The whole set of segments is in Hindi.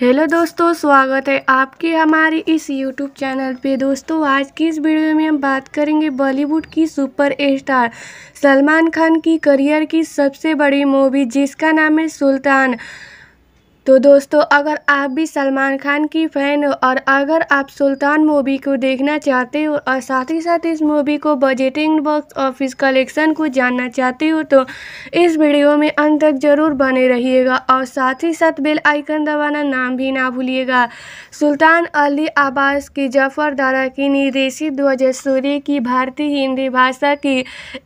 हेलो दोस्तों स्वागत है आपके हमारे इस यूट्यूब चैनल पे दोस्तों आज की इस वीडियो में हम बात करेंगे बॉलीवुड की सुपर स्टार सलमान खान की करियर की सबसे बड़ी मूवी जिसका नाम है सुल्तान तो दोस्तों अगर आप भी सलमान खान की फ़ैन हो और अगर आप सुल्तान मूवी को देखना चाहते हो और साथ ही साथ इस मूवी को बजटिंग बॉक्स ऑफिस कलेक्शन को जानना चाहते हो तो इस वीडियो में अंत तक ज़रूर बने रहिएगा और साथ ही साथ बेल आइकन दबाना नाम भी ना भूलिएगा सुल्तान अली आबास की जफर दारा की निर्देशित दो हज़ार की भारतीय हिंदी भाषा की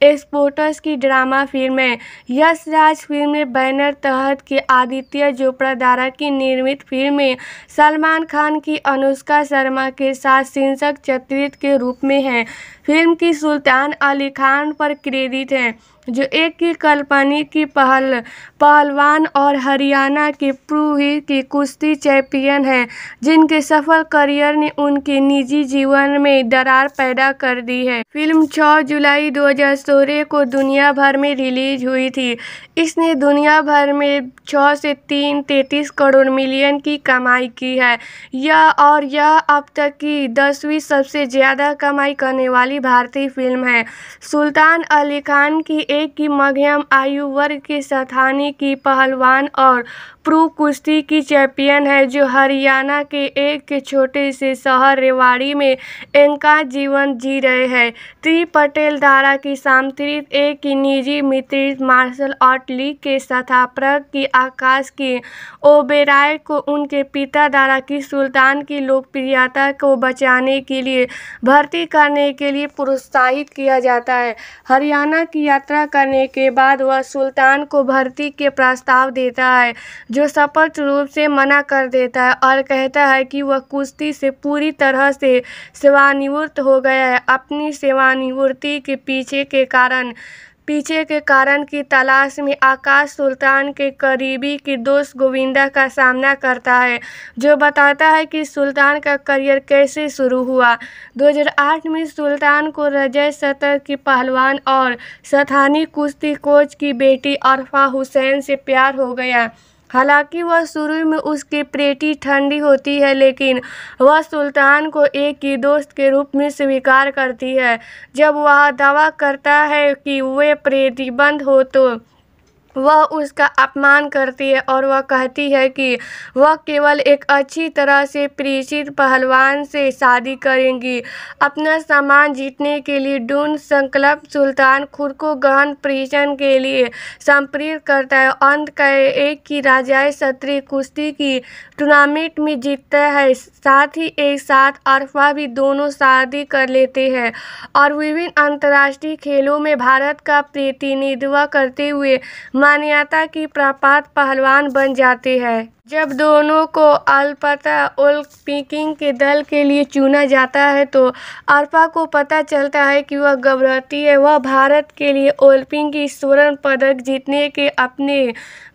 एक्सपोर्टर्स की ड्रामा फिल्म है यश राज फिल्म बैनर तहत के आदित्य जोपड़ा द्वारा की निर्मित फिल्में सलमान खान की अनुष्का शर्मा के साथ शीर्षक चित्रित के रूप में हैं फिल्म की सुल्तान अली खान पर क्रेडिट है जो एक की कल्पनी की पहल पहलवान और हरियाणा के पूही की कुश्ती चैंपियन हैं जिनके सफल करियर ने उनके निजी जीवन में दरार पैदा कर दी है फिल्म 6 जुलाई 2016 को दुनिया भर में रिलीज हुई थी इसने दुनिया भर में 6 से तीन तैतीस करोड़ मिलियन की कमाई की है यह और यह अब तक की दसवीं सबसे ज़्यादा कमाई करने वाली भारतीय फिल्म है सुल्तान अली खान की एक की मध्यम आयु वर्ग की सथानी की पहलवान और प्रो कुश्ती की चैंपियन है जो हरियाणा के एक छोटे से शहर रेवाड़ी में इनका जीवन जी रहे हैं त्री पटेल धारा की सामतृत एक की निजी मित्र मार्शल आर्ट लीग के स्थापक की आकाश की ओबेराय को उनके पिता द्वारा की सुल्तान की लोकप्रियता को बचाने के लिए भर्ती करने के लिए प्रोत्साहित किया जाता है हरियाणा की यात्रा करने के बाद वह सुल्तान को भर्ती के प्रस्ताव देता है जो सफल रूप से मना कर देता है और कहता है कि वह कुश्ती से पूरी तरह से सेवानिवृत्त हो गया है अपनी सेवानिवृत्ति के पीछे के कारण पीछे के कारण की तलाश में आकाश सुल्तान के करीबी की दोस्त गोविंदा का सामना करता है जो बताता है कि सुल्तान का करियर कैसे शुरू हुआ 2008 में सुल्तान को रजय सतर की पहलवान और सथानी कुश्ती कोच की बेटी अरफा हुसैन से प्यार हो गया हालांकि वह शुरू में उसकी प्रेटी ठंडी होती है लेकिन वह सुल्तान को एक ही दोस्त के रूप में स्वीकार करती है जब वह दावा करता है कि वे बंद हो तो वह उसका अपमान करती है और वह कहती है कि वह केवल एक अच्छी तरह से परिचित पहलवान से शादी करेंगी अपना सामान जीतने के लिए डून संकल्प सुल्तान खुद को गहन परिचन के लिए संप्रेरित करता है अंत का एक की राजाए सत्री कुश्ती की टूर्नामेंट में जीतता है साथ ही एक साथ अरफा भी दोनों शादी कर लेते हैं और विभिन्न अंतर्राष्ट्रीय खेलों में भारत का प्रतिनिधित्व करते हुए मान्यता की प्रपात पहलवान बन जाती है जब दोनों को उल ओलंपिकिंग के दल के लिए चुना जाता है तो अरपा को पता चलता है कि वह गर्भवती है वह भारत के लिए ओलपिंग की स्वर्ण पदक जीतने के अपने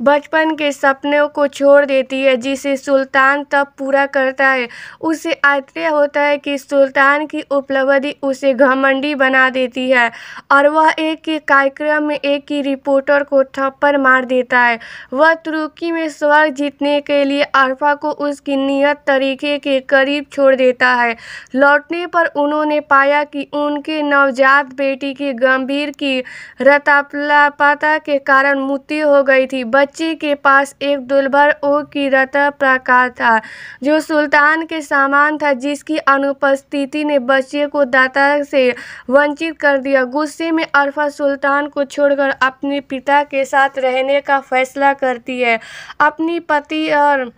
बचपन के सपनों को छोड़ देती है जिसे सुल्तान तब पूरा करता है उसे आश्चर्य होता है कि सुल्तान की उपलब्धि उसे घमंडी बना देती है और वह एक के कार्यक्रम में एक ही रिपोर्टर को थप्पड़ मार देता है वह तुर्की में स्वर्ग जीतने के लिए आरफा को उसकी नियत तरीके के करीब छोड़ देता है लौटने पर उन्होंने पाया कि उनके नवजात बेटी की गंभीर की रतापलापता के कारण मृत्यु हो गई थी बच्चे के पास एक दुलभर ओ की रता प्रकार था जो सुल्तान के सामान था जिसकी अनुपस्थिति ने बच्चे को दाता से वंचित कर दिया गुस्से में अरफा सुल्तान को छोड़कर अपने पिता के साथ रहने का फैसला करती है अपनी पति और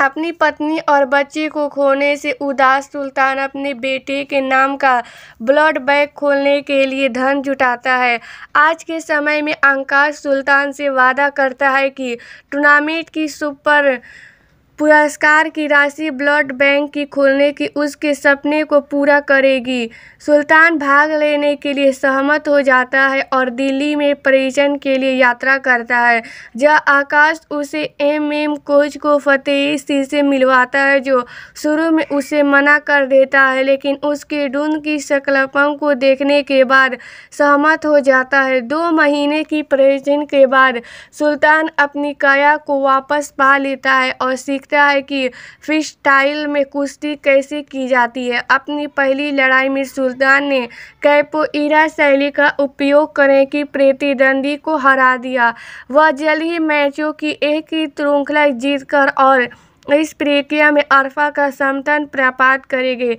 अपनी पत्नी और बच्चे को खोने से उदास सुल्तान अपने बेटे के नाम का ब्लड बैग खोलने के लिए धन जुटाता है आज के समय में आकाश सुल्तान से वादा करता है कि टूर्नामेंट की सुपर पुरस्कार की राशि ब्लड बैंक की खोलने की उसके सपने को पूरा करेगी सुल्तान भाग लेने के लिए सहमत हो जाता है और दिल्ली में परिजन के लिए यात्रा करता है जहाँ आकाश उसे एम एम कोच को फतेह सिंह से मिलवाता है जो शुरू में उसे मना कर देता है लेकिन उसके डुन की सकलपम को देखने के बाद सहमत हो जाता है दो महीने की परिजन के बाद सुल्तान अपनी काया को वापस पा लेता है और सीख सीखता है कि फ्री स्टाइल में कुश्ती कैसे की जाती है अपनी पहली लड़ाई में सुल्तान ने कैपोइरा शैली का उपयोग करने की प्रतिद्वंदी को हरा दिया वह जल्द ही मैचों की एक ही श्रृंखला जीतकर और इस प्रक्रिया में अरफा का समर्थन प्राप्त करेंगे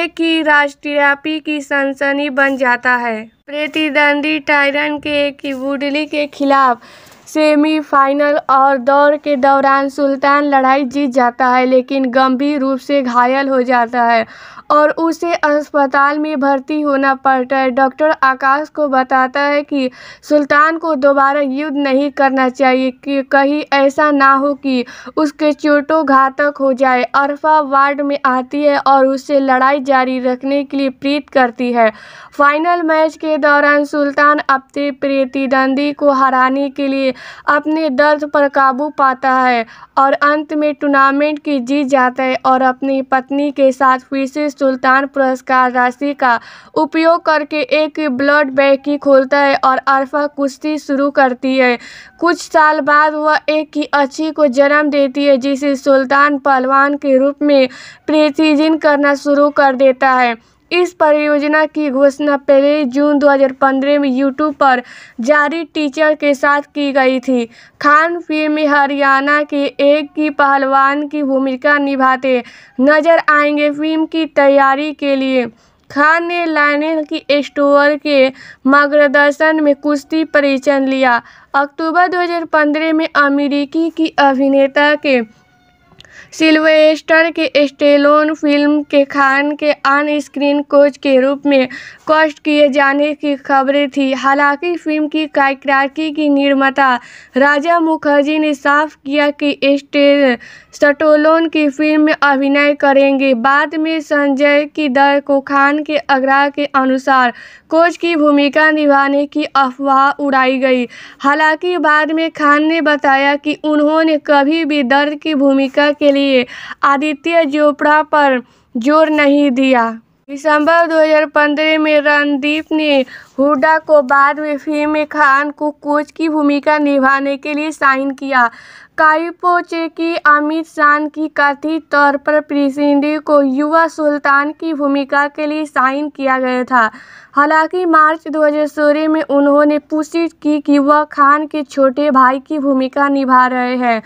एक ही राष्ट्रव्यापी की सनसनी बन जाता है प्रतिद्वंदी टायरन के एक वुडली के खिलाफ सेमीफाइनल और दौड़ के दौरान सुल्तान लड़ाई जीत जाता है लेकिन गंभीर रूप से घायल हो जाता है और उसे अस्पताल में भर्ती होना पड़ता है डॉक्टर आकाश को बताता है कि सुल्तान को दोबारा युद्ध नहीं करना चाहिए कि कहीं ऐसा ना हो कि उसके चोटों घातक हो जाए अरफा वार्ड में आती है और उससे लड़ाई जारी रखने के लिए प्रीत करती है फाइनल मैच के दौरान सुल्तान अपने प्रतिद्वंदी को हराने के लिए अपने दर्द पर काबू पाता है और अंत में टूर्नामेंट की जीत जाता है और अपनी पत्नी के साथ फिर से सुल्तान पुरस्कार राशि का उपयोग करके एक ब्लड बैग की खोलता है और अरफा कुश्ती शुरू करती है कुछ साल बाद वह एक ही अच्छी को जन्म देती है जिसे सुल्तान पहलवान के रूप में प्रेसीजन करना शुरू कर देता है इस परियोजना की घोषणा पहले जून 2015 में यूट्यूब पर जारी टीचर के साथ की गई थी खान फिल्म में हरियाणा के एक की पहलवान की भूमिका निभाते नजर आएंगे फिल्म की तैयारी के लिए खान ने लाइनेल की स्टोर के मार्गदर्शन में कुश्ती परिचय लिया अक्टूबर 2015 में अमेरिकी की अभिनेता के सिल्वेस्टर के स्टेलोन फिल्म के खान के ऑन स्क्रीन कोच के रूप में कष्ट किए जाने की खबरें थी हालांकि फिल्म की कार्यकी की निर्माता राजा मुखर्जी ने साफ किया कि स्टेज स्टोलोन की फिल्म में अभिनय करेंगे बाद में संजय की दर को खान के आग्रह के अनुसार कोच की भूमिका निभाने की अफवाह उड़ाई गई हालांकि बाद में खान ने बताया कि उन्होंने कभी भी दर्द की भूमिका के लिए आदित्य चोपड़ा पर जोर नहीं दिया दिसंबर 2015 में रणदीप ने हुडा को बाद में फिल्म खान को कोच की भूमिका निभाने के लिए साइन किया काइपोचे की अमित शान की कथित तौर पर प्रिसिंडी को युवा सुल्तान की भूमिका के लिए साइन किया गया था हालांकि मार्च 2016 में उन्होंने पुष्टि की कि वह खान के छोटे भाई की भूमिका निभा रहे हैं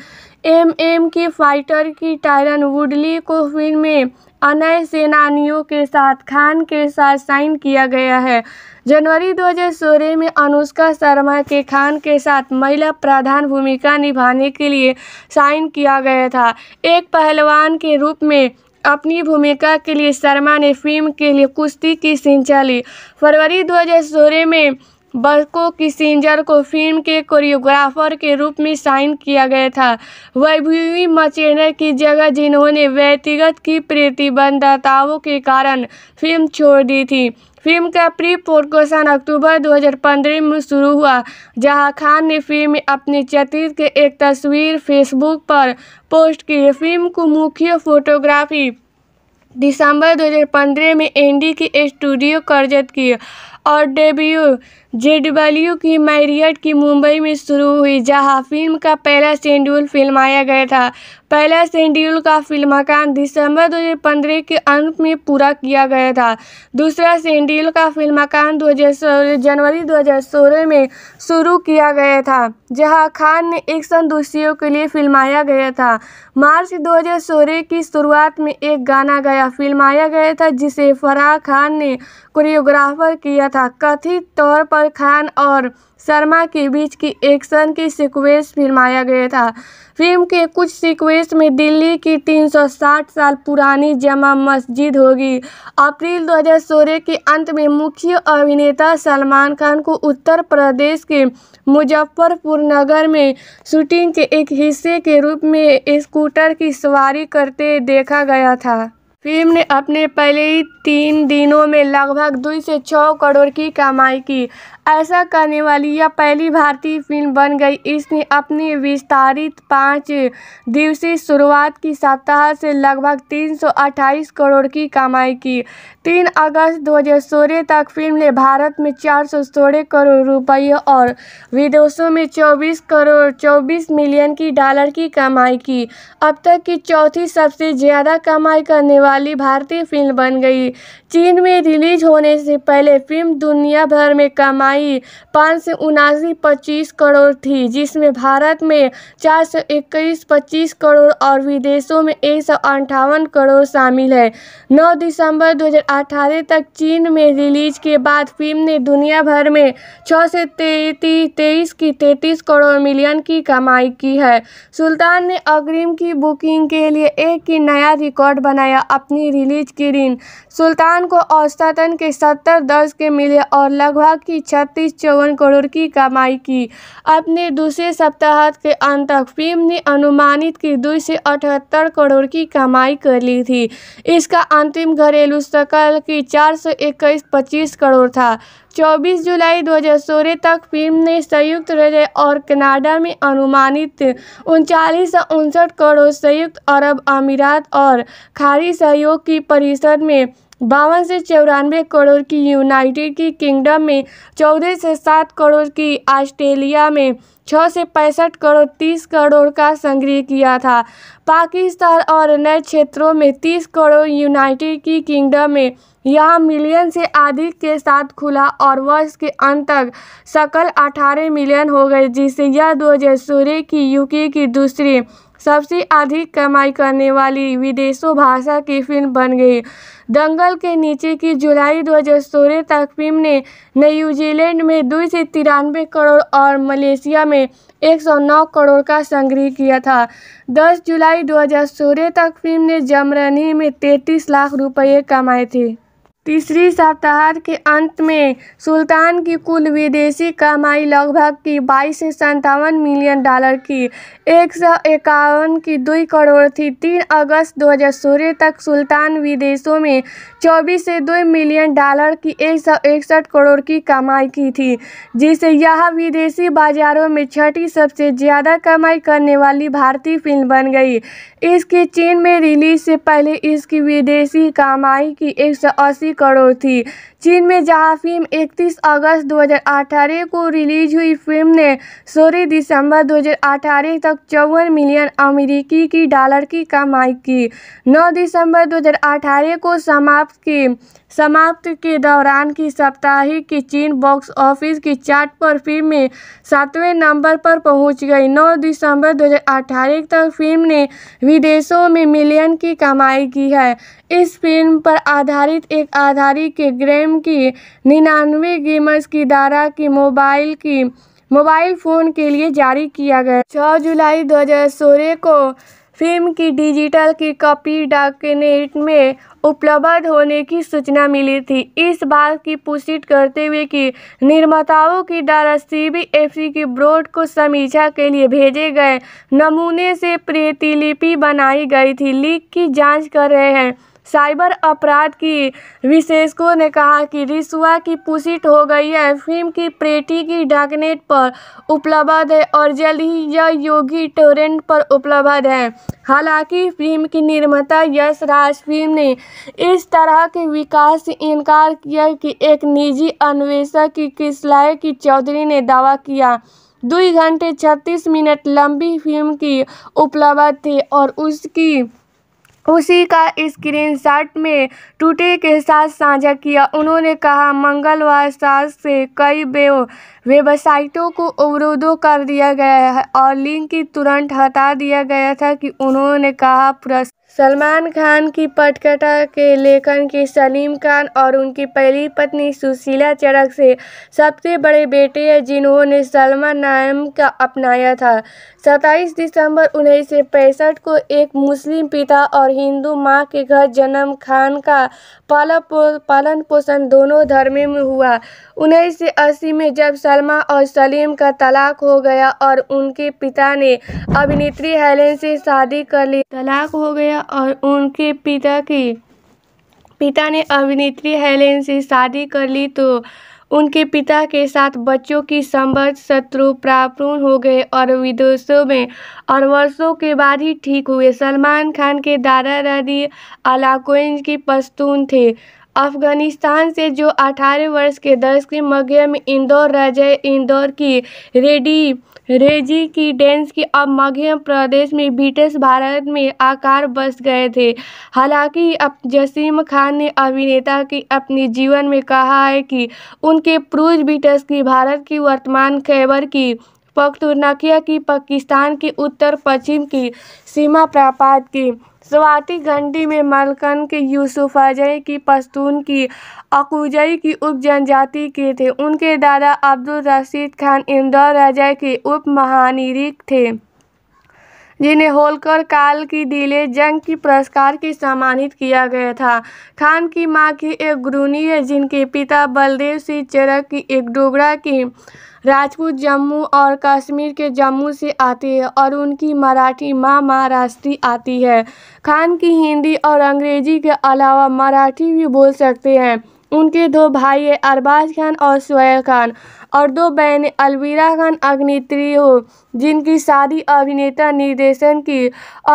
एम एम की फाइटर की टायरन वुडली को फिल्म में अनय सेनानियों के साथ खान के साथ साइन किया गया है जनवरी 2016 में अनुष्का शर्मा के खान के साथ महिला प्रधान भूमिका निभाने के लिए साइन किया गया था एक पहलवान के रूप में अपनी भूमिका के लिए शर्मा ने फिल्म के लिए कुश्ती की सिंचा ली फरवरी 2016 में बको किसिंजर को फिल्म के कोरियोग्राफर के रूप में साइन किया गया था वैभवी मचेनर की जगह जिन्होंने व्यक्तिगत की प्रतिबंधताओं के कारण फिल्म छोड़ दी थी फिल्म का प्री प्रोडक्शन अक्टूबर 2015 में शुरू हुआ जहां खान ने फिल्म में अपने चतीत के एक तस्वीर फेसबुक पर पोस्ट की फिल्म को मुख्य फोटोग्राफी दिसंबर 2015 में एनडी की स्टूडियो कर्जत की और डेब्यू जेडब्ल्यू की मैरियट की मुंबई में शुरू हुई जहां फिल्म का पहला शेड्यूल फिल्माया गया था पहला शेड्यूल का मकान दिसंबर 2015 के अंत में पूरा किया गया था दूसरा शेड्यूल का फिल्माकान 2016 जनवरी 2016 में शुरू किया गया था जहां खान ने एक्शन दोषियों के लिए फिल्माया गया था मार्च दो की शुरुआत में एक गाना गया फिल्माया गया था जिसे फराह खान ने कोरियोग्राफर किया था कथित तौर पर खान और शर्मा के बीच की एक्शन की सीक्वेंस फिल्माया गया था फिल्म के कुछ सीक्वेंस में दिल्ली की 360 साल पुरानी जमा मस्जिद होगी अप्रैल 2016 के अंत में मुख्य अभिनेता सलमान खान को उत्तर प्रदेश के मुजफ्फरपुर नगर में शूटिंग के एक हिस्से के रूप में स्कूटर की सवारी करते देखा गया था फिल्म ने अपने पहले ही तीन दिनों में लगभग दो से छः करोड़ की कमाई की ऐसा करने वाली यह पहली भारतीय फ़िल्म बन गई इसने अपनी विस्तारित पाँच दिवसीय शुरुआत की सप्ताह से लगभग तीन सौ अट्ठाईस करोड़ की कमाई की तीन अगस्त दो हज़ार सोलह तक फिल्म ने भारत में चार सौ सोलह करोड़ रुपये और विदेशों में चौबीस करोड़ चौबीस मिलियन की डॉलर की कमाई की अब तक की चौथी सबसे ज़्यादा कमाई करने वाली भारतीय फिल्म बन गई चीन में रिलीज होने से पहले फिल्म दुनिया भर में कमाई आई पाँच सौ उनासी पच्चीस करोड़ थी जिसमें भारत में चार सौ इक्कीस पच्चीस करोड़ और विदेशों में एक सौ अंठावन करोड़ शामिल है नौ दिसंबर दो हज़ार अठारह तक चीन में रिलीज के बाद फिल्म ने दुनिया भर में छः से तेती तेईस की तैतीस करोड़ मिलियन की कमाई की है सुल्तान ने अग्रिम की बुकिंग के लिए एक ही नया रिकॉर्ड बनाया अपनी रिलीज के दिन सुल्तान को औसतन के सत्तर दर्ज के मिले और लगभग की छत्तीस चौवन करोड़ की कमाई की अपने दूसरे सप्ताह के अंत तक फिल्म ने अनुमानित की दो से अठहत्तर करोड़ की कमाई कर ली थी इसका अंतिम घरेलू सकल की चार सौ इक्कीस पच्चीस करोड़ था 24 जुलाई 2016 तक फिल्म ने संयुक्त राज्य और कनाडा में अनुमानित उनचालीस सौ उनसठ करोड़ संयुक्त अरब अमीरात और खाड़ी सहयोग की परिषद में बावन से चौरानवे करोड़ की यूनाइटेड की किंगडम में चौदह से सात करोड़ की ऑस्ट्रेलिया में छः से पैंसठ करोड़ तीस करोड़ का संग्रह किया था पाकिस्तान और अन्य क्षेत्रों में तीस करोड़ यूनाइटेड की किंगडम में यह मिलियन से अधिक के साथ खुला और वर्ष के अंत तक सकल अठारह मिलियन हो गए जिससे यह दो हज़ार सोलह की यूके की दूसरी सबसे अधिक कमाई करने वाली विदेशों भाषा की फिल्म बन गई दंगल के नीचे की जुलाई 2016 तक फिल्म ने न्यूजीलैंड में दो से तिरानवे करोड़ और मलेशिया में 109 करोड़ का संग्रह किया था 10 जुलाई 2016 तक फिल्म ने जमरनी में 33 लाख रुपए कमाए थे तीसरी सप्ताह के अंत में सुल्तान की कुल विदेशी कमाई लगभग की बाईस संतावन मिलियन डॉलर की एक सौ इक्यावन की दो करोड़ थी तीन अगस्त दो हज़ार सोलह तक सुल्तान विदेशों में चौबीस से दो मिलियन डॉलर की एक सौ इकसठ करोड़ की कमाई की थी जिसे यह विदेशी बाजारों में छठी सबसे ज़्यादा कमाई करने वाली भारतीय फिल्म बन गई इसकी चीन में रिलीज से पहले इसकी विदेशी कमाई की एक सौ अस्सी करोड़ थी चीन में जहां फिल्म 31 अगस्त 2018 को रिलीज हुई फिल्म ने 16 दिसंबर 2018 तक चौवन मिलियन अमेरिकी की डॉलर की कमाई की 9 दिसंबर 2018 को समाप्त की समाप्त के दौरान की साप्ताहिक की चीन बॉक्स ऑफिस की चार्ट पर फिल्म सातवें नंबर पर पहुंच गई 9 दिसंबर 2018 तक फिल्म ने विदेशों में मिलियन की कमाई की है इस फिल्म पर आधारित एक आधारित के ग्रेम की निन्यानवे गेमर्स की धारा की मोबाइल की मोबाइल फ़ोन के लिए जारी किया गया 6 जुलाई 2016 को फिल्म की डिजिटल की कॉपी डाकनेट में उपलब्ध होने की सूचना मिली थी इस बात की पुष्टि करते हुए कि निर्माताओं की द्वारा सी की बोर्ड को समीक्षा के लिए भेजे गए नमूने से प्रतिलिपि बनाई गई थी लीक की जांच कर रहे हैं साइबर अपराध की विशेषज्ञों ने कहा कि रिसुआ की पुष्टि हो गई है फिल्म की प्रेटी की डाकनेट पर उपलब्ध है और जल्द ही यह योगी टोरेंट पर उपलब्ध है हालांकि फिल्म की निर्माता यश राज फिल्म ने इस तरह के विकास से इनकार किया कि एक निजी अन्वेषक की किसलाय की चौधरी ने दावा किया दो घंटे छत्तीस मिनट लंबी फिल्म की उपलब्ध थी और उसकी उसी का स्क्रीनशॉट में टूटे के साथ साझा किया उन्होंने कहा मंगलवार सास से कई बेव वेबसाइटों को अवरोधो कर दिया गया है और लिंक की तुरंत हटा दिया गया था कि उन्होंने कहा पुरस्कार सलमान खान की पटकथा के लेखन की सलीम खान और उनकी पहली पत्नी सुशीला चरक से सबसे बड़े बेटे हैं जिन्होंने सलमान नायम का अपनाया था 27 दिसंबर उन्नीस को एक मुस्लिम पिता और हिंदू माँ के घर जन्म खान का पालन पोषण दोनों धर्म में हुआ उन्नीस में जब सल सलमा और सलीम का तलाक हो गया और उनके पिता ने अभिनेत्री हेलेन से शादी कर ली तलाक हो गया और उनके पिता की पिता ने अभिनेत्री हेलेन से शादी कर ली तो उनके पिता के साथ बच्चों की संबंध शत्रु प्रापूर्ण हो गए और विदेशों में और वर्षों के बाद ही ठीक हुए सलमान खान के दादा दादी अलाकोइंज की पश्तून थे अफगानिस्तान से जो 18 वर्ष के के मध्य में इंदौर राज्य इंदौर की रेडी रेजी की डेंस की अब मध्य प्रदेश में ब्रिटिश भारत में आकार बस गए थे हालांकि अब जसीम खान ने अभिनेता की अपने जीवन में कहा है कि उनके पूर्व ब्रिटिश की भारत की वर्तमान खैबर की पख्तुनखिया की पाकिस्तान की उत्तर पश्चिम की सीमा प्रापात की स्वाति घंटी में मलकन के यूसुफ अजय की पश्तून की अकुजय की उप जनजाति के थे उनके दादा अब्दुल रशीद खान इंदौर अजय के उप महानिरीक थे जिन्हें होलकर काल की दिले जंग की पुरस्कार की सम्मानित किया गया था खान की माँ की एक गुरुनी है जिनके पिता बलदेव सिंह चरक की एक डोगरा की राजपूत जम्मू और कश्मीर के जम्मू से आते हैं और उनकी मराठी माँ महाराष्ट्री आती है खान की हिंदी और अंग्रेजी के अलावा मराठी भी बोल सकते हैं उनके दो भाई हैं अरबाज खान और सुहेल खान और दो बहनें अलवीरा खान अग्नित्री हो जिनकी शादी अभिनेता निर्देशन की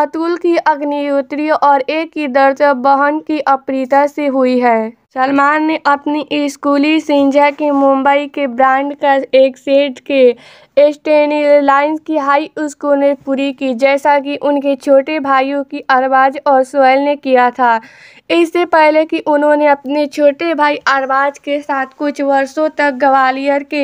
अतुल की अग्नित्री और एक की दर्जा बहन की अप्रीता से हुई है सलमान ने अपनी स्कूली सिंजा के मुंबई के ब्रांड का एक सेट के लाइन की हाई स्कूल ने पूरी की जैसा कि उनके छोटे भाइयों की अरबाज और सोहेल ने किया था इससे पहले कि उन्होंने अपने छोटे भाई अरबाज के साथ कुछ वर्षों तक ग्वालियर के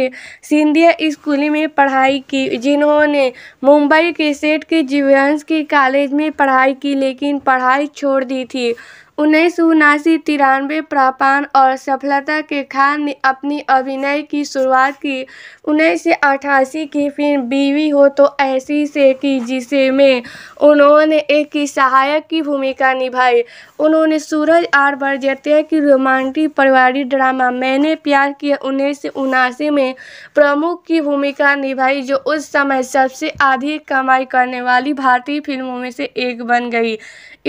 सिंधिया स्कूल में पढ़ाई की जिन्होंने मुंबई के सेठ के जीवंश के कॉलेज में पढ़ाई की लेकिन पढ़ाई छोड़ दी थी उन्नीस सौ उनासी तिरानवे प्रापान और सफलता के खान ने अपनी अभिनय की शुरुआत की उन्नीस सौ अठासी की फिल्म बीवी हो तो ऐसी से की जिसे में उन्होंने एक सहायक की भूमिका निभाई उन्होंने सूरज आर बरजतिया की रोमांटिक पारिवारिक ड्रामा मैंने प्यार किया उन्नीस सौ उनासी में प्रमुख की भूमिका निभाई जो उस समय सबसे अधिक कमाई करने वाली भारतीय फिल्मों में से एक बन गई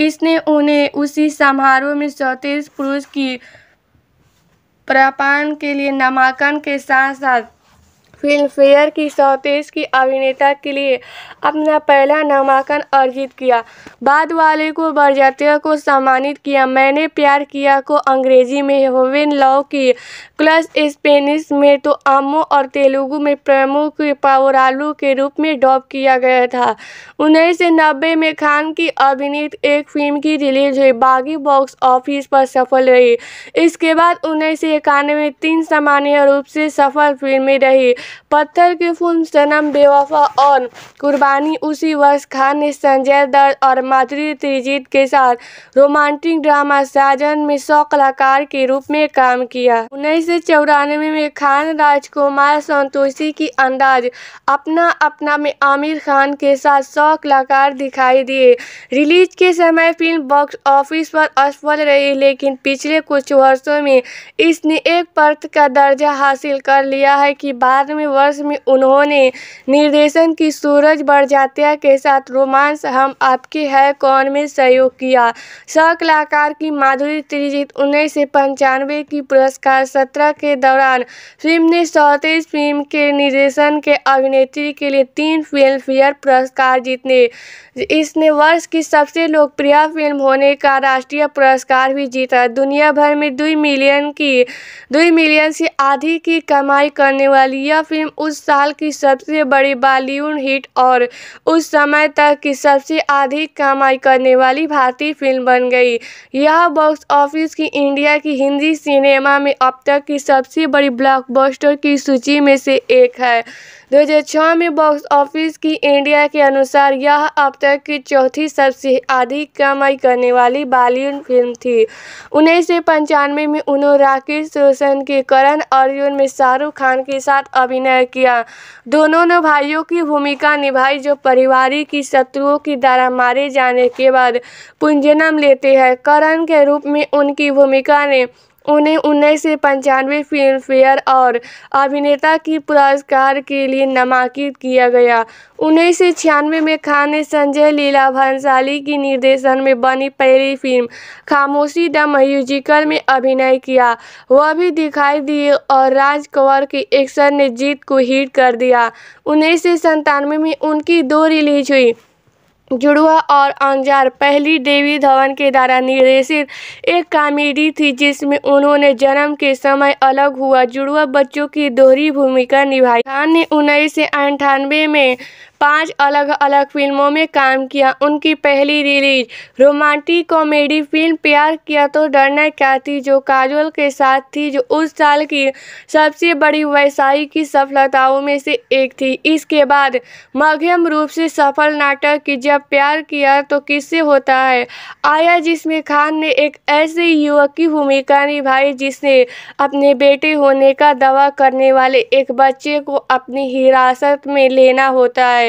इसने उन्हें उसी समारोह में चौतीस पुरुष की प्रापान के लिए नामांकन के साथ साथ फिल्मफेयर की सौतेज की अभिनेता के लिए अपना पहला नामांकन अर्जित किया बाद वाले को बरजातिया को सम्मानित किया मैंने प्यार किया को अंग्रेजी में होविन लव की क्लस स्पेनिश में तो आमो और तेलुगु में प्रमुख पावरालू के रूप में डॉप किया गया था उन्नीस सौ नब्बे में खान की अभिनीत एक फिल्म की रिलीज हुई बागी बॉक्स ऑफिस पर सफल रही इसके बाद उन्नीस सौ इक्यानवे तीन सामान्य रूप से सफल फिल्में रही पत्थर की फिल्म सनम बेवफा और कुर्बानी उसी वर्ष खान ने संजय दत्त और माधुरी त्रिजीत के साथ रोमांटिक ड्रामा साजन में सौ कलाकार के रूप में काम किया उन्नीस सौ चौरानवे में खान राजकुमार संतोषी की अंदाज अपना अपना में आमिर खान के साथ सौ कलाकार दिखाई दिए रिलीज के समय फिल्म बॉक्स ऑफिस पर असफल रही लेकिन पिछले कुछ वर्षों में इसने एक पर्त का दर्जा हासिल कर लिया है कि बाद में अठारहवें वर्ष में उन्होंने निर्देशन की सूरज बड़जात्या के साथ रोमांस हम आपके है कौन में सहयोग किया सकलाकार की माधुरी त्रिजीत उन्नीस सौ पंचानवे की पुरस्कार सत्रह के दौरान फिल्म ने सौतीस फिल्म के निर्देशन के अभिनेत्री के लिए तीन फिल्म फेयर पुरस्कार जीतने इसने वर्ष की सबसे लोकप्रिय फिल्म होने का राष्ट्रीय पुरस्कार भी जीता दुनिया भर में दुई मिलियन की दुई मिलियन से आधी की कमाई करने वाली यह फिल्म उस साल की सबसे बड़ी बॉलीवुड हिट और उस समय तक की सबसे अधिक कमाई करने वाली भारतीय फिल्म बन गई यह बॉक्स ऑफिस की इंडिया की हिंदी सिनेमा में अब तक की सबसे बड़ी ब्लॉकबस्टर की सूची में से एक है 2006 में बॉक्स ऑफिस की इंडिया के अनुसार यह अब तक की चौथी सबसे अधिक कमाई करने वाली बॉलीवुड फिल्म थी उन्नीस सौ पंचानवे में उन्होंने राकेश रोशन के करण अर्जुन में शाहरुख खान के साथ अभिनय किया दोनों ने भाइयों की भूमिका निभाई जो परिवार की शत्रुओं की द्वारा मारे जाने के बाद पुंजनम लेते हैं करण के रूप में उनकी भूमिका ने उन्हें उन्नीस सौ पंचानवे फिल्मफेयर और अभिनेता की पुरस्कार के लिए नामांकित किया गया उन्नीस सौ छियानवे में खान ने संजय लीला भंसाली की निर्देशन में बनी पहली फिल्म खामोशी द म्यूजिकल में अभिनय किया वह भी दिखाई दिए और राज कंवर के एक्शन ने जीत को हिट कर दिया उन्नीस सौ संतानवे में उनकी दो रिलीज हुई जुड़वा और अंजार पहली देवी धवन के द्वारा निर्देशित एक कॉमेडी थी जिसमें उन्होंने जन्म के समय अलग हुआ जुड़वा बच्चों की दोहरी भूमिका निभाई खान ने उन्नीस में पांच अलग अलग फिल्मों में काम किया उनकी पहली रिलीज रोमांटिक कॉमेडी फिल्म प्यार किया तो डरना क्या थी जो काजोल के साथ थी जो उस साल की सबसे बड़ी वैसाई की सफलताओं में से एक थी इसके बाद मध्यम रूप से सफल नाटक की जब प्यार किया तो किससे होता है आया जिसमें खान ने एक ऐसे युवक की भूमिका निभाई जिसने अपने बेटे होने का दावा करने वाले एक बच्चे को अपनी हिरासत में लेना होता है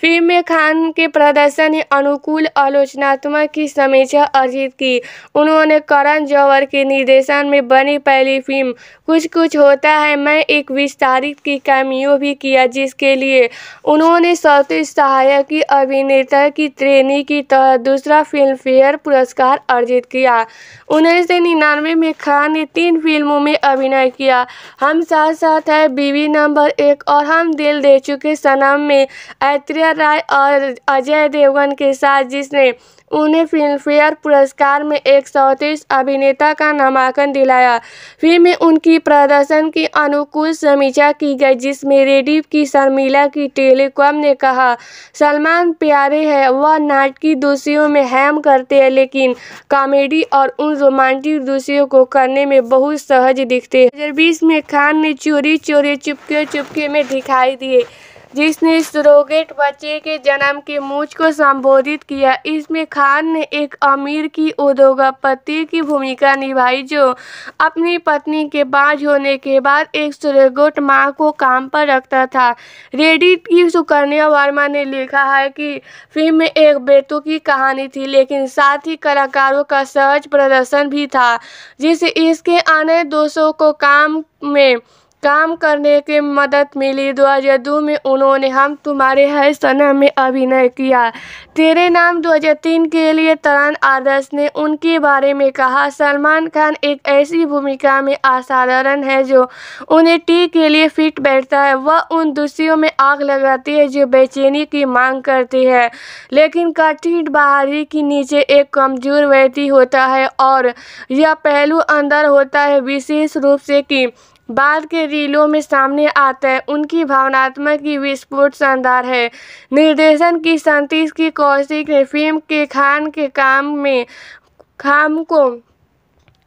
फिल्म में खान के प्रदर्शन ने अनुकूल आलोचनात्मक की समीक्षा अर्जित की उन्होंने करण जौहर के निर्देशन में बनी पहली फिल्म कुछ कुछ होता है मैं एक विस्तारित की कैमियो भी किया जिसके लिए उन्होंने सौती सहायक की अभिनेता की ट्रेनी की तरह दूसरा फिल्म फेयर पुरस्कार अर्जित किया उन्नीस सौ निन्यानवे में खान ने तीन फिल्मों में अभिनय किया हम साथ साथ है बीवी नंबर एक और हम दिल दे चुके सनम में ऐत्रिया ऐश्वर्या राय और अजय देवगन के साथ जिसने उन्हें फिल्मफेयर पुरस्कार में एक अभिनेता का नामांकन दिलाया फिल्म में उनकी प्रदर्शन की अनुकूल समीक्षा की गई जिसमें रेडी की शर्मिला की टेलीकॉम ने कहा सलमान प्यारे हैं वह नाटकी दूसियों में हैम करते हैं लेकिन कॉमेडी और उन रोमांटिक दूसियों को करने में बहुत सहज दिखते हैं दो में खान ने चोरी चोरी चुपके चुपके में दिखाई दिए जिसने सुरोगेट बच्चे के जन्म के मूछ को संबोधित किया इसमें खान ने एक अमीर की उद्योगपति की भूमिका निभाई जो अपनी पत्नी के बाज होने के बाद एक सुरोगेट माँ को काम पर रखता था रेडिट की सुकन्या वर्मा ने लिखा है कि फिल्म में एक बेटू की कहानी थी लेकिन साथ ही कलाकारों का सहज प्रदर्शन भी था जिसे इसके अन्य दोषों को काम में काम करने की मदद मिली दो हजार दो में उन्होंने हम तुम्हारे हर सना में अभिनय किया तेरे नाम दो हज़ार तीन के लिए तरन आदर्श ने उनके बारे में कहा सलमान खान एक ऐसी भूमिका में असाधारण है जो उन्हें टी के लिए फिट बैठता है वह उन दूसरियों में आग लगाती है जो बेचैनी की मांग करती है लेकिन कठिन बाहरी के नीचे एक कमजोर व्यक्ति होता है और यह पहलू अंदर होता है विशेष रूप से कि बाद के रीलों में सामने आता है उनकी भावनात्मक की विस्फोट शानदार है निर्देशन की संतीश की कौशिक ने फिल्म के खान के काम में खाम को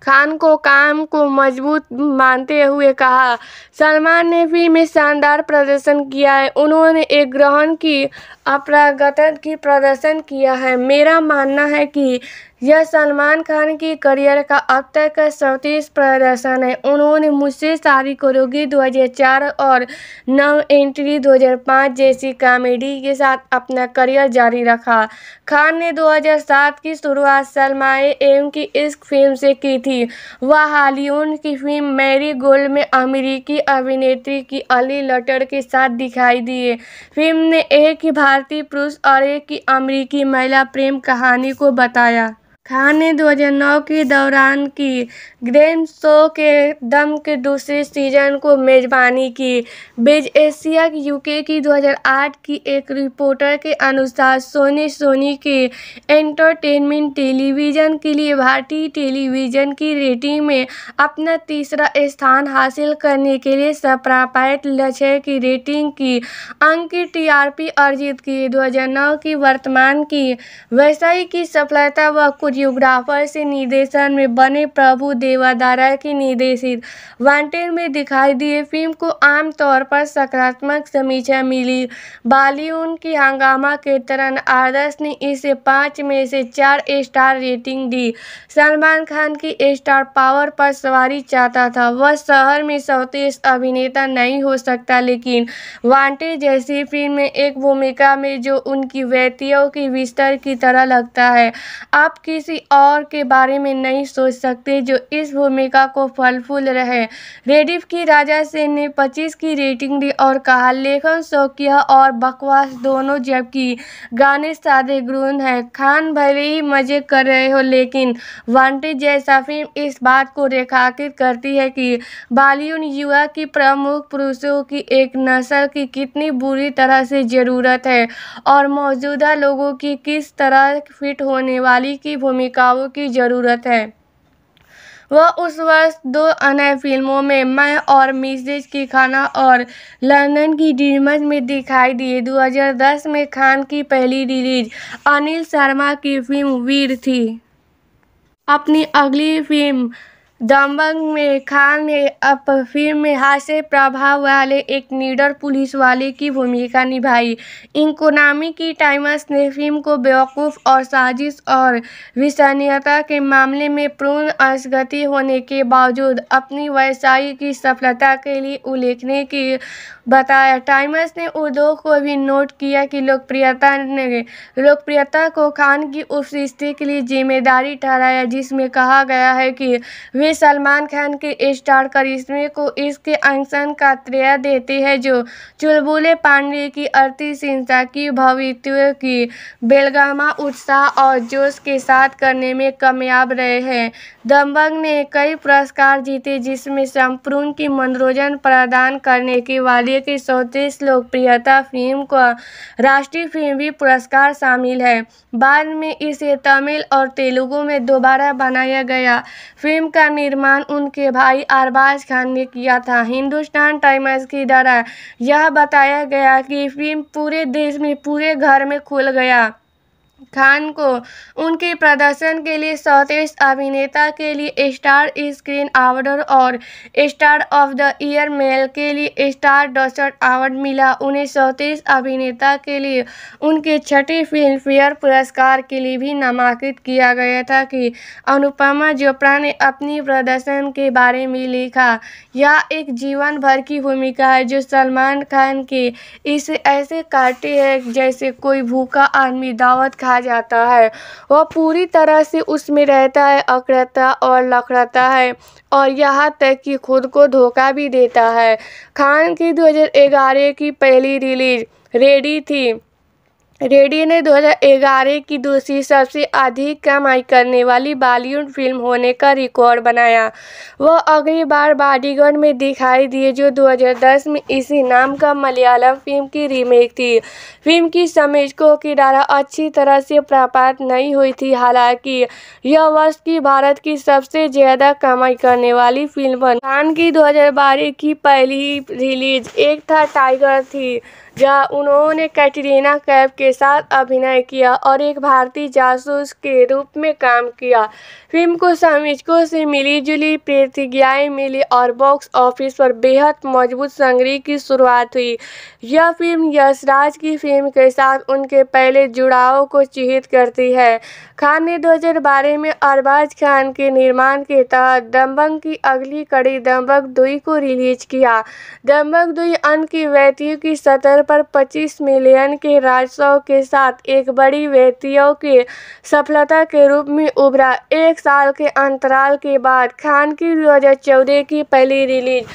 खान को काम को मजबूत मानते हुए कहा सलमान ने फिल्म में शानदार प्रदर्शन किया है उन्होंने एक ग्रहण की अपरागत की प्रदर्शन किया है मेरा मानना है कि यह सलमान खान की करियर का अब तक का सैंतीस प्रदर्शन है उन्होंने मुझसे सारी करोगी 2004 और नव एंट्री 2005 जैसी कॉमेडी के साथ अपना करियर जारी रखा खान ने 2007 की शुरुआत सलमाए एम की इस फिल्म से की थी वह हॉलीवुड की फिल्म मैरी गोल्ड में अमेरिकी अभिनेत्री की अली लटर के साथ दिखाई दिए फिल्म ने एक ही भारतीय पुरुष और एक ही अमरीकी महिला प्रेम कहानी को बताया खान ने 2009 के दौरान की ग्रैंड शो के दम के दूसरे सीजन को मेज़बानी की बिज एशिया यूके की 2008 की एक रिपोर्टर के अनुसार सोने सोनी के एंटरटेनमेंट टेलीविज़न के लिए भारतीय टेलीविज़न की रेटिंग में अपना तीसरा स्थान हासिल करने के लिए सप्रापायत लक्ष्य की रेटिंग की अंक की टीआरपी अर्जित की 2009 की वर्तमान की वैसाई की सफलता व कुछ कोरियोग्राफर से निर्देशन में बने प्रभु देवादारा की निर्देशित वांटेड में दिखाई दिए फिल्म को आमतौर पर सकारात्मक समीक्षा मिली बालीवुड की हंगामा के तरह आदर्श ने इसे पाँच में से चार स्टार रेटिंग दी सलमान खान की स्टार पावर पर सवारी चाहता था वह शहर में स्वदेश अभिनेता नहीं हो सकता लेकिन वांटेड जैसी फिल्म में एक भूमिका में जो उनकी व्यक्तियों के बिस्तर की तरह लगता है आप किस किसी और के बारे में नहीं सोच सकते जो इस भूमिका को फूल रहे रेडिफ की राजा सेन ने 25 की रेटिंग दी और कहा लेखन शौकिया और बकवास दोनों जबकि गाने सादे ग्रून है खान भले ही मज़े कर रहे हो लेकिन वांटेड जैसा फिल्म इस बात को रेखांकित करती है कि बॉलीवुड युवा की प्रमुख पुरुषों की एक नस्ल की कितनी बुरी तरह से ज़रूरत है और मौजूदा लोगों की किस तरह फिट होने वाली की भूमिकाओं की ज़रूरत है वह उस वर्ष दो अन्य फिल्मों में मैं और मिसेज की खाना और लंदन की डीमज में दिखाई दिए 2010 में खान की पहली रिलीज अनिल शर्मा की फिल्म वीर थी अपनी अगली फिल्म दमंग में खान ने फिल्म में हास्य प्रभाव वाले एक निडर पुलिस वाले की भूमिका निभाई इंकोनामी की टाइम्स ने फिल्म को बेवकूफ़ और साजिश और विश्वसनीयता के मामले में पूर्ण असगति होने के बावजूद अपनी व्यवसाय की सफलता के लिए उल्लेखने की बताया टाइम्स ने उद्योग को भी नोट किया कि लोकप्रियता ने लोकप्रियता को खान की उपस्थिति के लिए जिम्मेदारी ठहराया जिसमें कहा गया है कि वे सलमान खान के स्टार करिश्मे को इसके अंशन का त्रेय देते हैं जो चुलबुले पांडे की अर्थी सिंसा की भवित्व की बेलगामा उत्साह और जोश के साथ करने में कामयाब रहे हैं दम्बंग ने कई पुरस्कार जीते जिसमें संपूर्ण की मनोरंजन प्रदान करने के वाले की सौतीस लोकप्रियता फिल्म का राष्ट्रीय फिल्म भी पुरस्कार शामिल है बाद में इसे तमिल और तेलुगु में दोबारा बनाया गया फिल्म का निर्माण उनके भाई अरबाज खान ने किया था हिंदुस्तान टाइम्स की द्वारा यह बताया गया कि फिल्म पूरे देश में पूरे घर में खुल गया खान को उनके प्रदर्शन के लिए सर्वश्रेष्ठ अभिनेता के लिए स्टार स्क्रीन अवार्ड और star of the year male के लिए स्टार डॉसट अवार्ड मिला उन्हें सर्वश्रेष्ठ अभिनेता के लिए उनके छठे फिल्म फेयर पुरस्कार के लिए भी नामांकित किया गया था कि अनुपमा चोपड़ा ने अपनी प्रदर्शन के बारे में लिखा यह एक जीवन भर की भूमिका है जो सलमान खान के इसे ऐसे काटे है जैसे कोई भूखा आदमी दावत खा जाता है वह पूरी तरह से उसमें रहता है अकड़ता और लकड़ता है और यहाँ तक कि खुद को धोखा भी देता है खान की 2011 की पहली रिलीज रेडी थी रेडी ने 2011 की दूसरी सबसे अधिक कमाई करने वाली बॉलीवुड फिल्म होने का रिकॉर्ड बनाया वह अगली बार बॉडीगार्ड में दिखाई दिए जो 2010 में इसी नाम का मलयालम फिल्म की रीमेक थी फिल्म की समीक्षकों की डारा अच्छी तरह से प्राप्त नहीं हुई थी हालांकि यह वर्ष की भारत की सबसे ज़्यादा कमाई करने वाली फिल्म खान की दो की पहली रिलीज एक था टाइगर थी जहां उन्होंने कैटरीना कैफ के साथ अभिनय किया और एक भारतीय जासूस के रूप में काम किया फिल्म को समीक्षकों से मिली जुली प्रतिज्ञाएँ मिली और बॉक्स ऑफिस पर बेहद मजबूत संग्रह की शुरुआत हुई यह फिल्म यशराज की फिल्म के साथ उनके पहले जुड़ाव को चिहित करती है खान ने दो में अरबाज खान के निर्माण के तहत दम्बंग की अगली कड़ी दम्बक दुई को रिलीज किया दम्बक दुई अन्य की व्यक्तियों की सतर पर पच्चीस मिलियन के राजस्व के साथ एक बड़ी वित्तीय की सफलता के रूप में उभरा एक साल के अंतराल के बाद खान की 2014 की पहली रिलीज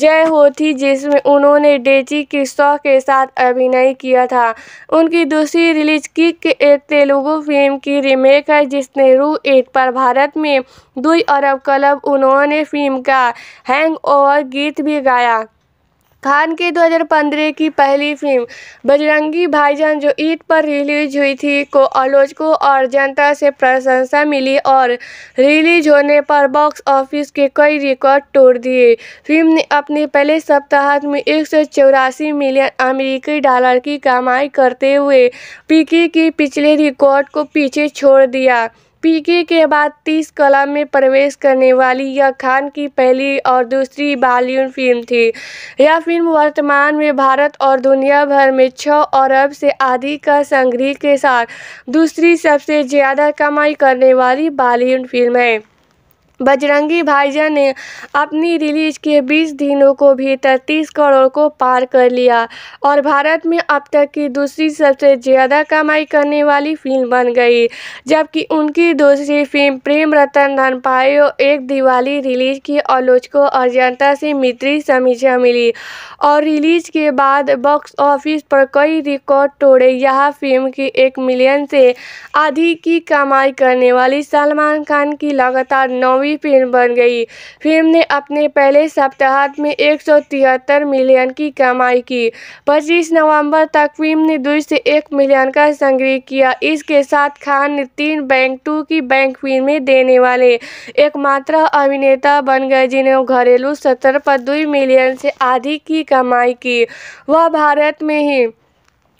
जय हो थी जिसमें उन्होंने डेची की शौ के साथ अभिनय किया था उनकी दूसरी रिलीज किक एक तेलुगु फिल्म की रीमेक है जिसने रू एट पर भारत में दुई अरब क्लब उन्होंने फिल्म का हैंग गीत भी गाया खान की 2015 की पहली फिल्म बजरंगी भाईजान जो ईद पर रिलीज हुई थी को आलोचकों और जनता से प्रशंसा मिली और रिलीज होने पर बॉक्स ऑफिस के कई रिकॉर्ड तोड़ दिए फिल्म ने अपने पहले सप्ताह में एक मिलियन अमेरिकी डॉलर की कमाई करते हुए पीकी की पिछले रिकॉर्ड को पीछे छोड़ दिया पीके के बाद तीस कला में प्रवेश करने वाली यह खान की पहली और दूसरी बॉलीवुड फिल्म थी यह फिल्म वर्तमान में भारत और दुनिया भर में छः अरब से अधिक का संग्रह के साथ दूसरी सबसे ज़्यादा कमाई करने वाली बॉलीवुड फिल्म है बजरंगी भाईजान ने अपनी रिलीज के 20 दिनों को भीतर 30 करोड़ को पार कर लिया और भारत में अब तक की दूसरी सबसे ज़्यादा कमाई करने वाली फिल्म बन गई जबकि उनकी दूसरी फिल्म प्रेम रतन धन पायो एक दिवाली रिलीज की और और जनता से मित्री समीक्षा मिली और रिलीज के बाद बॉक्स ऑफिस पर कई रिकॉर्ड तोड़े यह फिल्म की एक मिलियन से अधिक की कमाई करने वाली सलमान खान की लगातार नौवीं हुई फिल्म बन गई फिल्म ने अपने पहले सप्ताह में एक मिलियन की कमाई की 25 नवंबर तक फिल्म ने दो से एक मिलियन का संग्रह किया इसके साथ खान ने तीन बैंक टू की बैंक फिल्में देने वाले एकमात्र अभिनेता बन गए जिन्हें घरेलू सतर पर दो मिलियन से अधिक की कमाई की वह भारत में ही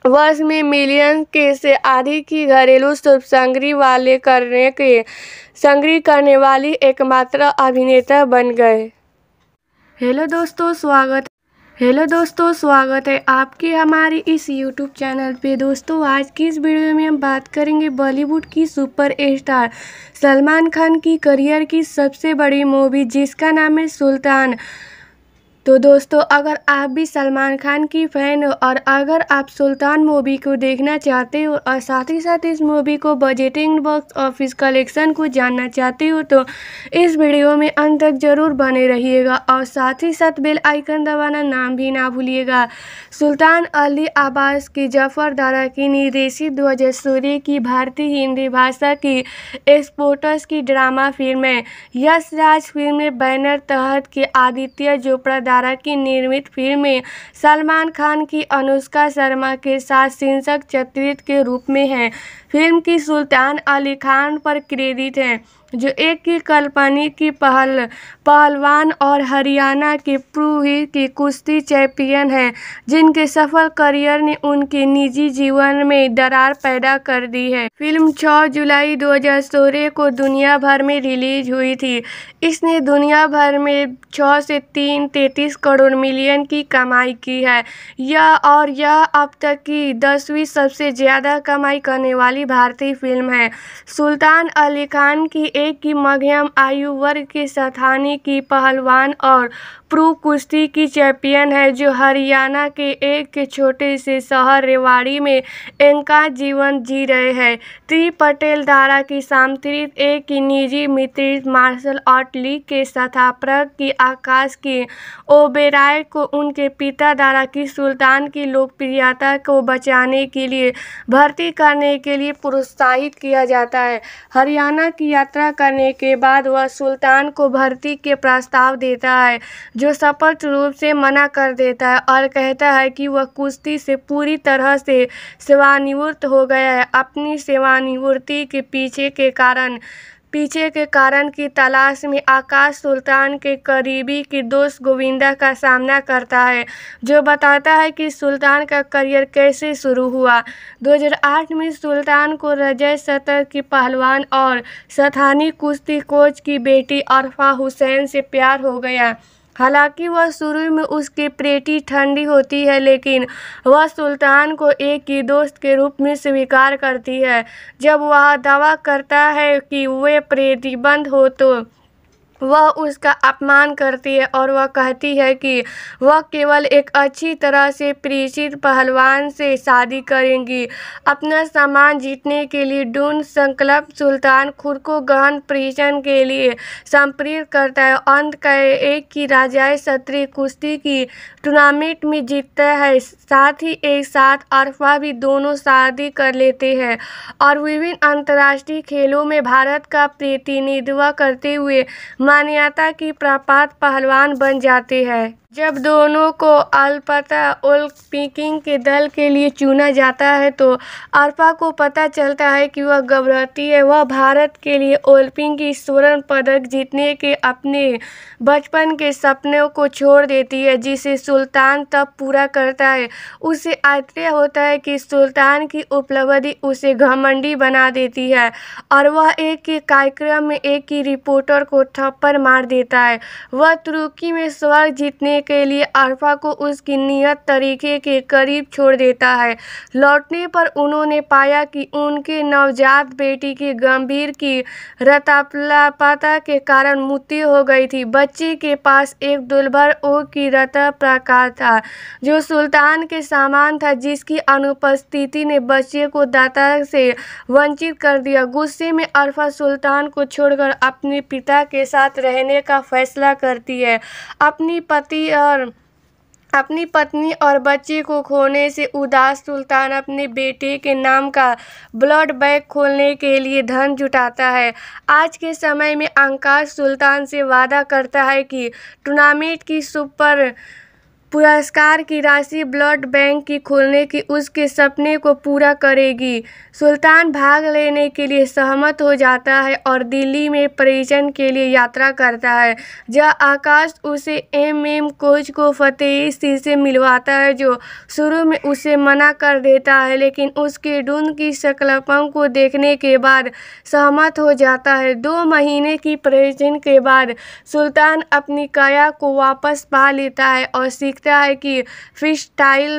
वर्ष में मिलियन के से अधिक की घरेलू सूप संग्री वाले करने के संग्रह करने वाली एकमात्र अभिनेता बन गए हेलो दोस्तों स्वागत हेलो दोस्तों स्वागत है आपके हमारे इस यूट्यूब चैनल पे दोस्तों आज की इस वीडियो में हम बात करेंगे बॉलीवुड की सुपर स्टार सलमान खान की करियर की सबसे बड़ी मूवी जिसका नाम है सुल्तान तो दोस्तों अगर आप भी सलमान खान की फ़ैन हो और अगर आप सुल्तान मूवी को देखना चाहते हो और साथ ही साथ इस मूवी को बजटिंग बॉक्स ऑफिस कलेक्शन को जानना चाहते हो तो इस वीडियो में अंत तक ज़रूर बने रहिएगा और साथ ही साथ बेल आइकन दबाना नाम भी ना भूलिएगा सुल्तान अली आबास की जफर दारा की निर्देशित दो की भारतीय हिंदी भाषा की एक्सपोर्टर्स की ड्रामा फिल्म है यश राज फिल्म में बैनर तहत के आदित्य जोपड़ा सितारा की निर्मित फिल्में सलमान खान की अनुष्का शर्मा के साथ शीर्षक चित्रित के रूप में हैं फिल्म की सुल्तान अली खान पर क्रेडिट है जो एक ही कल्पनी की पहल पहलवान और हरियाणा के पूर्वी की कुश्ती चैंपियन हैं जिनके सफल करियर ने उनके निजी जीवन में दरार पैदा कर दी है फिल्म 6 जुलाई 2016 को दुनिया भर में रिलीज हुई थी इसने दुनिया भर में 6 से तीन तैंतीस करोड़ मिलियन की कमाई की है यह और यह अब तक की दसवीं सबसे ज़्यादा कमाई करने वाली भारतीय फिल्म है सुल्तान अली खान की ए की मध्यम आयु वर्ग की सथानी की पहलवान और प्रो कुश्ती की चैंपियन है जो हरियाणा के एक छोटे से शहर रेवाड़ी में इनका जीवन जी रहे हैं त्री पटेल धारा की सामतृत ए की निजी मित्रित मार्शल आर्ट लीग के स्थापक की आकाश की ओबेराय को उनके पिता द्वारा की सुल्तान की लोकप्रियता को बचाने के लिए भर्ती करने के लिए प्रोत्साहित किया जाता है हरियाणा की यात्रा ऐसा करने के बाद वह सुल्तान को भर्ती के प्रस्ताव देता है जो स्पष्ट रूप से मना कर देता है और कहता है कि वह कुश्ती से पूरी तरह से सेवानिवृत्त हो गया है अपनी सेवानिवृत्ति के पीछे के कारण पीछे के कारण की तलाश में आकाश सुल्तान के करीबी दोस्त गोविंदा का सामना करता है जो बताता है कि सुल्तान का करियर कैसे शुरू हुआ 2008 में सुल्तान को रजय सतर की पहलवान और सथानी कुश्ती कोच की बेटी अरफा हुसैन से प्यार हो गया हालांकि वह शुरू में उसकी प्रेटी ठंडी होती है लेकिन वह सुल्तान को एक ही दोस्त के रूप में स्वीकार करती है जब वह दावा करता है कि वे बंद हो तो वह उसका अपमान करती है और वह कहती है कि वह केवल एक अच्छी तरह से परिचित पहलवान से शादी करेंगी अपना सामान जीतने के लिए डून संकल्प सुल्तान खुद को गहन परिचन के लिए संप्रेरित करता है अंत का एक की राजाए सत्री कुश्ती की टूर्नामेंट में जीतता है साथ ही एक साथ अरफा भी दोनों शादी कर लेते हैं और विभिन्न अंतर्राष्ट्रीय खेलों में भारत का प्रतिनिधित्व करते हुए मान्यता की प्रपात पहलवान बन जाते हैं जब दोनों को उल पिकिंग के दल के लिए चुना जाता है तो अरपा को पता चलता है कि वह घबराती है वह भारत के लिए ओलंपिक स्वर्ण पदक जीतने के अपने बचपन के सपनों को छोड़ देती है जिसे सुल्तान तब पूरा करता है उसे आश्चर्य होता है कि सुल्तान की उपलब्धि उसे घमंडी बना देती है और वह एक ही कार्यक्रम में एक ही रिपोर्टर को थप्पड़ मार देता है वह तुर्की में स्वर्ग जीतने करने के लिए आरफा को उसकी नियत तरीके के करीब छोड़ देता है लौटने पर उन्होंने पाया कि उनके नवजात बेटी के गंभीर की रतापलापाता के कारण मृत्यु हो गई थी बच्चे के पास एक दुलभर ओ की रत प्रकार था जो सुल्तान के सामान था जिसकी अनुपस्थिति ने बच्चे को दाता से वंचित कर दिया गुस्से में अरफा सुल्तान को छोड़कर अपने पिता के साथ रहने का फैसला करती है अपनी पति और अपनी पत्नी और बच्चे को खोने से उदास सुल्तान अपने बेटे के नाम का ब्लड बैंक खोलने के लिए धन जुटाता है आज के समय में आकाश सुल्तान से वादा करता है कि टूर्नामेंट की सुपर पुरस्कार की राशि ब्लड बैंक की खोलने की उसके सपने को पूरा करेगी सुल्तान भाग लेने के लिए सहमत हो जाता है और दिल्ली में परिजन के लिए यात्रा करता है जहाँ आकाश उसे एम एम कोच को फतेह सिंह से मिलवाता है जो शुरू में उसे मना कर देता है लेकिन उसके डून की शक्लपों को देखने के बाद सहमत हो जाता है दो महीने की परिजन के बाद सुल्तान अपनी काया को वापस पा लेता है और सीखता है कि फिश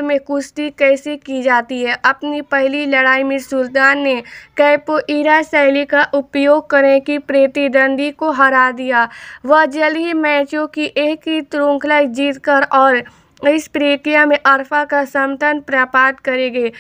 में कुश्ती कैसे की जाती है अपनी पहली लड़ाई में सुल सुल्तान ने कैपोइरा शैली का उपयोग करने की प्रतिद्वंदी को हरा दिया वह जल्द ही मैचों की एक ही श्रृंखला जीतकर और इस प्रक्रिया में अरफा का समर्थन प्राप्त करेंगे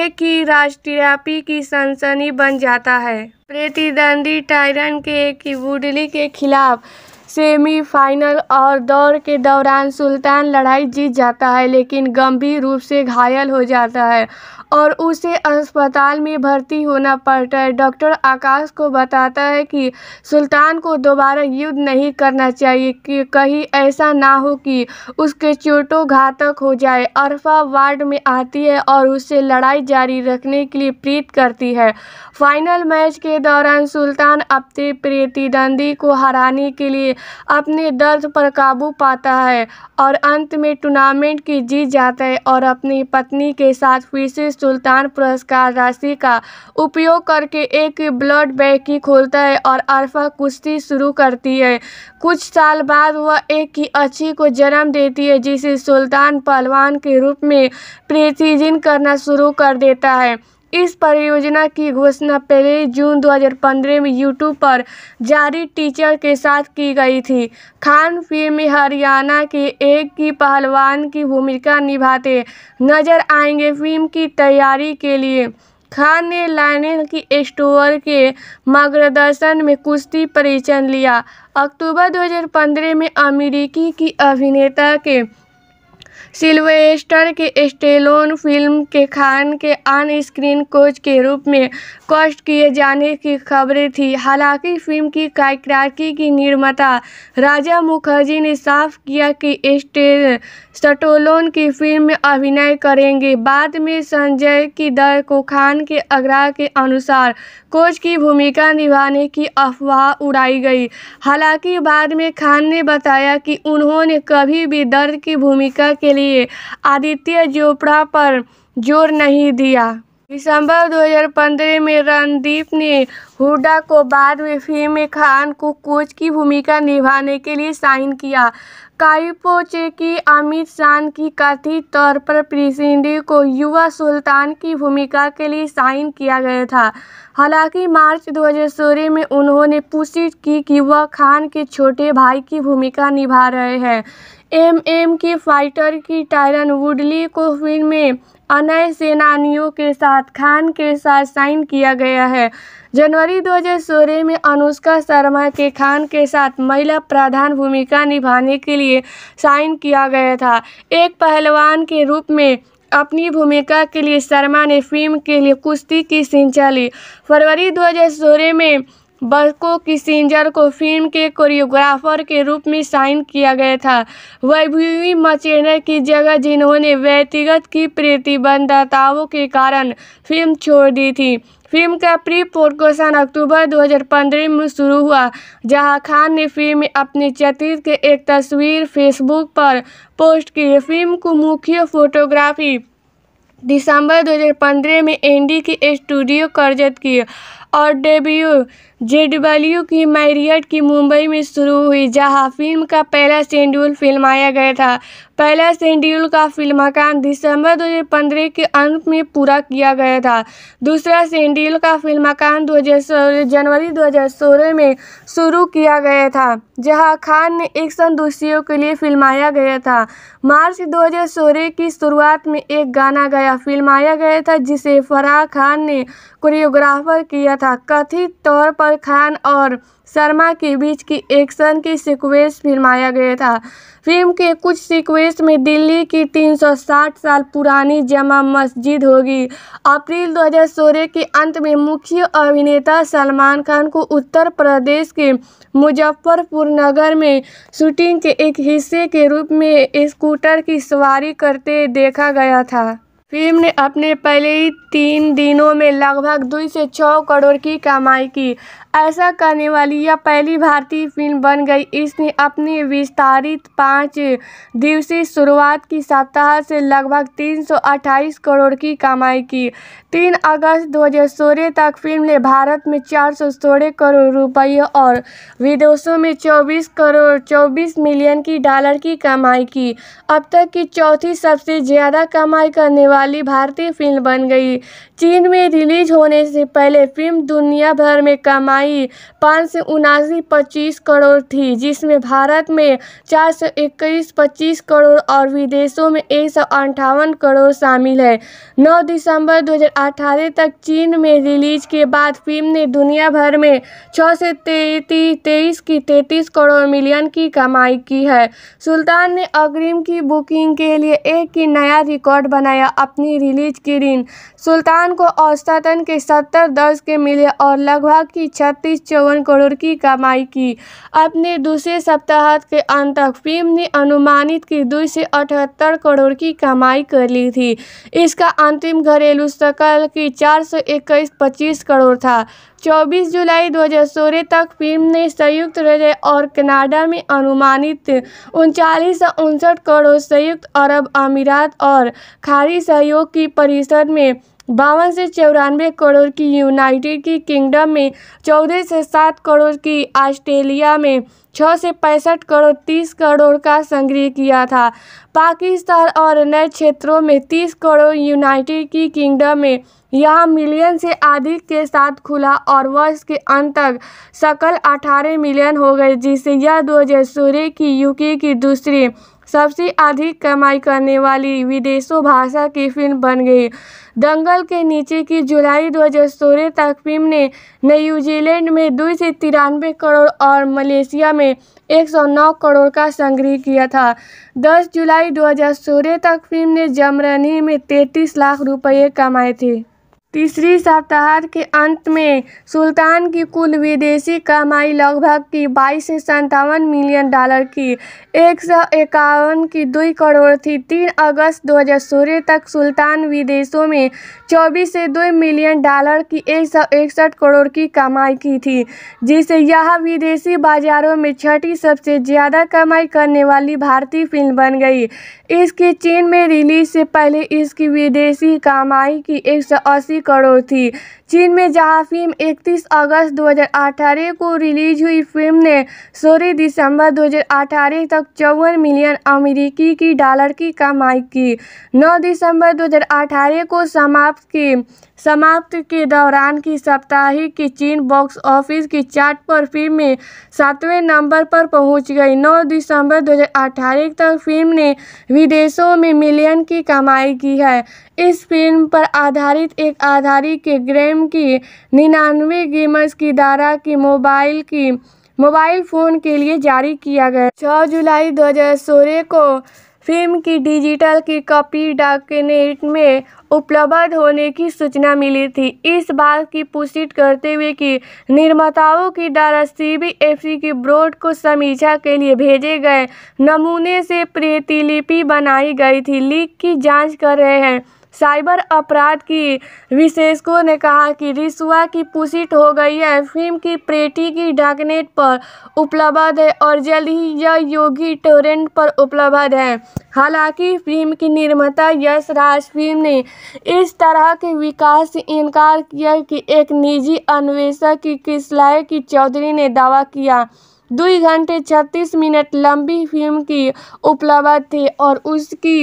एक ही राष्ट्रव्यापी की सनसनी बन जाता है प्रतिद्वंदी टायरन के की वुडली के खिलाफ सेमीफाइनल और दौर के दौरान सुल्तान लड़ाई जीत जाता है लेकिन गंभीर रूप से घायल हो जाता है और उसे अस्पताल में भर्ती होना पड़ता है डॉक्टर आकाश को बताता है कि सुल्तान को दोबारा युद्ध नहीं करना चाहिए कि कहीं ऐसा ना हो कि उसके चोटों घातक हो जाए अरफा वार्ड में आती है और उससे लड़ाई जारी रखने के लिए प्रीत करती है फाइनल मैच के दौरान सुल्तान अपने प्रतिद्वंदी को हराने के लिए अपने दर्द पर काबू पाता है और अंत में टूर्नामेंट की जीत जाता है और अपनी पत्नी के साथ फिर से सुल्तान पुरस्कार राशि का उपयोग करके एक ब्लड बैग की खोलता है और अरफा कुश्ती शुरू करती है कुछ साल बाद वह एक की अच्छी को जन्म देती है जिसे सुल्तान पहलवान के रूप में प्रतिदिन करना शुरू कर देता है इस परियोजना की घोषणा पहले जून 2015 में यूट्यूब पर जारी टीचर के साथ की गई थी खान फिल्म में हरियाणा के एक की पहलवान की भूमिका निभाते नजर आएंगे फिल्म की तैयारी के लिए खान ने लाइनेन की स्टोर के मार्गदर्शन में कुश्ती परिचय लिया अक्टूबर 2015 में अमेरिकी की अभिनेता के सिल्वेस्टर के स्टेलोन फिल्म के खान के ऑन स्क्रीन कोच के रूप में कॉस्ट किए जाने की खबरें थी हालांकि फिल्म की कायराकी की निर्माता राजा मुखर्जी ने साफ किया कि स्टेल स्टोलोन की फिल्म में अभिनय करेंगे बाद में संजय की दर को खान के आग्रह के अनुसार कोच की भूमिका निभाने की अफवाह उड़ाई गई हालांकि बाद में खान ने बताया कि उन्होंने कभी भी दर्द की भूमिका के लिए आदित्य चोपड़ा पर जोर नहीं दिया दिसंबर 2015 में रणदीप ने हुडा को बाद में फिल्म में खान को कोच की भूमिका निभाने के लिए साइन किया काइपोचे की अमित शान की कथित तौर पर प्रिसिंडी को युवा सुल्तान की भूमिका के लिए साइन किया गया था हालांकि मार्च 2016 में उन्होंने पुष्टि की कि वह खान के छोटे भाई की भूमिका निभा रहे हैं एमएम की फाइटर की टायरन वुडली को फिल्म में अनय सेनानियों के साथ खान के साथ साइन किया गया है जनवरी 2016 में अनुष्का शर्मा के खान के साथ महिला प्रधान भूमिका निभाने के लिए साइन किया गया था एक पहलवान के रूप में अपनी भूमिका के लिए शर्मा ने फिल्म के लिए कुश्ती की सिंचा ली फरवरी 2016 में बको किसिंजर को फिल्म के कोरियोग्राफर के रूप में साइन किया गया था वैभवी मचेनर की जगह जिन्होंने व्यक्तिगत की प्रतिबंधताओं के कारण फिल्म छोड़ दी थी फिल्म का प्री प्रोडक्शन अक्टूबर 2015 में शुरू हुआ जहां खान ने फिल्म में अपने चतीत के एक तस्वीर फेसबुक पर पोस्ट की फिल्म को मुख्य फोटोग्राफी दिसंबर 2015 में एनडी की स्टूडियो कर्जत की और डेब्यू जेडब्ल्यू की मैरियट की मुंबई में शुरू हुई जहां फिल्म का पहला शेड्यूल फिल्माया गया था पहला शेड्यूल का फिल्म मकान दिसंबर 2015 के अंत में पूरा किया गया था दूसरा शेड्यूल का फिल्म फिल्माकान 2016 जनवरी 2016 में शुरू किया गया था जहां खान ने एक दूसरियों के लिए फिल्माया गया था मार्च दो की शुरुआत में एक गाना गया फिल्माया गया था जिसे फराह खान ने कोरियोग्राफर किया था कथित तौर पर खान और शर्मा के बीच की एक्शन की सीक्वेंस फिल्माया गया था फिल्म के कुछ सीक्वेंस में दिल्ली की 360 साल पुरानी जमा मस्जिद होगी अप्रैल 2016 के अंत में मुख्य अभिनेता सलमान खान को उत्तर प्रदेश के मुजफ्फरपुर नगर में शूटिंग के एक हिस्से के रूप में स्कूटर की सवारी करते देखा गया था फिल्म ने अपने पहले ही तीन दिनों में लगभग दो से छः करोड़ की कमाई की ऐसा करने वाली यह पहली भारतीय फिल्म बन गई इसने अपनी विस्तारित पाँच दिवसीय शुरुआत की सप्ताह से लगभग 328 करोड़ की कमाई की 3 अगस्त 2016 तक फिल्म ने भारत में चार सौ सोलह करोड़ रुपये और विदेशों में 24 करोड़ 24 मिलियन की डॉलर की कमाई की अब तक की चौथी सबसे ज़्यादा कमाई करने वाली वाली भारतीय फिल्म बन गई चीन में रिलीज होने से पहले फिल्म दुनिया भर में कमाई पाँच सौ उनासी पच्चीस करोड़ थी जिसमें भारत में चार सौ इक्कीस पच्चीस करोड़ और विदेशों में एक सौ अंठावन करोड़ शामिल है नौ दिसंबर दो हजार अठारह तक चीन में रिलीज के बाद फिल्म ने दुनिया भर में छः से तेईस की तैंतीस करोड़ मिलियन की कमाई की है सुल्तान ने अग्रिम की बुकिंग के लिए एक की नया रिकॉर्ड बनाया अपनी रिलीज की ऋण सुल्तान को औसतन के सत्तर दर्ज के मिले और लगभग की छत्तीस चौवन करोड़ की कमाई की अपने दूसरे सप्ताह के अंत तक फिल्म ने अनुमानित की दो से अठहत्तर करोड़ की कमाई कर ली थी इसका अंतिम घरेलू सकल की चार सौ इक्कीस पच्चीस करोड़ था 24 जुलाई 2016 तक फिल्म ने संयुक्त राज्य और कनाडा में अनुमानित उनचालीस उनसठ करोड़ संयुक्त अरब अमीरात और खाड़ी सहयोग की परिषद में बावन से चौरानवे करोड़ की यूनाइटेड की किंगडम में चौदह से सात करोड़ की ऑस्ट्रेलिया में छः से पैंसठ करोड़ तीस करोड़ का संग्रह किया था पाकिस्तान और अन्य क्षेत्रों में तीस करोड़ यूनाइटेड की किंगडम में यह मिलियन से अधिक के साथ खुला और वर्ष के अंत तक सकल अठारह मिलियन हो गई जिससे यह दो सूर्य की यूके की दूसरी सबसे अधिक कमाई करने वाली विदेशों भाषा की फिल्म बन गई दंगल के नीचे की जुलाई 2016 तक फिल्म ने न्यूजीलैंड में दो से तिरानवे करोड़ और मलेशिया में 109 करोड़ का संग्रह किया था 10 जुलाई 2016 तक फिल्म ने जमरनी में 33 लाख रुपए कमाए थे तीसरी सप्ताह के अंत में सुल्तान की कुल विदेशी कमाई लगभग की बाईस से संतावन मिलियन डॉलर की एक सौ इक्यावन की दो करोड़ थी तीन अगस्त दो हज़ार सोलह तक सुल्तान विदेशों में चौबीस से दो मिलियन डॉलर की एक सौ इकसठ करोड़ की कमाई की थी जिसे यह विदेशी बाजारों में छठी सबसे ज़्यादा कमाई करने वाली भारतीय फिल्म बन गई इसकी चीन में रिलीज से पहले इसकी विदेशी कमाई की एक सौ अस्सी भी करो थी चीन में जहां फिल्म 31 अगस्त 2018 को रिलीज हुई फिल्म ने सोलह दिसंबर 2018 तक चौवन मिलियन अमेरिकी की डॉलर की कमाई की 9 दिसंबर 2018 को समाप्त की समाप्त के दौरान की साप्ताहिक की चीन बॉक्स ऑफिस की चार्ट पर फिल्म में सातवें नंबर पर पहुंच गई 9 दिसंबर 2018 तक फिल्म ने विदेशों में मिलियन की कमाई की है इस फिल्म पर आधारित एक आधारित के ग्रैंड कार्यक्रम की निन्यानवे गेमर्स की दारा की मोबाइल की मोबाइल फ़ोन के लिए जारी किया गया छः जुलाई दो हजार सोलह को फिल्म की डिजिटल की कॉपी डाकनेट में उपलब्ध होने की सूचना मिली थी इस बात की पुष्टि करते हुए कि निर्माताओं की द्वारा सी की बोर्ड को समीक्षा के लिए भेजे गए नमूने से प्रतिलिपि बनाई गई थी लीक की जांच कर रहे हैं साइबर अपराध की विशेषज्ञों ने कहा कि रिसुआ की पुष्टि हो गई है फिल्म की प्रेटी की डाकनेट पर उपलब्ध है और जल्द ही यह योगी टोरेंट पर उपलब्ध है हालांकि फिल्म की निर्माता यश राज फिल्म ने इस तरह के विकास से इनकार किया कि एक निजी अन्वेषक की किसलाय की चौधरी ने दावा किया दुई घंटे छत्तीस मिनट लंबी फिल्म की उपलब्ध थी और उसकी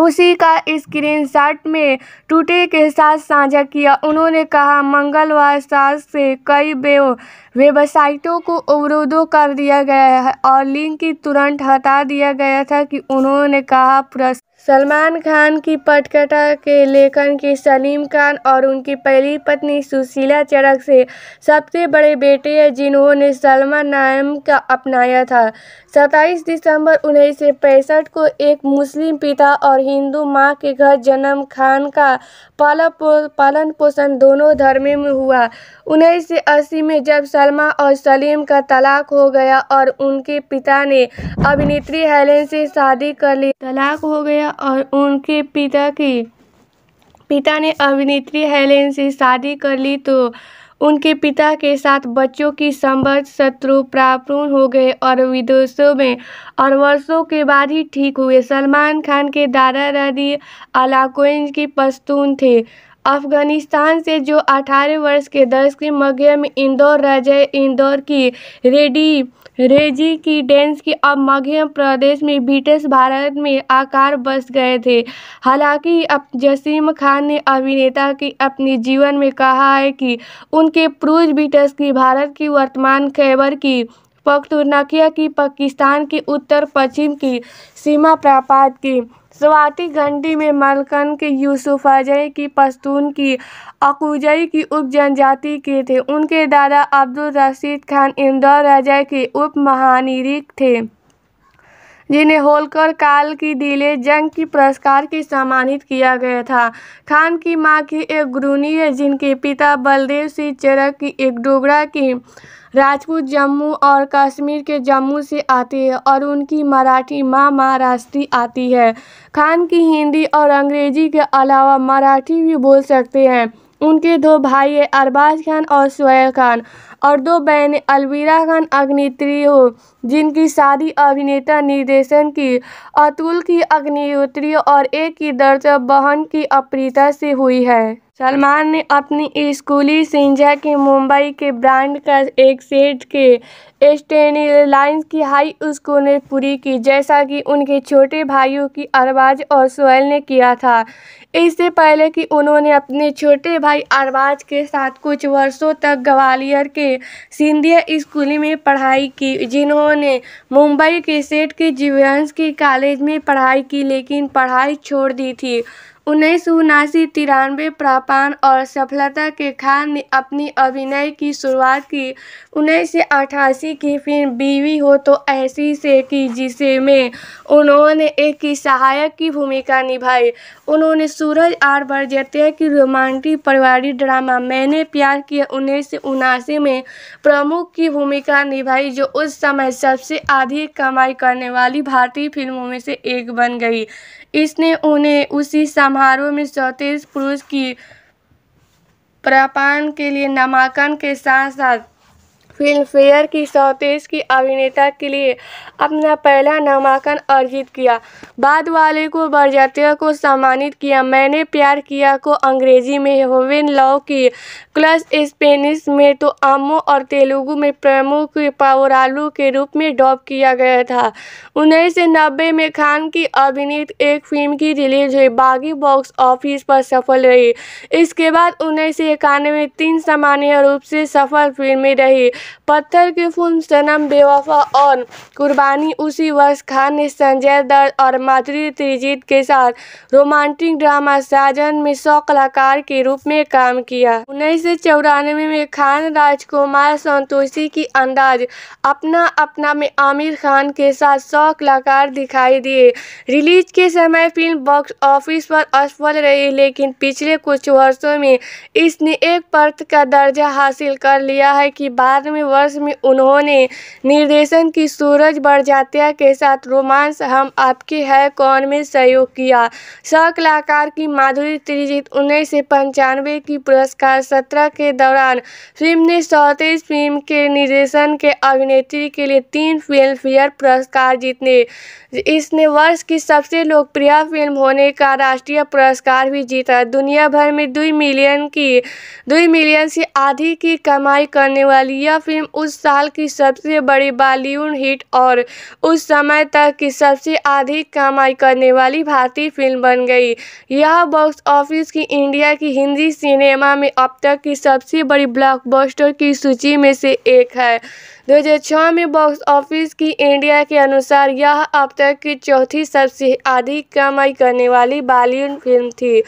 उसी का स्क्रीनशॉट में टूटे के साथ साझा किया उन्होंने कहा मंगलवार सास से कई बेव वेबसाइटों को अवरोधो कर दिया गया है और लिंक तुरंत हटा दिया गया था कि उन्होंने कहा सलमान खान की पटकथा के लेखन की सलीम खान और उनकी पहली पत्नी सुशीला चरक से सबसे बड़े बेटे हैं जिन्होंने सलमान नायम का अपनाया था 27 दिसंबर उन्नीस को एक मुस्लिम पिता और हिंदू माँ के घर जन्म खान का पालन पोषण दोनों धर्म में हुआ उन्नीस में जब सलमा और सलीम का तलाक हो गया और उनके पिता ने अभिनेत्री हेलेन से शादी कर ली तलाक हो गया और उनके पिता की पिता ने अभिनेत्री हेलेन से शादी कर ली तो उनके पिता के साथ बच्चों की संबंध शत्रु प्रापूर्ण हो गए और विदेशों में और वर्षों के बाद ही ठीक हुए सलमान खान के दादा दादी अलाकोइंज की पश्तून थे अफगानिस्तान से जो अठारह वर्ष के के मध्य में इंदौर राज्य इंदौर की रेडी की डेंस की अब मध्य प्रदेश में ब्रिटिश भारत में आकार बस गए थे हालांकि अब जसीम खान ने अभिनेता की अपने जीवन में कहा है कि उनके पूर्व ब्रिटिश की भारत की वर्तमान खैबर की पख्तुनखिया की पाकिस्तान की उत्तर पश्चिम की सीमा प्रापात की स्वाति घंटी में मलकन के अजय की पश्तून की अकुजई की उप जनजाति के थे उनके दादा अब्दुल रशीद खान इंदौर अजय के उप महानिरीक थे जिन्हें होलकर काल की दिले जंग की पुरस्कार की सम्मानित किया गया था खान की माँ की एक गुरुनी है जिनके पिता बलदेव सिंह चरक की एक डोगरा की राजपूत जम्मू और कश्मीर के जम्मू से आते हैं और उनकी मराठी माँ महाराष्ट्री आती है खान की हिंदी और अंग्रेजी के अलावा मराठी भी बोल सकते हैं उनके दो भाई हैं अरबाज खान और सुहेल खान और दो बहनें अलवीरा खान अग्नित्री हो जिनकी शादी अभिनेता निर्देशन की अतुल की अग्निहोत्री और एक की दर्जा बहन की अप्रीता से हुई है सलमान ने अपनी स्कूली सिंजा के मुंबई के ब्रांड का एक सेट के स्टेनलाइंस की हाई स्कूल ने पूरी की जैसा कि उनके छोटे भाइयों की अरबाज और सोहेल ने किया था इससे पहले कि उन्होंने अपने छोटे भाई अरबाज के साथ कुछ वर्षों तक ग्वालियर के सिंधिया स्कूल में पढ़ाई की जिन्होंने मुंबई के सेठ के जीवंश के कॉलेज में पढ़ाई की लेकिन पढ़ाई छोड़ दी थी उन्नीस सौ उनासी तिरानवे प्रापान और सफलता के खान ने अपनी अभिनय की शुरुआत की उन्नीस सौ अठासी की फिल्म बीवी हो तो ऐसी से की जिसे में उन्होंने एक सहायक की भूमिका निभाई उन्होंने सूरज आर बरजते की रोमांटिक परिवारिक ड्रामा मैंने प्यार किया उन्नीस सौ उनासी में प्रमुख की भूमिका निभाई जो उस समय सबसे अधिक कमाई करने वाली भारतीय फिल्मों में से एक बन गई इसने उन्हें उसी समारोह में चौतीस पुरुष की प्रपान के लिए नामांकन के साथ साथ फिल्मफेयर की सौतेज की अभिनेता के लिए अपना पहला नामांकन अर्जित किया बाद वाले को बरजातिया को सम्मानित किया मैंने प्यार किया को अंग्रेजी में होविन लव की क्लस स्पेनिश में तो आमो और तेलुगु में प्रमुख पावरालू के रूप में डॉप किया गया था उन्नीस सौ नब्बे में खान की अभिनीत एक फिल्म की रिलीज हुई बागी बॉक्स ऑफिस पर सफल रही इसके बाद उन्नीस सौ इक्यानवे तीन सामान्य रूप से सफल फिल्में रही पत्थर की फिल्म सनम बेवफा और कुर्बानी उसी वर्ष खान ने संजय दत्त और माधुरी त्रिजीत के साथ रोमांटिक ड्रामा साजन में सौ कलाकार के रूप में काम किया उन्नीस में खान राजकुमार संतोषी की अंदाज अपना अपना में आमिर खान के साथ सौ कलाकार दिखाई दिए रिलीज के समय फिल्म बॉक्स ऑफिस पर असफल रही लेकिन पिछले कुछ वर्षों में इसने एक पर्त का दर्जा हासिल कर लिया है कि बाद में वर्ष में उन्होंने निर्देशन की सूरज बड़जात्या के साथ रोमांस हम आपके है कौन में सहयोग किया सकलाकार की माधुरी त्रिजीत उन्नीस सौ पंचानवे की पुरस्कार सत्रह के दौरान फिल्म ने सौतीस फिल्म के निर्देशन के अभिनेत्री के लिए तीन फिल्म फेयर पुरस्कार जीतने इसने वर्ष की सबसे लोकप्रिय फिल्म होने का राष्ट्रीय पुरस्कार भी जीता दुनिया भर में दुई मिलियन की दुई मिलियन से आधी की कमाई करने वाली यह फिल्म उस साल की सबसे बड़ी बॉलीवुड हिट और उस समय तक की सबसे अधिक कमाई करने वाली भारतीय फिल्म बन गई यह बॉक्स ऑफिस की इंडिया की हिंदी सिनेमा में अब तक की सबसे बड़ी ब्लॉकबस्टर की सूची में से एक है 2006 में बॉक्स ऑफिस की इंडिया के अनुसार यह अब तक की चौथी सबसे अधिक कमाई करने वाली बॉलीवुड फिल्म थी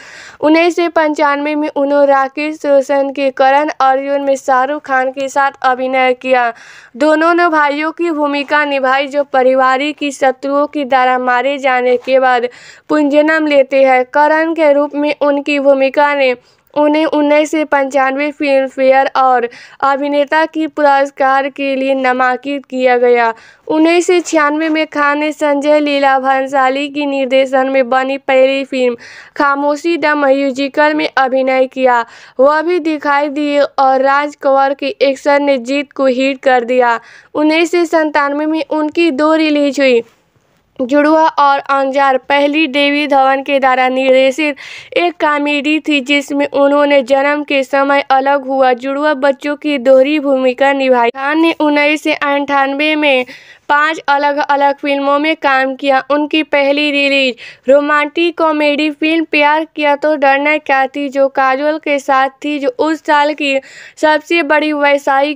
उन्नीस सौ पंचानवे में उन्होंने राकेश रोशन के करण अर्जुन में शाहरुख खान के साथ अभिनय किया दोनों ने भाइयों की भूमिका निभाई जो परिवारिक की शत्रुओं की द्वारा मारे जाने के बाद पुंजनम लेते हैं करण के रूप में उनकी भूमिका ने उन्हें उन्नीस सौ पंचानवे फ़िल्मफेयर और अभिनेता की पुरस्कार के लिए नामांकित किया गया उन्नीस सौ छियानवे में खान ने संजय लीला भंसाली की निर्देशन में बनी पहली फिल्म खामोशी द म्यूजिकल में अभिनय किया वह भी दिखाई दिए और राज कंवर के एक्शन ने जीत को हिट कर दिया उन्नीस सौ संतानवे में उनकी दो रिलीज हुई जुड़वा और अंजार पहली देवी धवन के द्वारा निर्देशित एक कॉमेडी थी जिसमें उन्होंने जन्म के समय अलग हुआ जुड़वा बच्चों की दोहरी भूमिका निभाई खान ने उन्नीस सौ अंठानवे में पांच अलग अलग फिल्मों में काम किया उनकी पहली रिलीज रोमांटिक कॉमेडी फिल्म प्यार किया तो डरना क्या थी जो काजोल के साथ थी जो उस साल की सबसे बड़ी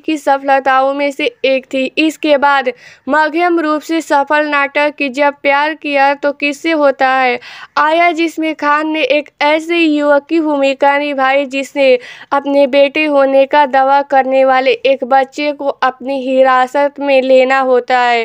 की सफलताओं में से एक थी इसके बाद मध्यम रूप से सफल नाटक की जब प्यार किया तो किससे होता है आया जिसमें खान ने एक ऐसे युवक की भूमिका निभाई जिसने अपने बेटे होने का दावा करने वाले एक बच्चे को अपनी हिरासत में लेना होता है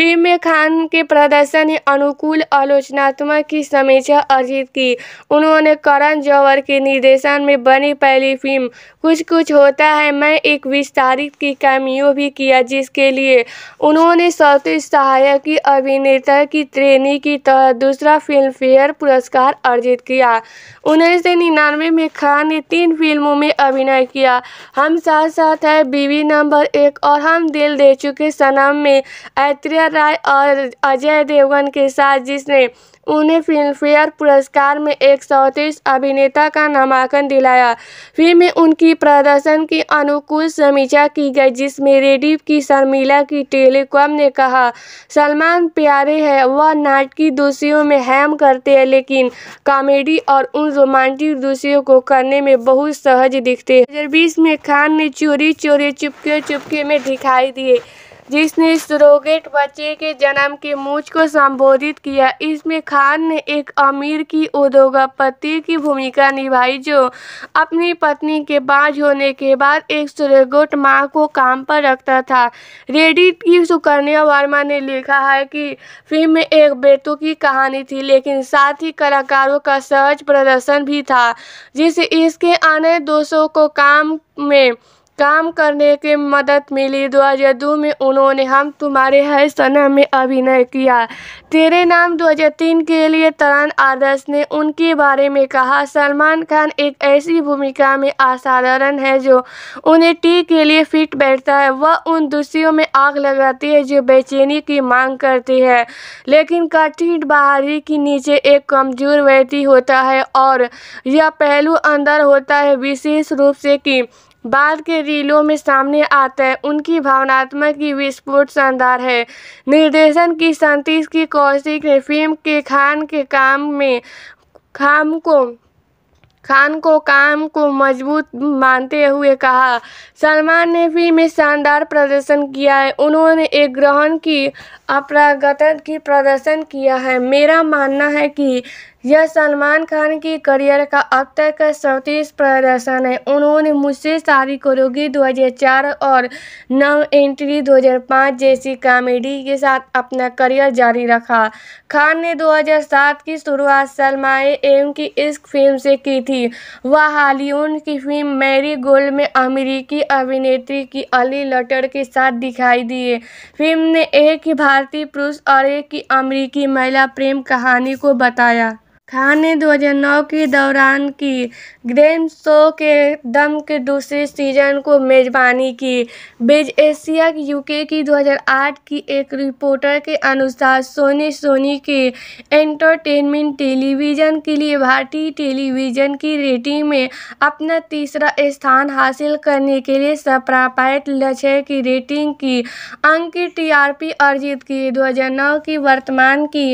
फिल्म में खान के प्रदर्शन ने अनुकूल आलोचनात्मक की समीक्षा अर्जित की उन्होंने करण जौहर के निर्देशन में बनी पहली फिल्म कुछ कुछ होता है मैं एक विस्तारित की कैमियो भी किया जिसके लिए उन्होंने सौते सहायक की अभिनेता की ट्रेनी की तरह दूसरा फिल्म फेयर पुरस्कार अर्जित किया उन्नीस सौ निन्यानवे में खान ने तीन फिल्मों में अभिनय किया हम साथ साथ है बीवी नंबर एक और हम दिल दे चुके सनम में ऐत्रिया राय और अजय देवगन के साथ जिसने उन्हें फिल्मफेयर पुरस्कार में एक अभिनेता का नामांकन दिलाया फिल्म में उनकी प्रदर्शन की अनुकूल समीक्षा की गई जिसमें रेडी की शर्मिला की टेलीकॉम ने कहा सलमान प्यारे हैं वह नाटकी दोषियों में हैम करते हैं लेकिन कॉमेडी और उन रोमांटिक दोषियों को करने में बहुत सहज दिखते हैं बीस में खान ने चोरी चोरी चुपके चुपके में दिखाई दिए जिसने सुरोगेट बच्चे के जन्म के मूज को संबोधित किया इसमें खान ने एक अमीर की उद्योगपति की भूमिका निभाई जो अपनी पत्नी के बाँझ होने के बाद एक सुरोगेट माँ को काम पर रखता था रेडिट की सुकन्या वर्मा ने लिखा है कि फिल्म में एक बेटों की कहानी थी लेकिन साथ ही कलाकारों का सहज प्रदर्शन भी था जिसे इसके आने दोषों को काम में काम करने की मदद मिली दो हज़ार दो में उन्होंने हम तुम्हारे हर सना में अभिनय किया तेरे नाम 2003 के लिए तरन आदर्श ने उनके बारे में कहा सलमान खान एक ऐसी भूमिका में असाधारण है जो उन्हें टी के लिए फिट बैठता है वह उन दूसरियों में आग लगाती है जो बेचैनी की मांग करती है लेकिन कठिन बाहरी के नीचे एक कमजोर व्यक्ति होता है और यह पहलू अंदर होता है विशेष रूप से कि बाद के रीलों में सामने आते हैं उनकी भावनात्मक की विस्फोट शानदार है निर्देशन की संतीश की कौशिक ने फिल्म के खान के काम में खाम को खान को काम को मजबूत मानते हुए कहा सलमान ने फिल्म में शानदार प्रदर्शन किया है उन्होंने एक ग्रहण की अपरागत की प्रदर्शन किया है मेरा मानना है कि यह सलमान खान की करियर का अब तक का सर्वोत्कृष्ट प्रदर्शन है उन्होंने मुझसे सारी करोगी 2004 और नव एंट्री 2005 जैसी कॉमेडी के साथ अपना करियर जारी रखा खान ने 2007 की शुरुआत सलमाए एम की इस फिल्म से की थी वह हॉलीवुड की फिल्म मैरी गोल्ड में अमेरिकी अभिनेत्री की अली लटर के साथ दिखाई दिए फिल्म ने एक ही भारतीय पुरुष और एक ही अमरीकी महिला प्रेम कहानी को बताया खान ने 2009 के दौरान की ग्रैंड शो के दम के दूसरे सीजन को मेज़बानी की बेज एशिया यूके की 2008 की एक रिपोर्टर के अनुसार सोने सोनी के एंटरटेनमेंट टेलीविज़न के लिए भारतीय टेलीविज़न की रेटिंग में अपना तीसरा स्थान हासिल करने के लिए सप्रापायत लक्ष्य की रेटिंग की अंक टीआरपी अर्जित की 2009 की वर्तमान की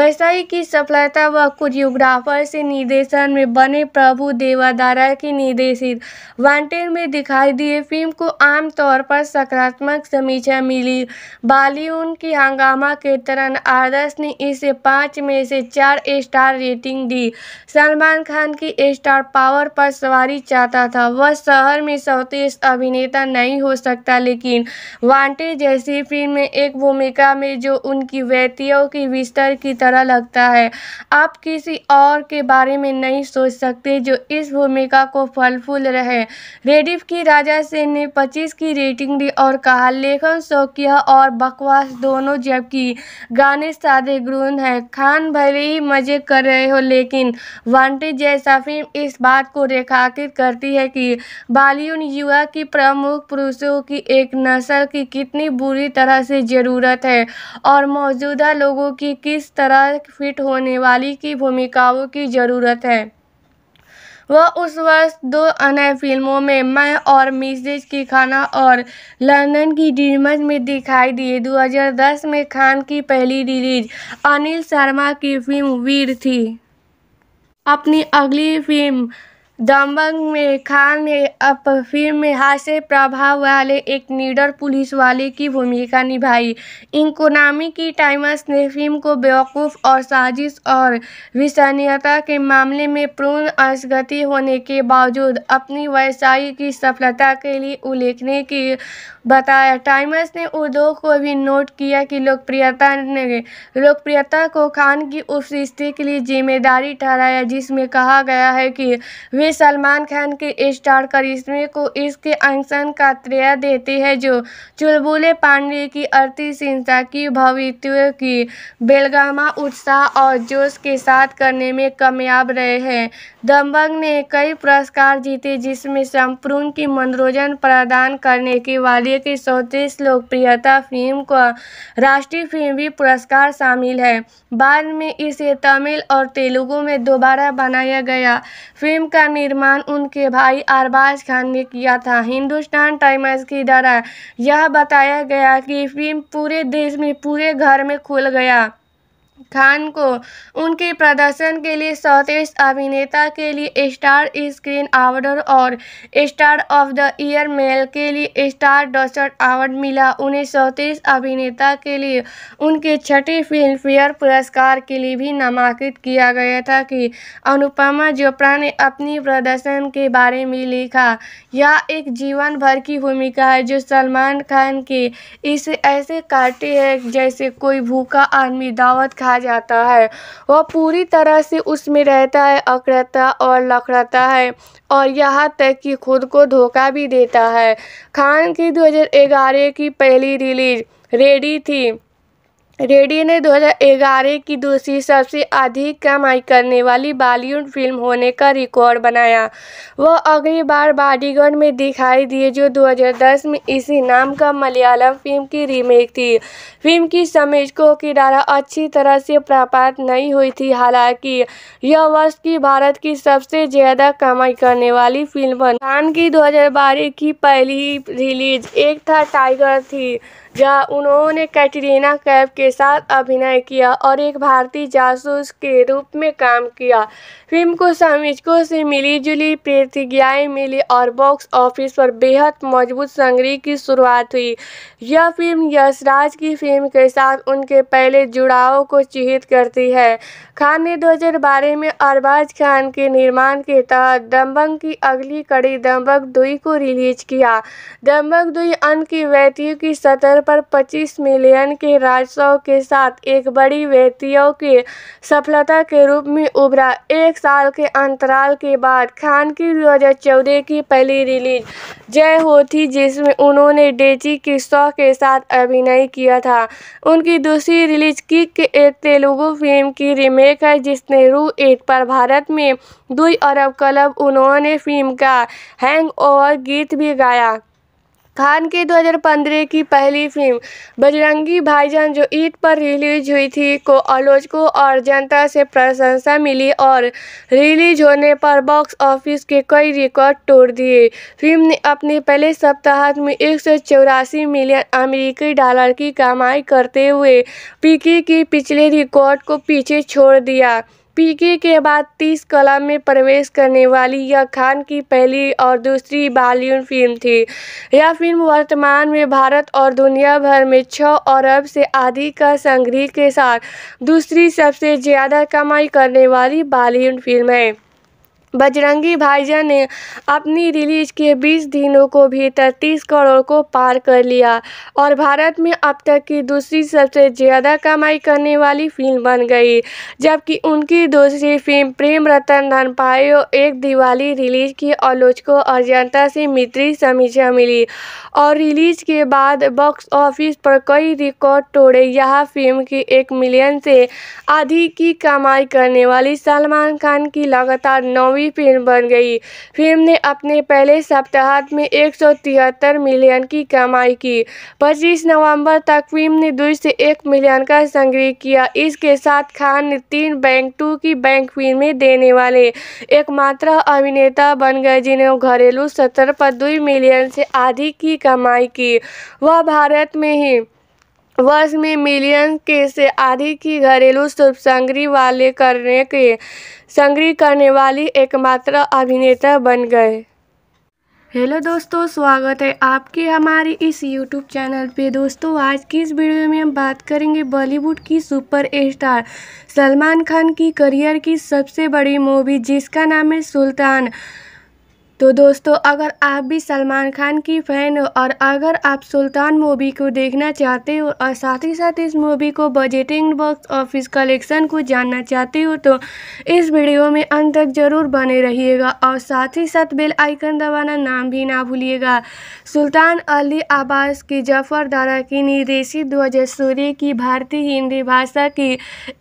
वैसाई की सफलता व कुछ जियोग्राफर से निर्देशन में बने प्रभु देवादारा की निर्देशित वांटेड में दिखाई दिए फिल्म को आमतौर पर सकारात्मक समीक्षा मिली बॉलीवुड की हंगामा के तरह आदर्श ने इसे पाँच में से चार स्टार रेटिंग दी सलमान खान की स्टार पावर पर सवारी चाहता था वह शहर में स्वदेश अभिनेता नहीं हो सकता लेकिन वांटे जैसी फिल्म में एक भूमिका में जो उनकी व्यक्तियों की बिस्तर की तरह लगता है आप किस किसी और के बारे में नहीं सोच सकते जो इस भूमिका को फलफूल रहे रेडिफ की राजा सेन ने 25 की रेटिंग दी और कहा लेखन शौकिया और बकवास दोनों जबकि गाने सादे ग्रून है खान भले ही मज़े कर रहे हो लेकिन वांटेड जैसा फिल्म इस बात को रेखांकित करती है कि बालीवुड युवा की प्रमुख पुरुषों की एक नस्ल की कितनी बुरी तरह से ज़रूरत है और मौजूदा लोगों की किस तरह फिट होने वाली की भूमिकाओं की ज़रूरत है वह उस वर्ष दो अन्य फिल्मों में मैं और मिसेज की खाना और लंदन की डीमज में दिखाई दिए 2010 में खान की पहली रिलीज अनिल शर्मा की फिल्म वीर थी अपनी अगली फिल्म दबंग में खान ने फिल्म में हास्य प्रभाव वाले एक निडर पुलिस वाले की भूमिका निभाई इंकोनामी की टाइम्स ने फिल्म को बेवकूफ़ और साजिश और विश्वनीयता के मामले में पूर्ण असगति होने के बावजूद अपनी व्यवसाय की सफलता के लिए उल्लेखने की बताया टाइम्स ने उर्दू को भी नोट किया कि लोकप्रियता ने लोकप्रियता को खान की उस रिश्ते के लिए जिम्मेदारी ठहराया जिसमें कहा गया है कि वे सलमान खान के स्टार करिश्मे को इसके अंशन का त्रेय देते हैं जो चुलबुले पांडे की सिंसा की भवित्व की बेलगामा उत्साह और जोश के साथ करने में कामयाब रहे हैं दम्बंग ने कई पुरस्कार जीते जिसमें संपूर्ण की मनोरंजन प्रदान करने के वाले लिए की लोकप्रियता फिल्म का राष्ट्रीय फिल्मी पुरस्कार शामिल है बाद में इसे तमिल और तेलुगु में दोबारा बनाया गया फिल्म का निर्माण उनके भाई अरबाज खान ने किया था हिंदुस्तान टाइम्स की द्वारा यह बताया गया कि फिल्म पूरे देश में पूरे घर में खुल गया खान को उनके प्रदर्शन के लिए सर्वश्रेष्ठ अभिनेता के लिए स्टार स्क्रीन अवार्ड और star of the year male के लिए स्टार डॉस्टर अवार्ड मिला उन्हें सर्वश्रेष्ठ अभिनेता के लिए उनके छठे फिल्म फेयर पुरस्कार के लिए भी नामांकित किया गया था कि अनुपमा चोपड़ा ने अपनी प्रदर्शन के बारे में लिखा यह एक जीवन भर की भूमिका है जो सलमान खान के इसे ऐसे काटे है जैसे कोई भूखा आदमी दावत खा कहा जाता है वह पूरी तरह से उसमें रहता है अकड़ता और लकड़ता है और यहाँ तक कि खुद को धोखा भी देता है खान की 2011 की पहली रिलीज रेडी थी रेडी ने 2011 की दूसरी सबसे अधिक कमाई करने वाली बॉलीवुड फिल्म होने का रिकॉर्ड बनाया वह अगली बार बाडीगन में दिखाई दिए जो 2010 में इसी नाम का मलयालम फिल्म की रीमेक थी फिल्म की समीक्षकों की द्वारा अच्छी तरह से प्राप्त नहीं हुई थी हालांकि यह वर्ष की भारत की सबसे ज़्यादा कमाई करने वाली फिल्म खान की दो की पहली रिलीज एक था टाइगर थी जहां उन्होंने कैटरीना कैफ के साथ अभिनय किया और एक भारतीय जासूस के रूप में काम किया फिल्म को समीक्षकों से मिली जुली प्रतिज्ञाएँ मिली और बॉक्स ऑफिस पर बेहद मजबूत संग्रह की शुरुआत हुई यह फिल्म यशराज की फिल्म के साथ उनके पहले जुड़ाव को चिहित करती है खान ने दो में अरबाज खान के निर्माण के तहत दम्बंग की अगली कड़ी दम्बंग दुई को रिलीज किया दम्बंग दुई अन्य की व्यक्तियों की सतह पर 25 मिलियन के राजस्व के साथ एक बड़ी व्यक्तियों की सफलता के रूप में उभरा एक एक साल के अंतराल के बाद खान की 2014 की पहली रिलीज जय हो थी जिसमें उन्होंने डेजी की सौ के साथ अभिनय किया था उनकी दूसरी रिलीज किक एक तेलुगु फिल्म की रीमेक है जिसने रू एट पर भारत में दुई अरब क्लब उन्होंने फिल्म का हैंग गीत भी गाया खान की 2015 की पहली फिल्म बजरंगी भाईजान जो ईद पर रिलीज हुई थी को आलोचकों और जनता से प्रशंसा मिली और रिलीज होने पर बॉक्स ऑफिस के कई रिकॉर्ड तोड़ दिए फिल्म ने अपने पहले सप्ताह में एक मिलियन अमेरिकी डॉलर की कमाई करते हुए पीके की पिछले रिकॉर्ड को पीछे छोड़ दिया पीके के बाद तीस कला में प्रवेश करने वाली यह खान की पहली और दूसरी बॉलीवुड फिल्म थी यह फिल्म वर्तमान में भारत और दुनिया भर में छः अरब से आधी का संग्रह के साथ दूसरी सबसे ज़्यादा कमाई करने वाली बॉलीवुड फिल्म है बजरंगी भाईजान ने अपनी रिलीज के 20 दिनों को भीतर 30 करोड़ को पार कर लिया और भारत में अब तक की दूसरी सबसे ज़्यादा कमाई करने वाली फिल्म बन गई जबकि उनकी दूसरी फिल्म प्रेम रतन धन पायो एक दिवाली रिलीज की आलोचकों और जनता से मित्री समीक्षा मिली और रिलीज के बाद बॉक्स ऑफिस पर कई रिकॉर्ड तोड़े यह फिल्म की एक मिलियन से अधिक की कमाई करने वाली सलमान खान की लगातार नौवीं भी फिल्म बन गई फिल्म ने अपने पहले सप्ताह में एक मिलियन की कमाई की 25 नवंबर तक फिल्म ने दो से एक मिलियन का संग्रह किया इसके साथ खान ने तीन बैंक टू की बैंक फिल्में देने वाले एकमात्र अभिनेता बन गए जिन्हें घरेलू स्तर पर दो मिलियन से अधिक की कमाई की वह भारत में ही वर्ष में मिलियन के से अधिक की घरेलू शुभ संग्री वाले करने के संग्रह करने वाली एकमात्र अभिनेता बन गए हेलो दोस्तों स्वागत है आपके हमारे इस यूट्यूब चैनल पे दोस्तों आज की इस वीडियो में हम बात करेंगे बॉलीवुड की सुपर स्टार सलमान खान की करियर की सबसे बड़ी मूवी जिसका नाम है सुल्तान तो दोस्तों अगर आप भी सलमान खान की फ़ैन हो और अगर आप सुल्तान मूवी को देखना चाहते हो और साथ ही साथ इस मूवी को बजटिंग बॉक्स ऑफिस कलेक्शन को जानना चाहते हो तो इस वीडियो में अंत तक ज़रूर बने रहिएगा और साथ ही साथ बेल आइकन दबाना नाम भी ना भूलिएगा सुल्तान अली आबास की जफर दारा की निर्देशित दो की भारतीय हिंदी भाषा की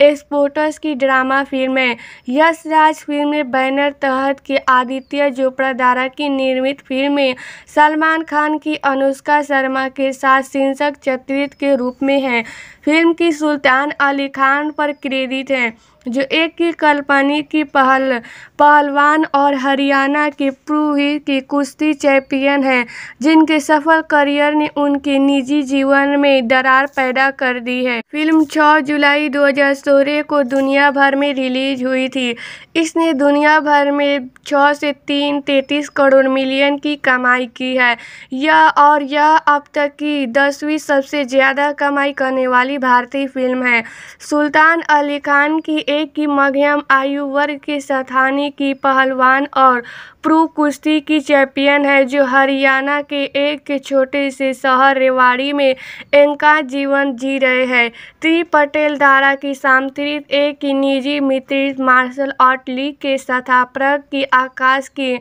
एक्सपोर्टर्स की ड्रामा फिल्म है यश राज फिल्म बैनर तहत के आदित्य जोपड़ा सितारा की निर्मित फिल्में सलमान खान की अनुष्का शर्मा के साथ शीर्षक चित्रित के रूप में हैं फिल्म की सुल्तान अली खान पर क्रेडिट है जो एक की कल्पनी की पहल पहलवान और हरियाणा के पूही की कुश्ती चैंपियन हैं जिनके सफल करियर ने उनके निजी जीवन में दरार पैदा कर दी है फिल्म 6 जुलाई 2016 को दुनिया भर में रिलीज हुई थी इसने दुनिया भर में 6 से तीन तैतीस करोड़ मिलियन की कमाई की है यह और यह अब तक की दसवीं सबसे ज़्यादा कमाई करने वाली भारतीय फिल्म है सुल्तान अली खान की ए की मध्यम आयु वर्ग की सैंथानी की पहलवान और प्रो कुश्ती की चैंपियन है जो हरियाणा के एक छोटे से शहर रेवाड़ी में इनका जीवन जी रहे हैं त्री पटेल धारा की सामतृत एक की निजी मित्र मार्शल आर्ट लीग के स्थापक की आकाश की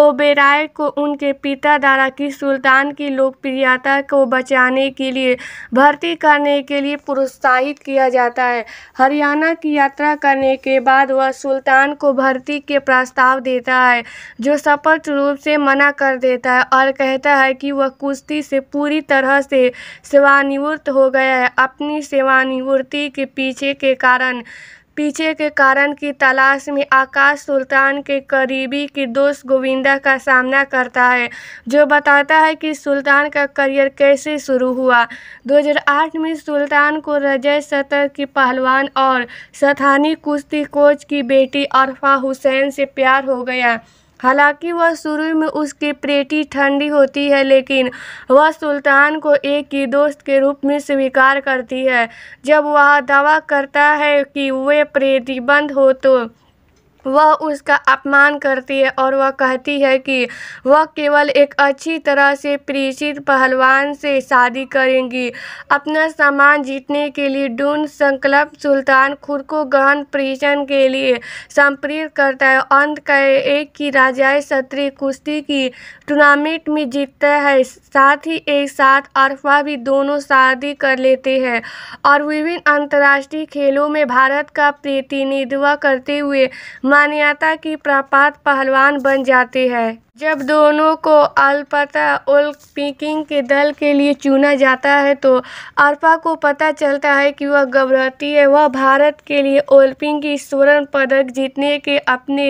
ओबेराय को उनके पिता द्वारा की सुल्तान की लोकप्रियता को बचाने के लिए भर्ती करने के लिए प्रोत्साहित किया जाता है हरियाणा की यात्रा करने के बाद वह सुल्तान को भर्ती के प्रस्ताव देता है जो स्पष्ट रूप से मना कर देता है और कहता है कि वह कुश्ती से पूरी तरह से सेवानिवृत्त हो गया है अपनी सेवानिवृत्ति के पीछे के कारण पीछे के कारण की तलाश में आकाश सुल्तान के करीबी की दोस्त गोविंदा का सामना करता है जो बताता है कि सुल्तान का करियर कैसे शुरू हुआ 2008 में सुल्तान को रजय सतर की पहलवान और सथानी कुश्ती कोच की बेटी अरफा हुसैन से प्यार हो गया हालांकि वह शुरू में उसकी प्रेटी ठंडी होती है लेकिन वह सुल्तान को एक ही दोस्त के रूप में स्वीकार करती है जब वह दावा करता है कि वे प्रेतिबंध हो तो वह उसका अपमान करती है और वह कहती है कि वह केवल एक अच्छी तरह से परिचित पहलवान से शादी करेंगी अपना सामान जीतने के लिए डून संकल्प सुल्तान खुद को गहन परिचन के लिए संप्रेरित करता है अंत का एक की राजाए सत्री कुश्ती की टूर्नामेंट में जीतता है साथ ही एक साथ अरफा भी दोनों शादी कर लेते हैं और विभिन्न अंतर्राष्ट्रीय खेलों में भारत का प्रतिनिधित्व करते हुए मान्यता की प्रपात पहलवान बन जाते हैं जब दोनों को उल पिकिंग के दल के लिए चुना जाता है तो अरपा को पता चलता है कि वह गर्भवती है वह भारत के लिए ओलंपिक की स्वर्ण पदक जीतने के अपने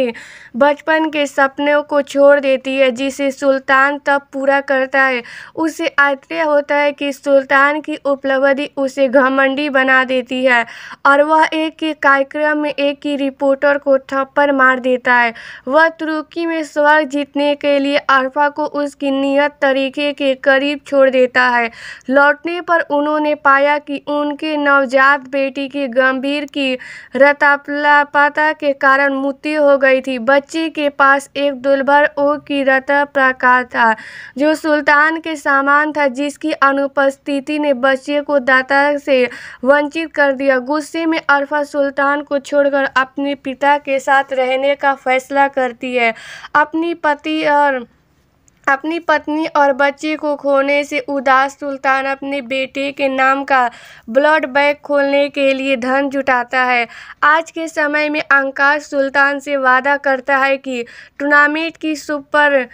बचपन के सपनों को छोड़ देती है जिसे सुल्तान तब पूरा करता है उसे आश्चर्य होता है कि सुल्तान की उपलब्धि उसे घमंडी बना देती है और वह एक ही कार्यक्रम में एक ही रिपोर्टर को थप्पड़ मार देता है वह तुर्की में स्वर्ग जीतने के लिए आरफा को उसकी नियत तरीके के करीब छोड़ देता है लौटने पर उन्होंने पाया कि उनके नवजात बेटी की गंभीर की रतापलापता के कारण मृत्यु हो गई थी बच्चे के पास एक दुलभर ओ की रत प्रकार था जो सुल्तान के सामान था जिसकी अनुपस्थिति ने बच्चे को दाता से वंचित कर दिया गुस्से में अरफा सुल्तान को छोड़कर अपने पिता के साथ रहने का फैसला करती है अपनी पति और अपनी पत्नी और बच्चे को खोने से उदास सुल्तान अपने बेटे के नाम का ब्लड बैग खोलने के लिए धन जुटाता है आज के समय में अंकाश सुल्तान से वादा करता है कि टूर्नामेंट की सुपर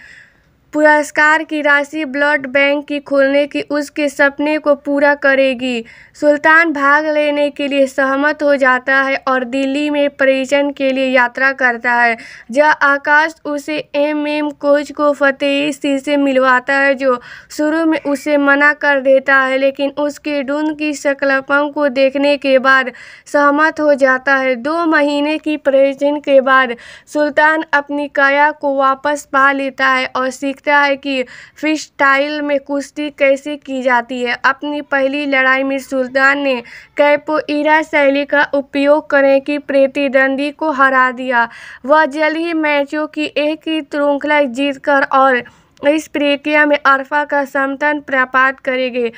पुरस्कार की राशि ब्लड बैंक की खोलने की उसके सपने को पूरा करेगी सुल्तान भाग लेने के लिए सहमत हो जाता है और दिल्ली में परिजन के लिए यात्रा करता है जहाँ आकाश उसे एम एम कोच को फतेह सिंह से मिलवाता है जो शुरू में उसे मना कर देता है लेकिन उसके डून की सकलपम को देखने के बाद सहमत हो जाता है दो महीने की परिजन के बाद सुल्तान अपनी काया को वापस पा लेता है और सीख सीखता है कि फ्री स्टाइल में कुश्ती कैसे की जाती है अपनी पहली लड़ाई में सुल्तान ने कैपोइरा शैली का उपयोग करें कि प्रतिद्वंदी को हरा दिया वह जल्द ही मैचों की एक ही श्रृंखला जीतकर और इस प्रक्रिया में अरफा का समतन प्राप्त करेगी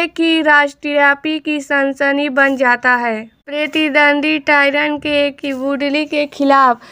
एक ही राष्ट्रव्यापी की सनसनी बन जाता है प्रतिद्वंदी टायरन के एक वुडली के खिलाफ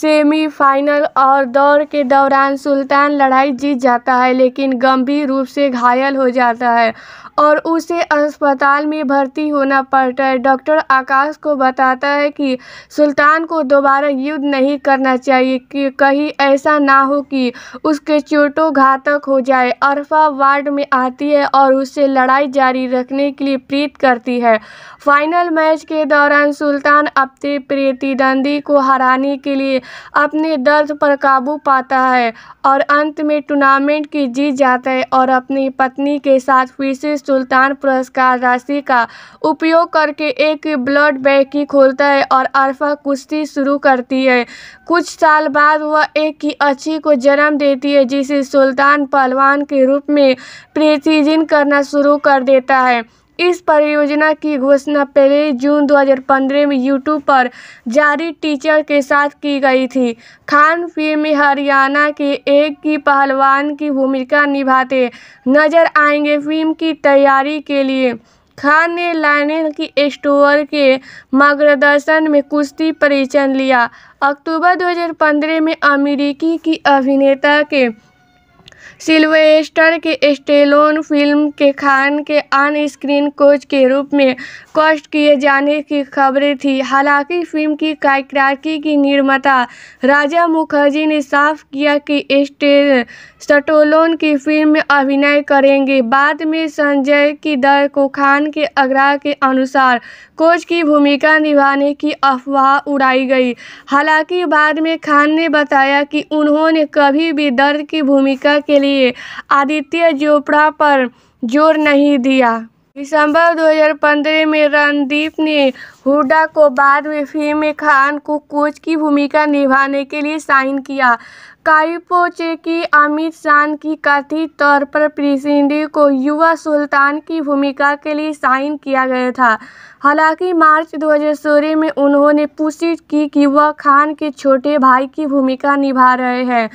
सेमीफाइनल और दौड़ के दौरान सुल्तान लड़ाई जीत जाता है लेकिन गंभीर रूप से घायल हो जाता है और उसे अस्पताल में भर्ती होना पड़ता है डॉक्टर आकाश को बताता है कि सुल्तान को दोबारा युद्ध नहीं करना चाहिए कि कहीं ऐसा ना हो कि उसके चोटों घातक हो जाए अरफा वार्ड में आती है और उससे लड़ाई जारी रखने के लिए प्रीत करती है फाइनल मैच के दौरान सुल्तान अपने प्रतिद्वंदी को हराने के लिए अपने दर्द पर काबू पाता है और अंत में टूर्नामेंट की जीत जाता है और अपनी पत्नी के साथ फिर से सुल्तान पुरस्कार राशि का उपयोग करके एक ब्लड बैग की खोलता है और अरफा कुश्ती शुरू करती है कुछ साल बाद वह एक की अच्छी को जन्म देती है जिसे सुल्तान पहलवान के रूप में प्रतिदिन करना शुरू कर देता है इस परियोजना की घोषणा पहले जून 2015 में यूट्यूब पर जारी टीचर के साथ की गई थी खान फिल्म में हरियाणा के एक की पहलवान की भूमिका निभाते नजर आएंगे फिल्म की तैयारी के लिए खान ने लाइनेन की स्टोर के मार्गदर्शन में कुश्ती परिचय लिया अक्टूबर 2015 में अमेरिकी की अभिनेता के सिल्वेस्टर के स्टेलोन फिल्म के खान के ऑन स्क्रीन कोच के रूप में स्क्वाश किए जाने की खबरें थी हालांकि फिल्म की कायराकी की निर्माता राजा मुखर्जी ने साफ किया कि स्टेल स्टोलोन की फिल्म में अभिनय करेंगे बाद में संजय की दर को खान के आग्रह के अनुसार कोच की भूमिका निभाने की अफवाह उड़ाई गई हालांकि बाद में खान ने बताया कि उन्होंने कभी भी दर्द की भूमिका के लिए आदित्य चोपड़ा पर जोर नहीं दिया दिसंबर 2015 में रणदीप ने हुडा को बाद में फिल्म में खान को कोच की भूमिका निभाने के लिए साइन किया काइपोचे की अमित शान की कथित तौर पर प्रिसिंडी को युवा सुल्तान की भूमिका के लिए साइन किया गया था हालांकि मार्च 2016 में उन्होंने पुष्टि की कि वह खान के छोटे भाई की भूमिका निभा रहे हैं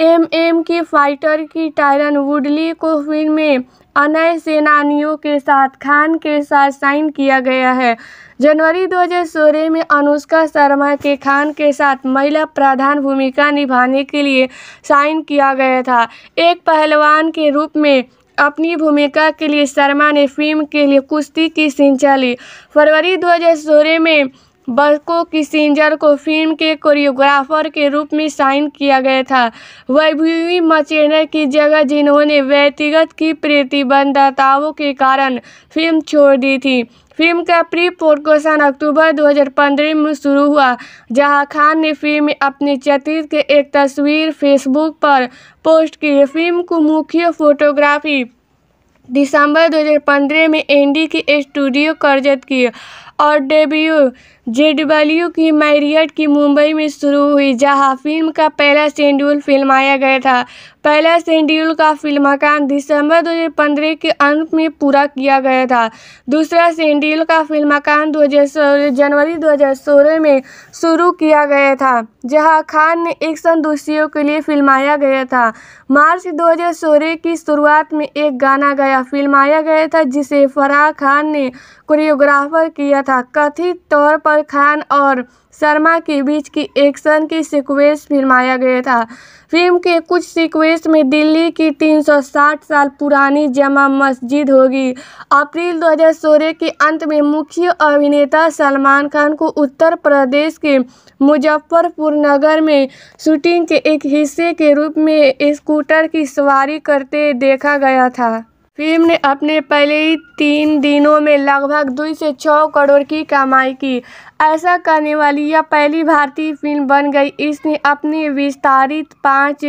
एम एम की फाइटर की टायरन वुडली को फिल्म में अनय सेनानियों के साथ खान के साथ साइन किया गया है जनवरी 2016 में अनुष्का शर्मा के खान के साथ महिला प्रधान भूमिका निभाने के लिए साइन किया गया था एक पहलवान के रूप में अपनी भूमिका के लिए शर्मा ने फिल्म के लिए कुश्ती की सिंचा ली फरवरी 2016 में बस्को किसिंजर को फिल्म के कोरियोग्राफर के रूप में साइन किया गया था वैभवी मचेना की जगह जिन्होंने व्यक्तिगत की प्रतिबंधताओं के कारण फिल्म छोड़ दी थी फिल्म का प्री प्रोडक्शन अक्टूबर 2015 में शुरू हुआ जहां खान ने फिल्म में अपने चतीत के एक तस्वीर फेसबुक पर पोस्ट की फिल्म को मुख्य फोटोग्राफी दिसंबर 2015 में एनडी की स्टूडियो कर्जत की और डेब्यू जेडब्ल्यू की मैरियट की मुंबई में शुरू हुई जहां फिल्म का पहला शेड्यूल फिल्माया गया था पहला शेड्यूल का फिल्मांकन दिसंबर 2015 के अंत में पूरा किया गया था दूसरा शेड्यूल का फिल्मांकन दो जनवरी 2016 में शुरू किया गया था जहां खान ने एक्शन दोषियों के लिए फिल्माया गया था मार्च दो की शुरुआत में एक गाना गया फिल्माया गया था जिसे फराह खान ने कोरियोग्राफर किया था कथित तौर पर खान और शर्मा के बीच की एक्शन की सीक्वेंस फिल्माया गया था फिल्म के कुछ सीक्वेंस में दिल्ली की 360 साल पुरानी जमा मस्जिद होगी अप्रैल 2016 के अंत में मुख्य अभिनेता सलमान खान को उत्तर प्रदेश के मुजफ्फरपुर नगर में शूटिंग के एक हिस्से के रूप में स्कूटर की सवारी करते देखा गया था फिल्म ने अपने पहले ही तीन दिनों में लगभग दो से छः करोड़ की कमाई की ऐसा करने वाली यह पहली भारतीय फिल्म बन गई इसने अपनी विस्तारित पाँच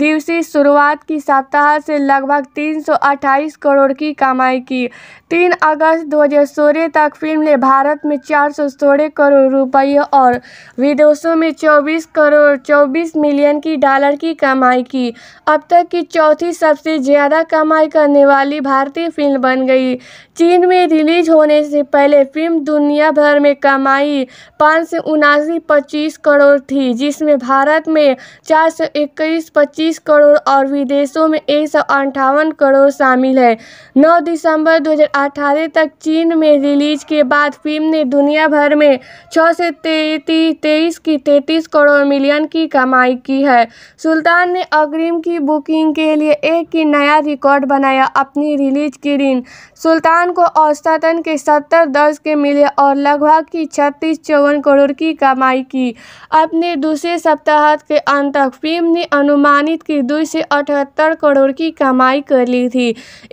दिवसीय शुरुआत की सप्ताह से लगभग 328 करोड़ की कमाई की 3 अगस्त 2016 तक फिल्म ने भारत में चार सौ सोलह करोड़ रुपये और विदेशों में 24 करोड़ 24 मिलियन की डॉलर की कमाई की अब तक की चौथी सबसे ज़्यादा कमाई करने वाली वाली भारतीय फिल्म बन गई चीन में रिलीज होने से पहले फिल्म दुनिया भर में कमाई पाँच सौ उनासी पच्चीस करोड़ थी जिसमें भारत में चार सौ इक्कीस पच्चीस करोड़ और विदेशों में एक सौ अंठावन करोड़ शामिल है नौ दिसंबर दो हजार अठारह तक चीन में रिलीज के बाद फिल्म ने दुनिया भर में छः से तेईस की तैतीस करोड़ मिलियन की कमाई की है सुल्तान ने अग्रिम की बुकिंग के लिए एक की नया रिकॉर्ड बनाया अपनी रिलीज की रीन सुल्तान को औसतन के सत्तर दर्ज के मिले और लगभग की छत्तीस चौवन करोड़ की कमाई की अपने दूसरे सप्ताह के अंत तक फिल्म ने अनुमानित की दो से अठहत्तर करोड़ की कमाई कर ली थी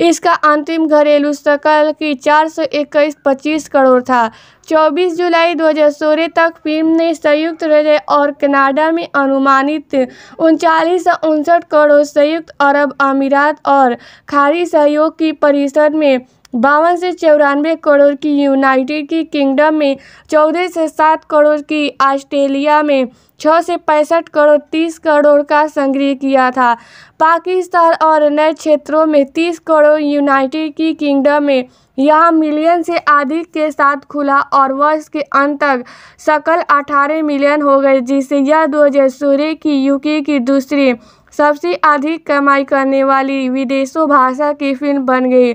इसका अंतिम घरेलू सकल की चार सौ इक्कीस पच्चीस करोड़ था 24 जुलाई 2016 तक फिल्म ने संयुक्त राज्य और कनाडा में अनुमानित उनचालीस सौ उनसठ करोड़ संयुक्त अरब अमीरात और खाड़ी सहयोग की परिसर में बावन से चौरानवे करोड़ की यूनाइटेड की किंगडम में चौदह से सात करोड़ की ऑस्ट्रेलिया में छः से पैंसठ करोड़ तीस करोड़ का संग्रह किया था पाकिस्तान और अन्य क्षेत्रों में तीस करोड़ यूनाइटेड की किंगडम में यह मिलियन से अधिक के साथ खुला और वर्ष के अंत तक सकल अठारह मिलियन हो गई जिससे यह दो सूर्य की यूके की दूसरी सबसे अधिक कमाई करने वाली विदेशों भाषा की फिल्म बन गई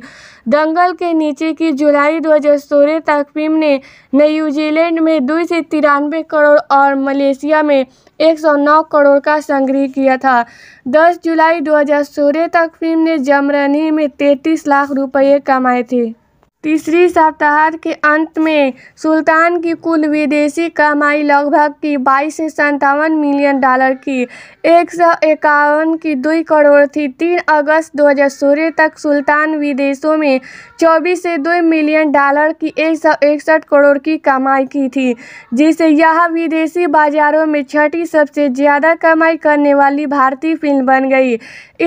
दंगल के नीचे की जुलाई 2016 तक फिल्म ने न्यूजीलैंड में दो से तिरानवे करोड़ और मलेशिया में 109 करोड़ का संग्रह किया था 10 जुलाई 2016 तक फिल्म ने जमरनी में 33 लाख रुपए कमाए थे तीसरी सप्ताह के अंत में सुल्तान की कुल विदेशी कमाई लगभग की बाईस से संतावन मिलियन डॉलर की एक सौ इक्यावन की दो करोड़ थी तीन अगस्त 2016 तक सुल्तान विदेशों में चौबीस से दो मिलियन डॉलर की एक सौ इकसठ करोड़ की कमाई की थी जिसे यह विदेशी बाजारों में छठी सबसे ज़्यादा कमाई करने वाली भारतीय फिल्म बन गई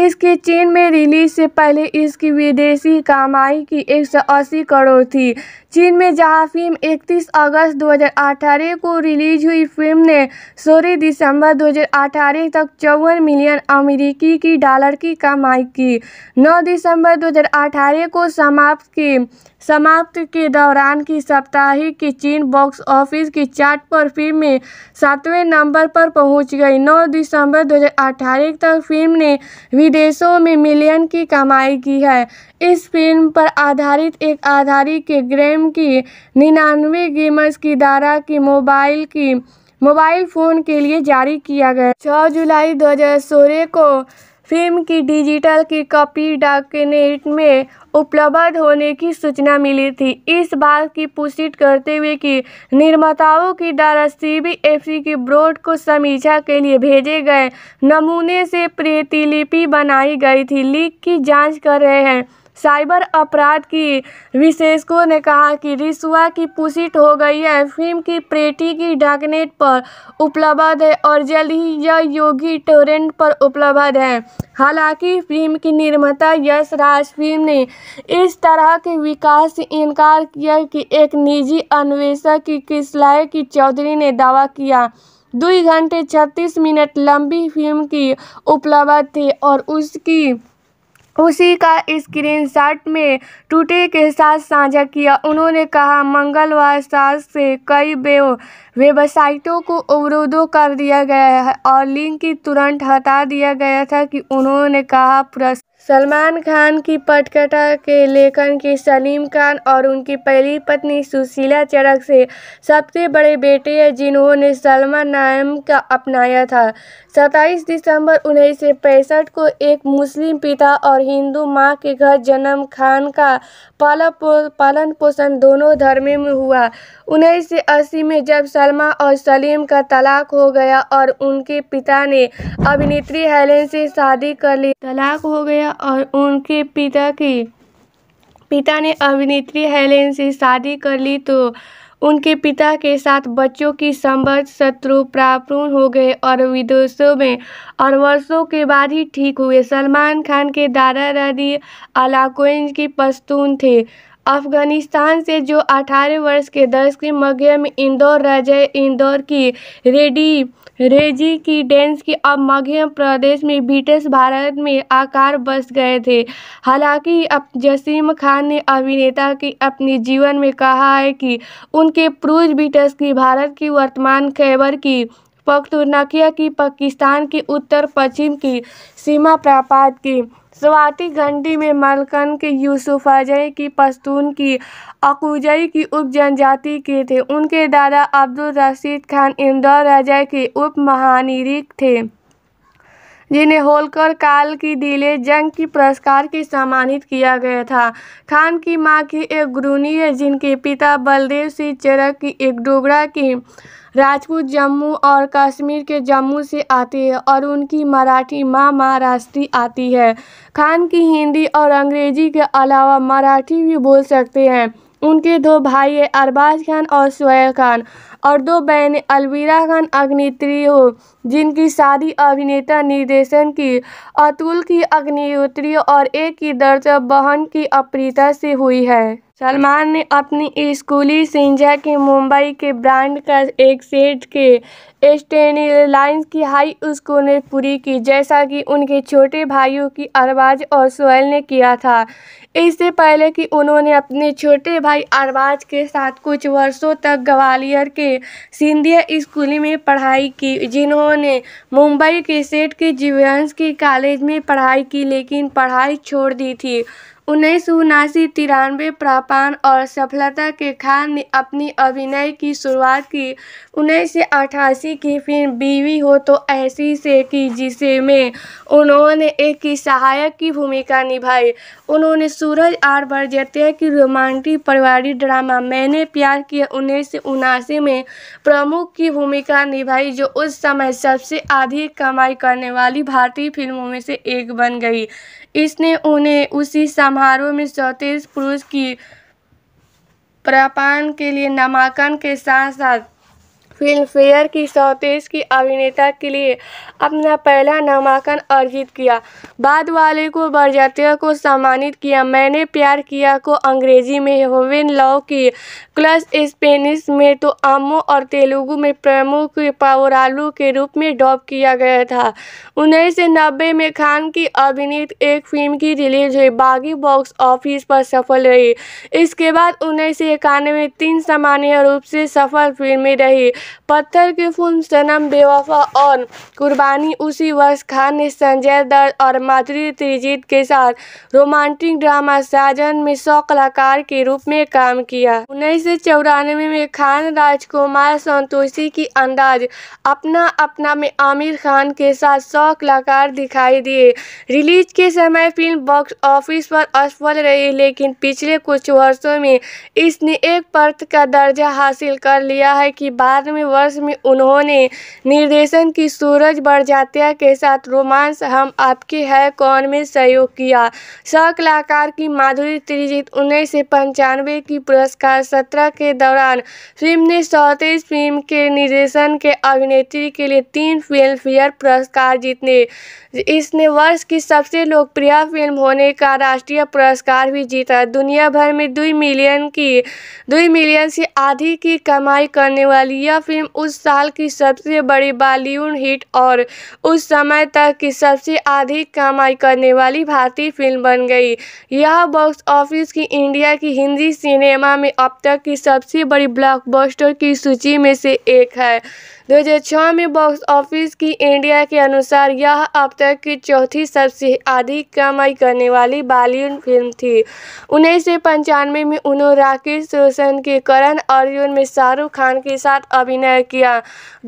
इसकी चीन में रिलीज से पहले इसकी विदेशी कमाई की एक सौ अस्सी કળોથી चीन में जहां फिल्म 31 अगस्त 2018 को रिलीज हुई फिल्म ने 16 दिसंबर 2018 तक चौवन मिलियन अमेरिकी की डॉलर की कमाई की 9 दिसंबर 2018 को समाप्त की समाप्त के दौरान की साप्ताहिक की चीन बॉक्स ऑफिस की चार्ट पर फिल्म में सातवें नंबर पर पहुंच गई 9 दिसंबर 2018 तक फिल्म ने विदेशों में मिलियन की कमाई की है इस फिल्म पर आधारित एक आधारित के ग्रैम की निन्यानवे गेमर्स की दारा की मोबाइल की मोबाइल फ़ोन के लिए जारी किया गया छः जुलाई 2016 को फिल्म की डिजिटल की कॉपी डाकनेट में उपलब्ध होने की सूचना मिली थी इस बात की पुष्टि करते हुए कि निर्माताओं की द्वारा सी बी एफ सी की ब्रोड को समीक्षा के लिए भेजे गए नमूने से प्रतिलिपि बनाई गई थी लीक की जांच कर रहे हैं साइबर अपराध की विशेषज्ञों ने कहा कि रिसुआ की पुष्टि हो गई है फिल्म की प्रेटी की डाकनेट पर उपलब्ध है और जल्द ही यह योगी टोरेंट पर उपलब्ध है हालांकि फिल्म की निर्माता यश राज फिल्म ने इस तरह के विकास से इनकार किया कि एक निजी अन्वेषक की किसलाय की चौधरी ने दावा किया दुई घंटे छत्तीस मिनट लंबी फिल्म की उपलब्ध थी और उसकी उसी का स्क्रीनशॉट में टूटे के साथ साझा किया उन्होंने कहा मंगलवार सात से कई वेबसाइटों को अवरोधो कर दिया गया है और लिंक की तुरंत हटा दिया गया था कि उन्होंने कहा पुरस्कार सलमान खान की पटकथा के लेखन की सलीम खान और उनकी पहली पत्नी सुशीला चरक से सबसे बड़े बेटे हैं जिन्होंने सलमान नायम का अपनाया था 27 दिसंबर उन्नीस सौ पैंसठ को एक मुस्लिम पिता और हिंदू माँ के घर जन्म खान का पाला पो, पालन पोषण दोनों धर्म में हुआ उन्नीस सौ अस्सी में जब सलमा और सलीम का तलाक हो गया और उनके पिता ने अभिनेत्री हेलेन से शादी कर ली तलाक हो गया और उनके पिता की पिता ने अभिनेत्री हेलेन से शादी कर ली तो उनके पिता के साथ बच्चों की संबंध शत्रु प्रापूर्ण हो गए और विदेशों में और वर्षों के बाद ही ठीक हुए सलमान खान के दादा दादी अलाकोइंज की पश्तून थे अफगानिस्तान से जो 18 वर्ष के दर्ज की इंदौर राजे इंदौर की रेडी रेजी की डेंस की अब मध्य प्रदेश में ब्रिटिश भारत में आकार बस गए थे हालांकि अब जसीम खान ने अभिनेता की अपने जीवन में कहा है कि उनके पूर्व ब्रिटिश की भारत की वर्तमान खैबर की पख्तुनकिया की पाकिस्तान की उत्तर पश्चिम की सीमा प्रापात की स्वाति घंटी में मलकन के अजय की पश्तून की अकुजई की उप जनजाति के थे उनके दादा अब्दुल रशीद खान इंदौर राज्य के उप महानिरीक थे जिन्हें होलकर काल की दिले जंग की पुरस्कार की सम्मानित किया गया था खान की माँ की एक गुरुनी है जिनके पिता बलदेव सिंह चरक की एक डोगरा की राजपूत जम्मू और कश्मीर के जम्मू से आते हैं और उनकी मराठी माँ महाराष्ट्री आती है खान की हिंदी और अंग्रेजी के अलावा मराठी भी बोल सकते हैं उनके दो भाई हैं अरबाज खान और सोहेल खान और दो बहनें अलवीरा खान अग्नित्री हो जिनकी शादी अभिनेता निर्देशन की अतुल की अग्नित्री और एक की दर्जा बहन की अप्रीता से हुई है सलमान ने अपनी स्कूली सिंजा के मुंबई के ब्रांड का एक सेट के स्टेनलाइंस की हाई स्कूल ने पूरी की जैसा कि उनके छोटे भाइयों की अरबाज और सोहेल ने किया था इससे पहले कि उन्होंने अपने छोटे भाई अरबाज के साथ कुछ वर्षों तक ग्वालियर के सिंधिया स्कूल में पढ़ाई की जिन्होंने मुंबई के सेठ के जीवंश के कॉलेज में पढ़ाई की लेकिन पढ़ाई छोड़ दी थी उन्नीस सौ उनासी तिरानवे प्रापान और सफलता के खान ने अपनी अभिनय की शुरुआत की उन्नीस सौ अठासी की फिल्म बीवी हो तो ऐसी से की जिसे में उन्होंने एक सहायक की भूमिका निभाई उन्होंने सूरज आर बरजतिया की रोमांटिक पारिवारिक ड्रामा मैंने प्यार किया उन्नीस सौ उनासी में प्रमुख की भूमिका निभाई जो उस समय सबसे अधिक कमाई करने वाली भारतीय फिल्मों में से एक बन गई इसने उन्हें उसी समारोह में चौतीस पुरुष की प्रपान के लिए नामांकन के साथ साथ फिल्मफेयर की सौतेज की अभिनेता के लिए अपना पहला नामांकन अर्जित किया बाद वाले को बरजातिया को सम्मानित किया मैंने प्यार किया को अंग्रेजी में होविन लव की क्लस स्पेनिश में तो आमो और तेलुगु में प्रमुख पावरालू के रूप में डॉप किया गया था उन्नीस सौ नब्बे में खान की अभिनीत एक फिल्म की रिलीज हुई बागी बॉक्स ऑफिस पर सफल रही इसके बाद उन्नीस सौ इक्यानवे में तीन सामान्य रूप से सफल फिल्में रही पत्थर के फिल्म सनम बेवफा और कुर्बानी उसी वर्ष खान ने संजय दत्त और माधुरी त्रिजीत के साथ रोमांटिक ड्रामा साजन में सौ कलाकार के रूप में काम किया उन्नीस में खान राजकुमार संतोषी की अंदाज अपना अपना में आमिर खान के साथ सौ कलाकार दिखाई दिए रिलीज के समय फिल्म बॉक्स ऑफिस पर असफल रही लेकिन पिछले कुछ वर्षों में इसने एक पर्त का दर्जा हासिल कर लिया है कि बाद में अठारहवें वर्ष में उन्होंने निर्देशन की सूरज बड़जात्या के साथ रोमांस हम आपके है कौन में सहयोग किया सकलाकार की माधुरी त्रिजीत उन्नीस सौ पंचानवे की पुरस्कार सत्रह के दौरान फिल्म ने सौतीस फिल्म के निर्देशन के अभिनेत्री के लिए तीन फिल्म फेयर पुरस्कार जीतने इसने वर्ष की सबसे लोकप्रिय फिल्म होने का राष्ट्रीय पुरस्कार भी जीता दुनिया भर में दुई मिलियन की दुई मिलियन से आधी की कमाई करने वाली यह फिल्म उस साल की सबसे बड़ी बॉलीवुड हिट और उस समय तक की सबसे अधिक कमाई करने वाली भारतीय फिल्म बन गई यह बॉक्स ऑफिस की इंडिया की हिंदी सिनेमा में अब तक की सबसे बड़ी ब्लॉकबस्टर की सूची में से एक है 2006 में बॉक्स ऑफिस की इंडिया के अनुसार यह अब तक की चौथी सबसे अधिक कमाई करने वाली बॉलीवुड फिल्म थी उन्नीस सौ पंचानवे में उन्होंने राकेश रोशन के करण अर्जुन में शाहरुख खान के साथ अभिनय किया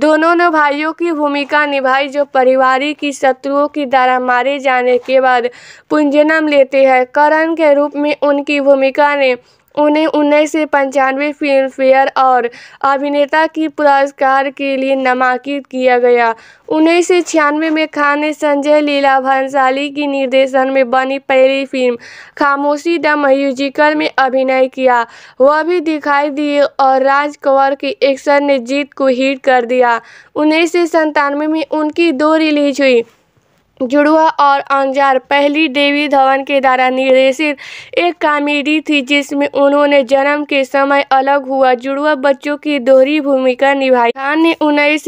दोनों ने भाइयों की भूमिका निभाई जो परिवार की शत्रुओं की द्वारा मारे जाने के बाद पुंजनम लेते हैं करण के रूप में उनकी भूमिका ने उन्हें उन्नीस सौ पंचानवे फिल्मफेयर और अभिनेता की पुरस्कार के लिए नामांकित किया गया उन्नीस सौ छियानवे में खान ने संजय लीला भंसाली की निर्देशन में बनी पहली फिल्म खामोशी द म्यूजिकल में अभिनय किया वह भी दिखाई दिए और राज कंवर के एक्शन ने जीत को हिट कर दिया उन्नीस सौ संतानवे में उनकी दो रिलीज हुई जुड़वा और अंजार पहली देवी धवन के द्वारा निर्देशित एक कॉमेडी थी जिसमें उन्होंने जन्म के समय अलग हुआ जुड़वा बच्चों की दोहरी भूमिका निभाई खान ने उन्नीस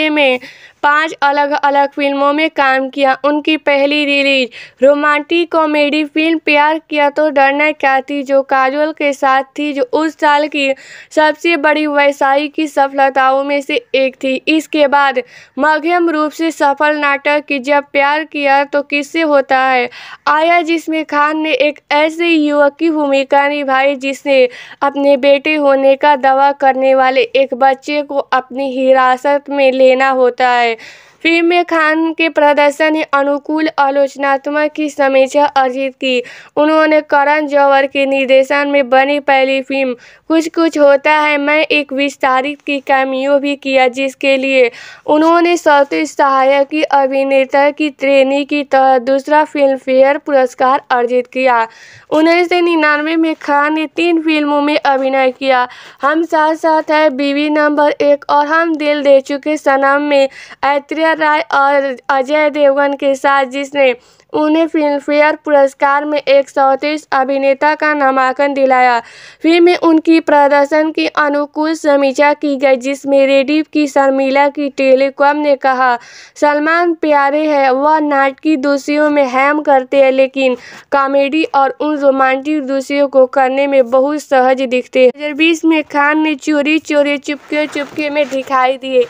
में पांच अलग अलग फिल्मों में काम किया उनकी पहली रिलीज रोमांटिक कॉमेडी फिल्म प्यार किया तो डरना क्या थी जो काजोल के साथ थी जो उस साल की सबसे बड़ी व्यवसायी की सफलताओं में से एक थी इसके बाद मध्यम रूप से सफल नाटक की जब प्यार किया तो किससे होता है आया जिसमें खान ने एक ऐसे युवक की भूमिका निभाई जिसने अपने बेटे होने का दावा करने वाले एक बच्चे को अपनी हिरासत में लेना होता है I फिल्म में खान के प्रदर्शन ने अनुकूल आलोचनात्मक की समीक्षा अर्जित की उन्होंने करण जौहर के निर्देशन में बनी पहली फिल्म कुछ कुछ होता है मैं एक विस्तारित की कैमियो भी किया जिसके लिए उन्होंने सहायक सहायकी अभिनेता की ट्रेनी की तरह दूसरा फिल्म फेयर पुरस्कार अर्जित किया उन्नीस सौ निन्यानवे में खान ने तीन फिल्मों में अभिनय किया हम साथ साथ है बीवी नंबर एक और हम दिल दे चुके सनम में ऐत्रिया आलिया राय और अजय देवगन के साथ जिसने उन्हें फिल्मफेयर पुरस्कार में एक अभिनेता का नामांकन दिलाया फिल्म में उनकी प्रदर्शन की अनुकूल समीक्षा की गई जिसमें रेडी की शर्मिला की टेलीकॉम ने कहा सलमान प्यारे हैं वह नाटकी दूसियों में हैम करते हैं लेकिन कॉमेडी और उन रोमांटिक दूसियों को करने में बहुत सहज दिखते हैं बीस में खान ने चोरी चोरी चुपके चुपके में दिखाई दिए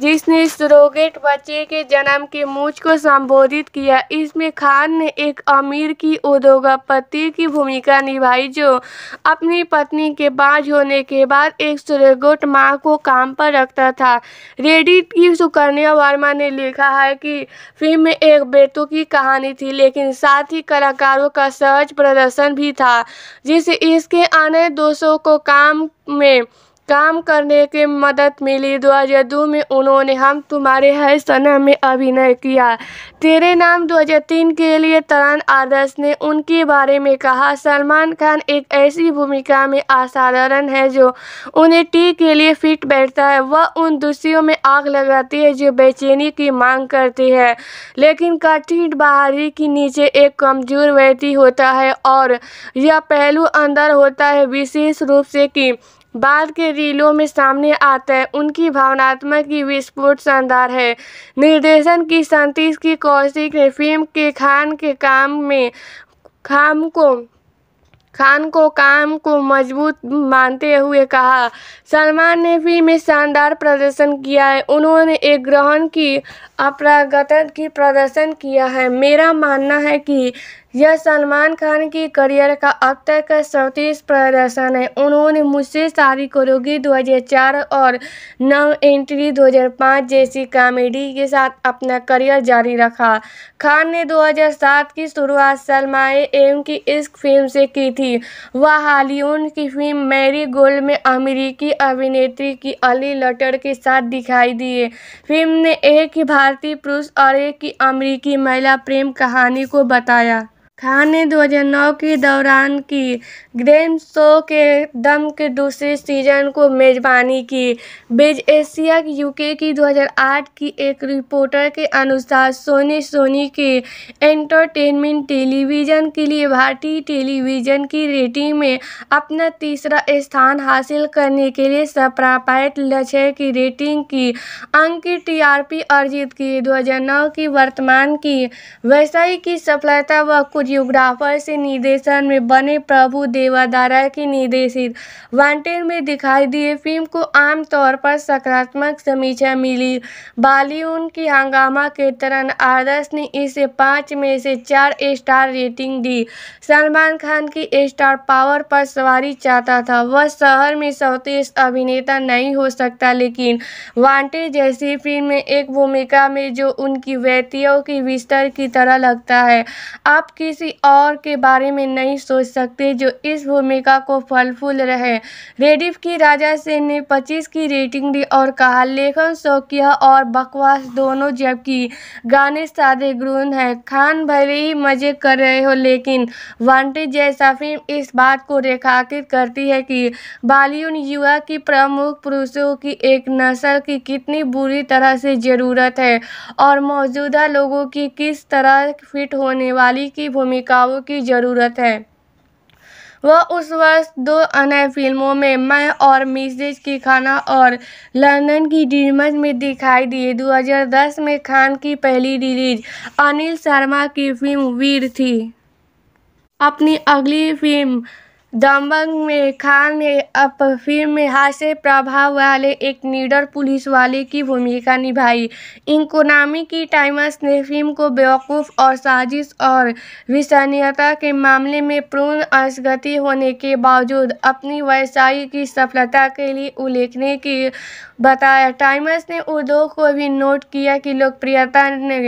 जिसने सुरोगेट बच्चे के जन्म के मूज को संबोधित किया इसमें खान ने एक अमीर की उद्योगपति की भूमिका निभाई जो अपनी पत्नी के बाज होने के बाद एक सुरोगेट माँ को काम पर रखता था रेडिट की सुकन्या वर्मा ने लिखा है कि फिल्म में एक बेटों की कहानी थी लेकिन साथ ही कलाकारों का सहज प्रदर्शन भी था जिसे इसके अन्य दोषों को काम में काम करने की मदद मिली दो में उन्होंने हम तुम्हारे हर सना में अभिनय किया तेरे नाम दो तीन के लिए तरन आदर्श ने उनके बारे में कहा सलमान खान एक ऐसी भूमिका में असाधारण है जो उन्हें टी के लिए फिट बैठता है वह उन दूसरियों में आग लगाती है जो बेचैनी की मांग करती है लेकिन कठिन बाहरी के नीचे एक कमजोर व्यक्ति होता है और यह पहलू अंदर होता है विशेष रूप से कि बाद के रीलों में सामने आता है उनकी भावनात्मक की विस्फोट शानदार है निर्देशन की संतीश की कौशिक ने फिल्म के खान के काम में खाम को खान को काम को मजबूत मानते हुए कहा सलमान ने फिल्म में शानदार प्रदर्शन किया है उन्होंने एक ग्रहण की अपरागत की प्रदर्शन किया है मेरा मानना है कि यह सलमान खान की करियर का अब तक का प्रदर्शन है उन्होंने मुझसे सारी करोगी 2004 और नव एंट्री 2005 जैसी कॉमेडी के साथ अपना करियर जारी रखा खान ने 2007 की शुरुआत सलमाए एम की इस फिल्म से की थी वह हॉलीवुड की फिल्म मैरी गोल्ड में अमेरिकी अभिनेत्री की अली लटर के साथ दिखाई दिए फिल्म ने एक ही भारतीय पुरुष और एक ही अमरीकी महिला प्रेम कहानी को बताया खान ने 2009 के दौरान की ग्रैंड शो के दम के दूसरे सीजन को मेज़बानी की बेज एशिया यूके की 2008 की एक रिपोर्टर के अनुसार सोने सोनी के एंटरटेनमेंट टेलीविज़न के लिए भारतीय टेलीविज़न की रेटिंग में अपना तीसरा स्थान हासिल करने के लिए सप्रापायत लक्ष्य की रेटिंग की अंक टीआरपी अर्जित की 2009 की वर्तमान की वैसाई की सफलता व कुछ कोरियोग्राफर से निर्देशन में बने प्रभु देवादारा की निर्देशित वांटेड में दिखाई दिए फिल्म को आमतौर पर सकारात्मक समीक्षा मिली बॉलीवुड की हंगामा के तरह आदर्श ने इसे पाँच में से चार स्टार रेटिंग दी सलमान खान की स्टार पावर पर सवारी चाहता था वह शहर में स्वदेश अभिनेता नहीं हो सकता लेकिन वांटे जैसी फिल्म में एक भूमिका में जो उनकी व्यक्तियों की विस्तार की तरह लगता है आपकी किसी और के बारे में नहीं सोच सकते जो इस भूमिका को फलफूल रहे रेडिफ की राजा सेन ने 25 की रेटिंग दी और कहा लेखन शौकिया और बकवास दोनों जबकि गाने सादे ग्रून हैं खान भले ही मज़े कर रहे हो लेकिन वांटेड जैसा फिल्म इस बात को रेखाकित करती है कि बालीवुड युवा की प्रमुख पुरुषों की एक नस्ल की कितनी बुरी तरह से ज़रूरत है और मौजूदा लोगों की किस तरह फिट होने वाली की भूमिकाओं की ज़रूरत है वह उस वर्ष दो अन्य फिल्मों में मैं और मिसेज की खाना और लंदन की डीमज में दिखाई दिए 2010 में खान की पहली रिलीज अनिल शर्मा की फिल्म वीर थी अपनी अगली फिल्म दमंग में खान ने अब फिल्म में हास्य प्रभाव वाले एक निडर पुलिस वाले की भूमिका निभाई इंकोनामी की टाइम्स ने फिल्म को बेवकूफ़ और साजिश और विश्वनीयता के मामले में पूर्ण असगति होने के बावजूद अपनी व्यवसाय की सफलता के लिए उल्लेखने की बताया टाइम्स ने उद्योग को भी नोट किया कि लोकप्रियता ने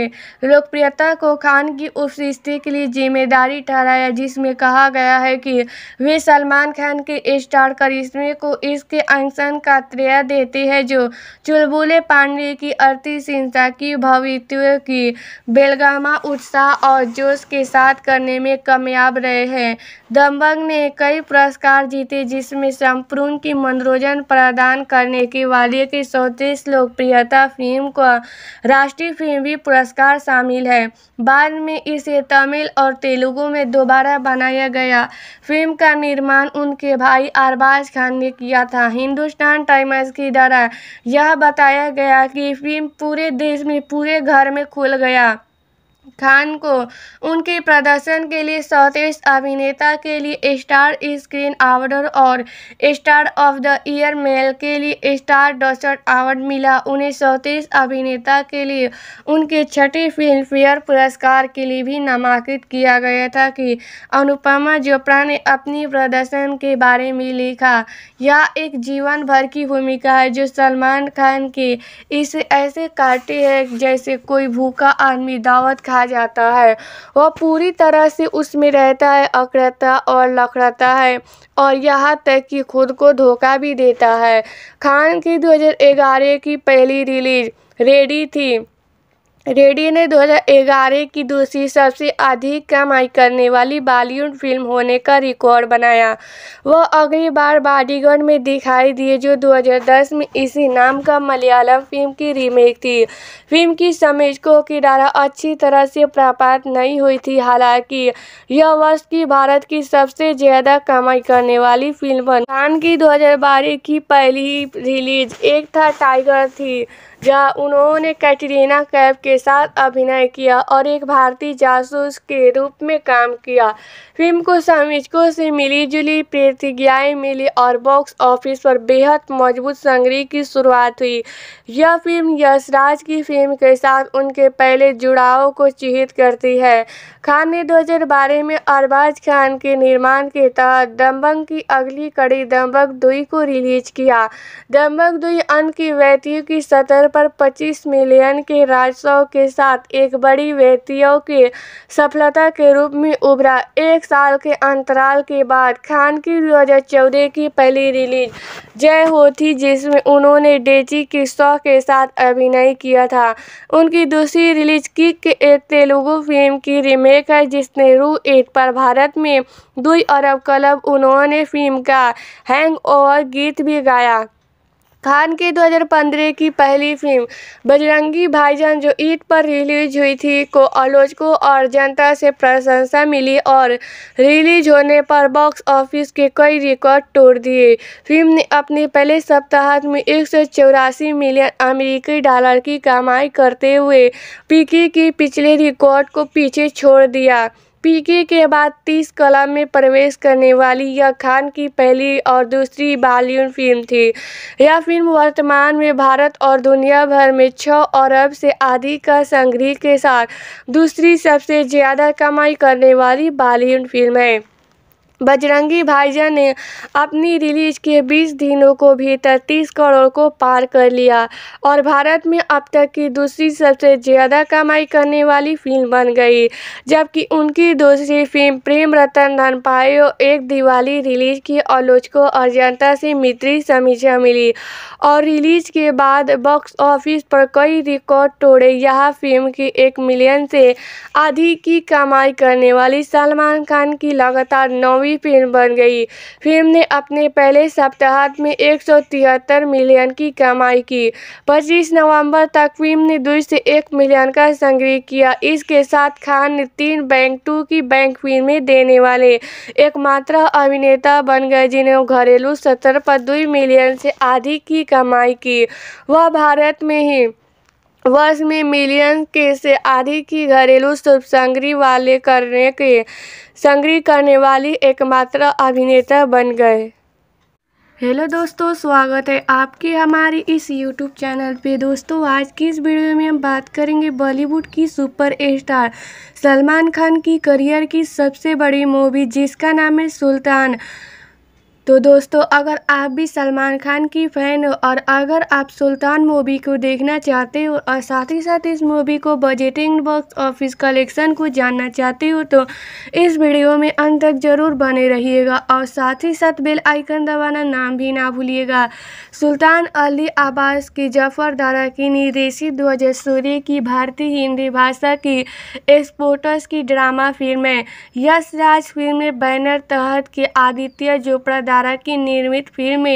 लोकप्रियता को खान की उस रिश्ते के लिए जिम्मेदारी ठहराया जिसमें कहा गया है कि वे सलमान खान के स्टार करिश्मे को इसके अंशन का त्रेय देते हैं जो चुलबुले पांडे की सिंसा की भवित्व की बेलगामा उत्साह और जोश के साथ करने में कामयाब रहे हैं दम्बंग ने कई पुरस्कार जीते जिसमें संपूर्ण की मनोरंजन प्रदान करने की वाली सूर्य की चौंतीस लोकप्रियता फिल्म का राष्ट्रीय फिल्मी पुरस्कार शामिल है बाद में इसे तमिल और तेलुगु में दोबारा बनाया गया फिल्म का निर्माण उनके भाई अरबाज खान ने किया था हिंदुस्तान टाइम्स की द्वारा यह बताया गया कि फिल्म पूरे देश में पूरे घर में खुल गया खान को उनके प्रदर्शन के लिए सर्वश्रेष्ठ अभिनेता के लिए स्टार स्क्रीन अवार्ड और star of the year male के लिए स्टार डॉसर अवार्ड मिला उन्हें सर्वश्रेष्ठ अभिनेता के लिए उनके छठे फिल्मफेयर पुरस्कार के लिए भी नामांकित किया गया था कि अनुपमा चोपड़ा ने अपनी प्रदर्शन के बारे में लिखा यह एक जीवन भर की भूमिका है जो सलमान खान के इसे ऐसे काटे है जैसे कोई भूखा आदमी दावत खा कहा जाता है वह पूरी तरह से उसमें रहता है अकड़ता और लखड़ता है और यहाँ तक कि खुद को धोखा भी देता है खान की 2011 की पहली रिलीज रेडी थी रेडी ने 2011 की दूसरी सबसे अधिक कमाई करने वाली बॉलीवुड फिल्म होने का रिकॉर्ड बनाया वह अगली बार बाडीगन में दिखाई दिए जो 2010 में इसी नाम का मलयालम फिल्म की रीमेक थी फिल्म की समीक्षकों की डारा अच्छी तरह से प्राप्त नहीं हुई थी हालांकि यह वर्ष की भारत की सबसे ज़्यादा कमाई करने वाली फिल्म खान की दो की पहली रिलीज एक था टाइगर थी जहां उन्होंने कैटरीना कैफ के साथ अभिनय किया और एक भारतीय जासूस के रूप में काम किया फिल्म को समीक्षकों से मिली जुली प्रतिज्ञाएँ मिली और बॉक्स ऑफिस पर बेहद मजबूत संग्रह की शुरुआत हुई यह फिल्म यशराज की फिल्म के साथ उनके पहले जुड़ाव को चिहित करती है खान ने दो में अरबाज खान के निर्माण के तहत दम्बंग की अगली कड़ी दम्बंग दुई को रिलीज किया दम्बंग दुई अन्य की व्यक्तियों की सतह पर 25 मिलियन के राजस्व के साथ एक बड़ी व्यक्तियों के सफलता के रूप में उभरा एक साल के अंतराल के बाद खान की 2014 की पहली रिलीज जय हो थी जिसमें उन्होंने डेची की सौ के साथ अभिनय किया था उनकी दूसरी रिलीज किक एक तेलुगु फिल्म की रीमेक है जिसने रू एट पर भारत में दुई अरब क्लब उन्होंने फिल्म का हैंग गीत भी गाया खान की 2015 की पहली फिल्म बजरंगी भाईजान जो ईद पर रिलीज हुई थी को आलोचकों और जनता से प्रशंसा मिली और रिलीज होने पर बॉक्स ऑफिस के कई रिकॉर्ड तोड़ दिए फिल्म ने अपने पहले सप्ताह में एक मिलियन अमेरिकी डॉलर की कमाई करते हुए पीकी की पिछले रिकॉर्ड को पीछे छोड़ दिया पीके के बाद तीस कला में प्रवेश करने वाली यह खान की पहली और दूसरी बॉलीवुड फिल्म थी यह फिल्म वर्तमान में भारत और दुनिया भर में छः अरब से आधी का संग्रह के साथ दूसरी सबसे ज़्यादा कमाई करने वाली बॉलीवुड फिल्म है बजरंगी भाईजान ने अपनी रिलीज के 20 दिनों को भीतर 30 करोड़ को पार कर लिया और भारत में अब तक की दूसरी सबसे ज़्यादा कमाई करने वाली फिल्म बन गई जबकि उनकी दूसरी फिल्म प्रेम रतन धन पायो एक दिवाली रिलीज की आलोचकों और जनता से मित्री समीक्षा मिली और रिलीज के बाद बॉक्स ऑफिस पर कई रिकॉर्ड तोड़े यह फिल्म की एक मिलियन से अधिक की कमाई करने वाली सलमान खान की लगातार नौवीं हुई फिल्म बन गई फिल्म ने अपने पहले सप्ताह में एक मिलियन की कमाई की 25 नवंबर तक फिल्म ने दो से एक मिलियन का संग्रह किया इसके साथ खान ने तीन बैंक टू की बैंक फिल्में देने वाले एकमात्र अभिनेता बन गए जिन्हें घरेलू सतर पर दो मिलियन से अधिक की कमाई की वह भारत में ही वर्ष में मिलियन के से अधिक की घरेलू संग्री वाले करने के संग्रह करने वाली एकमात्र अभिनेता बन गए हेलो दोस्तों स्वागत है आपके हमारे इस यूट्यूब चैनल पे दोस्तों आज की इस वीडियो में हम बात करेंगे बॉलीवुड की सुपर स्टार सलमान खान की करियर की सबसे बड़ी मूवी जिसका नाम है सुल्तान तो दोस्तों अगर आप भी सलमान खान की फ़ैन हो और अगर आप सुल्तान मूवी को देखना चाहते हो और साथ ही साथ इस मूवी को बजटिंग बॉक्स ऑफिस कलेक्शन को जानना चाहते हो तो इस वीडियो में अंत तक ज़रूर बने रहिएगा और साथ ही साथ बेल आइकन दबाना नाम भी ना भूलिएगा सुल्तान अली आबास की जफर दारा की निर्देशित दो की भारतीय हिंदी भाषा की एक्सपोर्टर्स की ड्रामा फिल्म है यश राज फिल्म बैनर तहत के आदित्य जोपड़ा सितारा की निर्मित फिल्म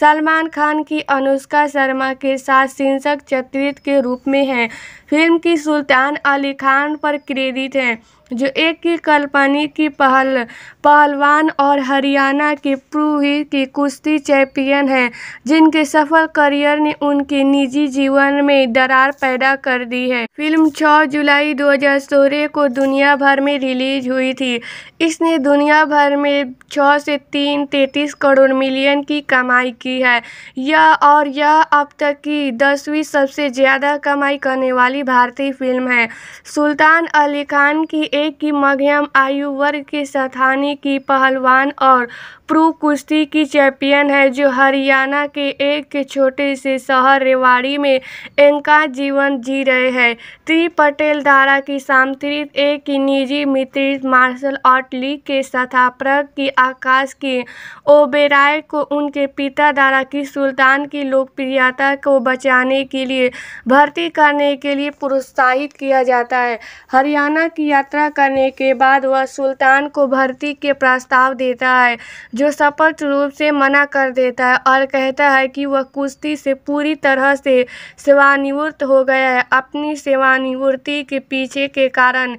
सलमान खान की अनुष्का शर्मा के साथ शीर्षक चित्रित के रूप में है फिल्म की सुल्तान अली खान पर क्रेडिट है जो एक ही कल्पनी की पहल पहलवान और हरियाणा के पूही की कुश्ती चैंपियन हैं जिनके सफल करियर ने उनके निजी जीवन में दरार पैदा कर दी है फिल्म 6 जुलाई 2016 को दुनिया भर में रिलीज हुई थी इसने दुनिया भर में 6 से तीन तैंतीस करोड़ मिलियन की कमाई की है यह और यह अब तक की दसवीं सबसे ज़्यादा कमाई करने वाली भारतीय फिल्म है सुल्तान अली खान की ए की मध्यम आयु वर्ग के सथानी की पहलवान और प्रो कुश्ती की चैंपियन है जो हरियाणा के एक छोटे से शहर रेवाड़ी में इनका जीवन जी रहे हैं त्री पटेल धारा की सामतृत ए की निजी मित्र मार्शल आर्ट लीग के स्थापक की आकाश की ओबेराय को उनके पिता धारा की सुल्तान की लोकप्रियता को बचाने के लिए भर्ती करने के लिए प्रोत्साहित किया जाता है हरियाणा की यात्रा प्रार्थना करने के बाद वह सुल्तान को भर्ती के प्रस्ताव देता है जो स्पष्ट रूप से मना कर देता है और कहता है कि वह कुश्ती से पूरी तरह से सेवानिवृत्त हो गया है अपनी सेवानिवृत्ति के पीछे के कारण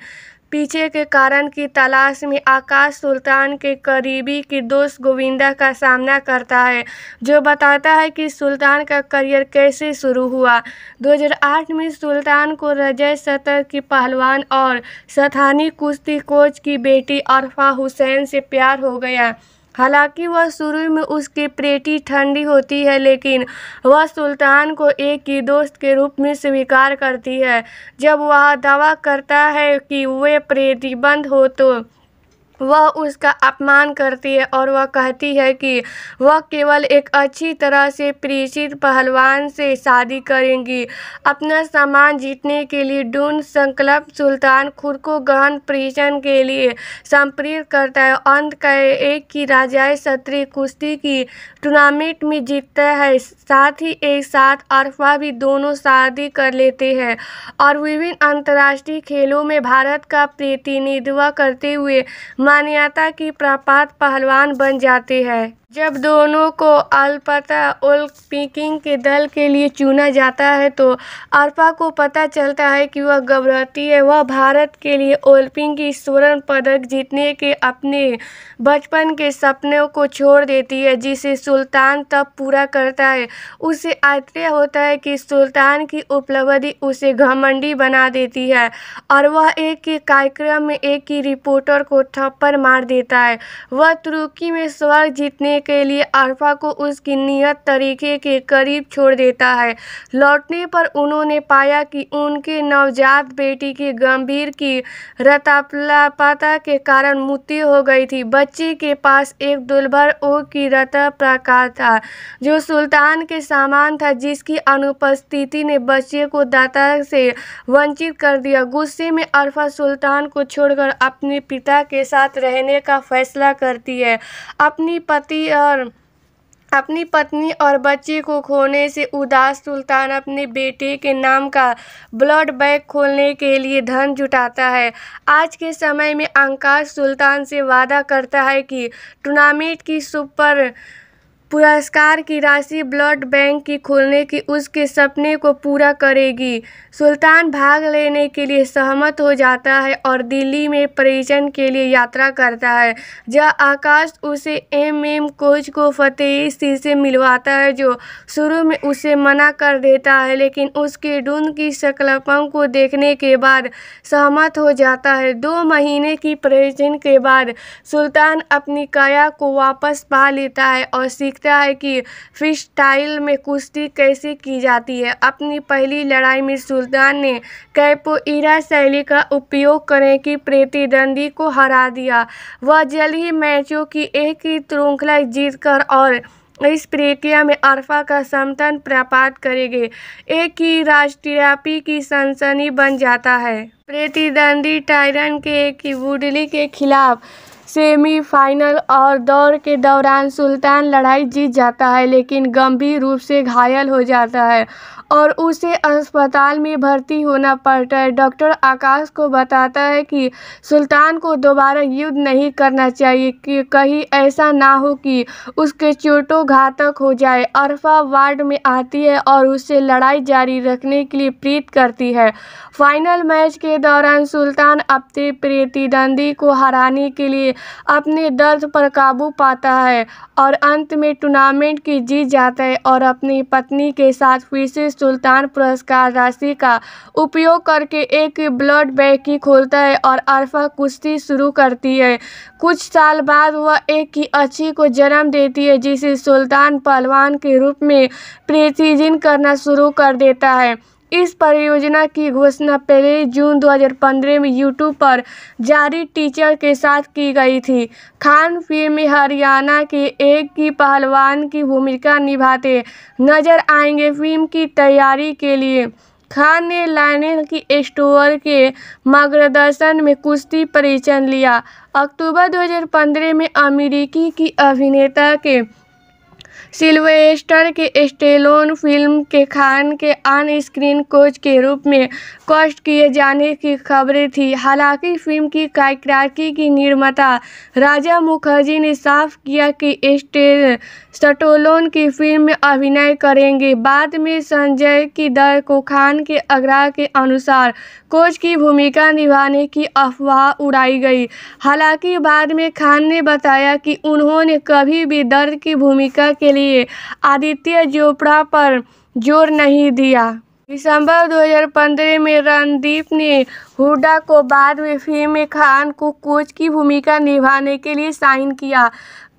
पीछे के कारण की तलाश में आकाश सुल्तान के करीबी की दोस्त गोविंदा का सामना करता है जो बताता है कि सुल्तान का करियर कैसे शुरू हुआ 2008 में सुल्तान को रजय सतर की पहलवान और स्थानीय कुश्ती कोच की बेटी अरफा हुसैन से प्यार हो गया हालांकि वह शुरू में उसकी प्रेटी ठंडी होती है लेकिन वह सुल्तान को एक ही दोस्त के रूप में स्वीकार करती है जब वह दावा करता है कि वे बंद हो तो वह उसका अपमान करती है और वह कहती है कि वह केवल एक अच्छी तरह से परिचित पहलवान से शादी करेंगी अपना सामान जीतने के लिए डून संकल्प सुल्तान खुद को गहन परिचन के लिए संप्रेरित करता है अंत का एक की राजाए सत्री कुश्ती की टूर्नामेंट में जीतता है साथ ही एक साथ अरफा भी दोनों शादी कर लेते हैं और विभिन्न अंतर्राष्ट्रीय खेलों में भारत का प्रतिनिधित्व करते हुए मान्यता की प्राप्त पहलवान बन जाते हैं जब दोनों को उल ओलंपिकिंग के दल के लिए चुना जाता है तो अर्पा को पता चलता है कि वह घबराती है वह भारत के लिए की स्वर्ण पदक जीतने के अपने बचपन के सपनों को छोड़ देती है जिसे सुल्तान तब पूरा करता है उसे आश्चर्य होता है कि सुल्तान की उपलब्धि उसे घमंडी बना देती है और वह एक ही कार्यक्रम में एक ही रिपोर्टर को थप्पड़ मार देता है वह तुर्की में स्वर्ग जीतने के लिए आरफा को उसकी नियत तरीके के करीब छोड़ देता है लौटने पर उन्होंने पाया कि उनके नवजात बेटी की गंभीर की रतापलापाता के कारण मृत्यु हो गई थी बच्ची के पास एक दुलभर ओ की रत प्रकार था जो सुल्तान के सामान था जिसकी अनुपस्थिति ने बच्चे को दाता से वंचित कर दिया गुस्से में अरफा सुल्तान को छोड़कर अपने पिता के साथ रहने का फैसला करती है अपनी पति और अपनी पत्नी और बच्चे को खोने से उदास सुल्तान अपने बेटे के नाम का ब्लड बैग खोलने के लिए धन जुटाता है आज के समय में आकाश सुल्तान से वादा करता है कि टूर्नामेंट की सुपर पुरस्कार की राशि ब्लड बैंक की खोलने की उसके सपने को पूरा करेगी सुल्तान भाग लेने के लिए सहमत हो जाता है और दिल्ली में परिजन के लिए यात्रा करता है जहाँ आकाश उसे एम एम कोच को फतेह सिंह से मिलवाता है जो शुरू में उसे मना कर देता है लेकिन उसके डुंद की संकल्पों को देखने के बाद सहमत हो जाता है दो महीने की परिजन के बाद सुल्तान अपनी काया को वापस पा लेता है और सीखता है कि फिश में कुश्ती कैसे की जाती है अपनी पहली लड़ाई में सुल्तान सुल्तान ने कैपोइरा शैली का उपयोग करने की प्रतिद्वंदी को हरा दिया वह जल्द ही मैचों की एक ही श्रृंखला जीतकर और इस प्रक्रिया में अरफा का समर्थन प्राप्त करेंगे एक ही राष्ट्रव्यापी की सनसनी बन जाता है प्रतिद्वंदी टायरन के एक वुडली के खिलाफ सेमीफाइनल और दौड़ के दौरान सुल्तान लड़ाई जीत जाता है लेकिन गंभीर रूप से घायल हो जाता है और उसे अस्पताल में भर्ती होना पड़ता है डॉक्टर आकाश को बताता है कि सुल्तान को दोबारा युद्ध नहीं करना चाहिए कि कहीं ऐसा ना हो कि उसके चोटों घातक हो जाए अरफा वार्ड में आती है और उससे लड़ाई जारी रखने के लिए प्रीत करती है फाइनल मैच के दौरान सुल्तान अपने प्रतिद्वंदी को हराने के लिए अपने दर्द पर काबू पाता है और अंत में टूर्नामेंट की जीत जाता है और अपनी पत्नी के साथ फिर से सुल्तान पुरस्कार राशि का उपयोग करके एक ब्लड बैंक की खोलता है और अरफा कुश्ती शुरू करती है कुछ साल बाद वह एक की अच्छी को जन्म देती है जिसे सुल्तान पहलवान के रूप में प्रतिदिन करना शुरू कर देता है इस परियोजना की घोषणा पहले जून 2015 में यूट्यूब पर जारी टीचर के साथ की गई थी खान फिल्म में हरियाणा के एक की पहलवान की भूमिका निभाते नजर आएंगे फिल्म की तैयारी के लिए खान ने लाइनेल की स्टोर के मार्गदर्शन में कुश्ती परिचय लिया अक्टूबर 2015 में अमेरिकी की अभिनेता के सिल्वेस्टर के स्टेलोन फिल्म के खान के ऑन स्क्रीन कोच के रूप में कॉस्ट किए जाने की खबरें थी हालांकि फिल्म की कार्यक्रकी की निर्माता राजा मुखर्जी ने साफ किया कि स्टेन स्टोलोन की फिल्म में अभिनय करेंगे बाद में संजय की दर को खान के आग्रह के अनुसार कोच की भूमिका निभाने की अफवाह उड़ाई गई हालांकि बाद में खान ने बताया कि उन्होंने कभी भी दर्द की भूमिका के लिए आदित्य चोपड़ा पर जोर नहीं दिया दिसंबर 2015 में रणदीप ने हुडा को बाद में फिल्म में खान को कोच की भूमिका निभाने के लिए साइन किया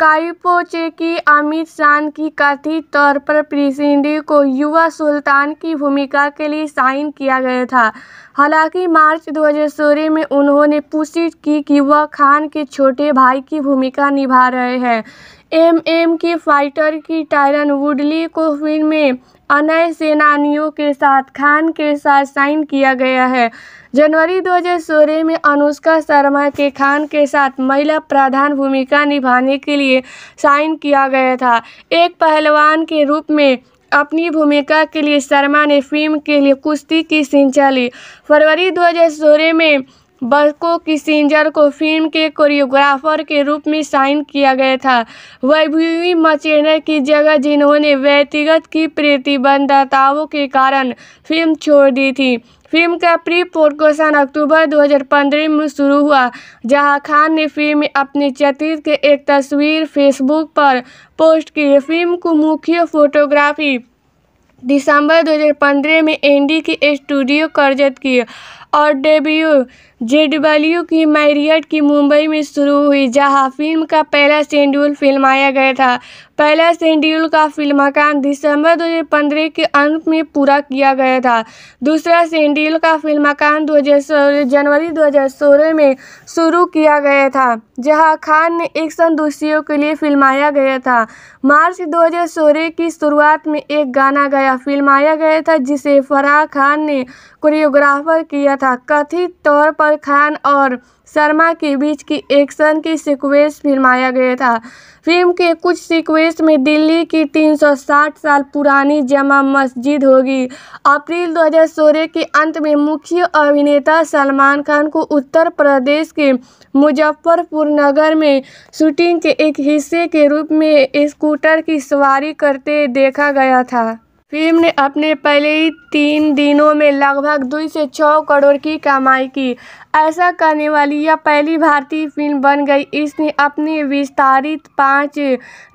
काइपोचे की अमित शान की कथित तौर पर प्रिसिंडी को युवा सुल्तान की भूमिका के लिए साइन किया गया था हालांकि मार्च 2016 में उन्होंने पुष्टि की कि वह खान के छोटे भाई की भूमिका निभा रहे हैं एम एम के फाइटर की टायरन वुडली को फिल्म में अनय सेनानियों के साथ खान के साथ साइन किया गया है जनवरी 2016 में अनुष्का शर्मा के खान के साथ महिला प्रधान भूमिका निभाने के लिए साइन किया गया था एक पहलवान के रूप में अपनी भूमिका के लिए शर्मा ने फिल्म के लिए कुश्ती की सिंचा ली फरवरी 2016 में बको किसिंजर को फिल्म के कोरियोग्राफर के रूप में साइन किया गया था वैभवी मचेनर की जगह जिन्होंने व्यक्तिगत की प्रतिबंधताओं के कारण फिल्म छोड़ दी थी फिल्म का प्री प्रोडक्शन अक्टूबर 2015 में शुरू हुआ जहां खान ने फिल्म में अपने चतीत के एक तस्वीर फेसबुक पर पोस्ट की फिल्म को मुख्य फोटोग्राफी दिसंबर 2015 में एनडी के स्टूडियो कर्जत की और डेब्यू जेडब्ल्यू की मैरियट की मुंबई में शुरू हुई जहां फिल्म का पहला शेड्यूल फिल्माया गया था पहला शेड्यूल का फिल्माकान दिसंबर 2015 के अंत में पूरा किया गया था दूसरा शेड्यूल का फिल्माकान 2016 जनवरी 2016 में शुरू किया गया था जहां खान ने एक्शन दोषियों के लिए फिल्माया गया था मार्च 2016 की शुरुआत में एक गाना गया फिल्माया गया था जिसे फराह खान ने कोरियोग्राफर किया था था कथित तौर पर खान और शर्मा के बीच की एक्शन की सिक्वेंस फिल्माया गया था फिल्म के कुछ सिक्वेंस में दिल्ली की 360 साल पुरानी जमा मस्जिद होगी अप्रैल 2016 के अंत में मुख्य अभिनेता सलमान खान को उत्तर प्रदेश के मुजफ्फरपुर नगर में शूटिंग के एक हिस्से के रूप में स्कूटर की सवारी करते देखा गया था फिल्म ने अपने पहले ही तीन दिनों में लगभग दो से छः करोड़ की कमाई की ऐसा करने वाली यह पहली भारतीय फिल्म बन गई इसने अपनी विस्तारित पाँच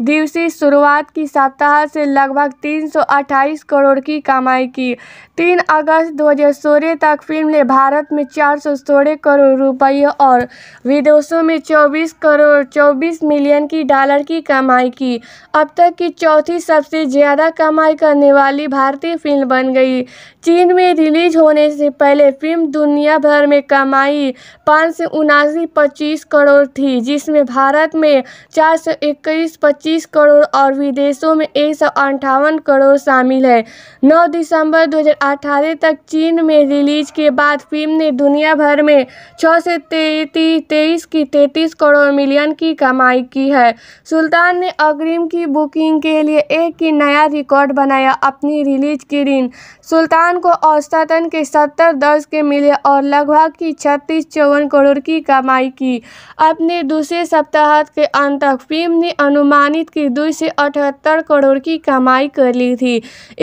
दिवसीय शुरुआत की सप्ताह से लगभग तीन सौ अट्ठाईस करोड़ की कमाई की तीन अगस्त दो हजार सोलह तक फिल्म ने भारत में चार सौ सोलह करोड़ रुपये और विदेशों में चौबीस करोड़ चौबीस मिलियन की डॉलर की कमाई की अब तक की चौथी सबसे ज़्यादा कमाई करने वाली वाली भारतीय फिल्म बन गई चीन में रिलीज होने से पहले फिल्म दुनिया भर में कमाई पाँच सौ उनासी पच्चीस करोड़ थी जिसमें भारत में चार सौ इक्कीस पच्चीस करोड़ और विदेशों में एक सौ अंठावन करोड़ शामिल है नौ दिसंबर दो हजार अठारह तक चीन में रिलीज के बाद फिल्म ने दुनिया भर में छः से तेईस की तैंतीस करोड़ मिलियन की कमाई की है सुल्तान ने अग्रिम की बुकिंग के लिए एक की नया रिकॉर्ड बनाया अपनी रिलीज की ऋण सुल्तान को औसतन के सत्तर दर्ज के मिले और लगभग की छत्तीस चौवन करोड़ की कमाई की अपने दूसरे सप्ताह के अंत तक फिल्म ने अनुमानित की दो से अठहत्तर करोड़ की कमाई कर ली थी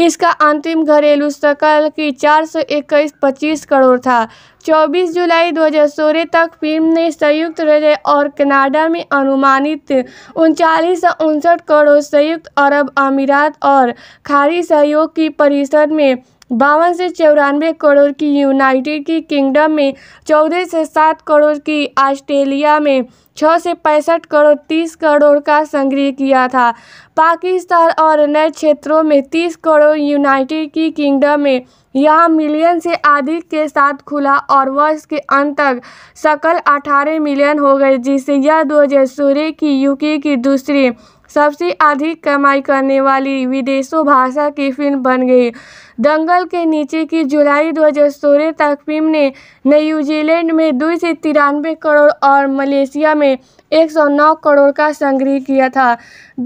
इसका अंतिम घरेलू सकल की चार सौ इक्कीस पच्चीस करोड़ था 24 जुलाई 2016 तक फिल्म ने संयुक्त राज्य और कनाडा में अनुमानित उनचालीस उनसठ करोड़ संयुक्त अरब अमीरात और खाड़ी सहयोग की परिषद में बावन से चौरानवे करोड़ की यूनाइटेड की किंगडम में चौदह से सात करोड़ की ऑस्ट्रेलिया में छः से पैंसठ करोड़ तीस करोड़ का संग्रह किया था पाकिस्तान और नए क्षेत्रों में तीस करोड़ यूनाइटेड की किंगडम में यह मिलियन से अधिक के साथ खुला और वर्ष के अंत तक सकल अठारह मिलियन हो गई जिससे यह दो हज़ार सोलह की यूके की दूसरी सबसे अधिक कमाई करने वाली विदेशों भाषा की फिल्म बन गई दंगल के नीचे की जुलाई 2016 तक फिल्म ने न्यूजीलैंड में दो से तिरानवे करोड़ और मलेशिया में 109 करोड़ का संग्रह किया था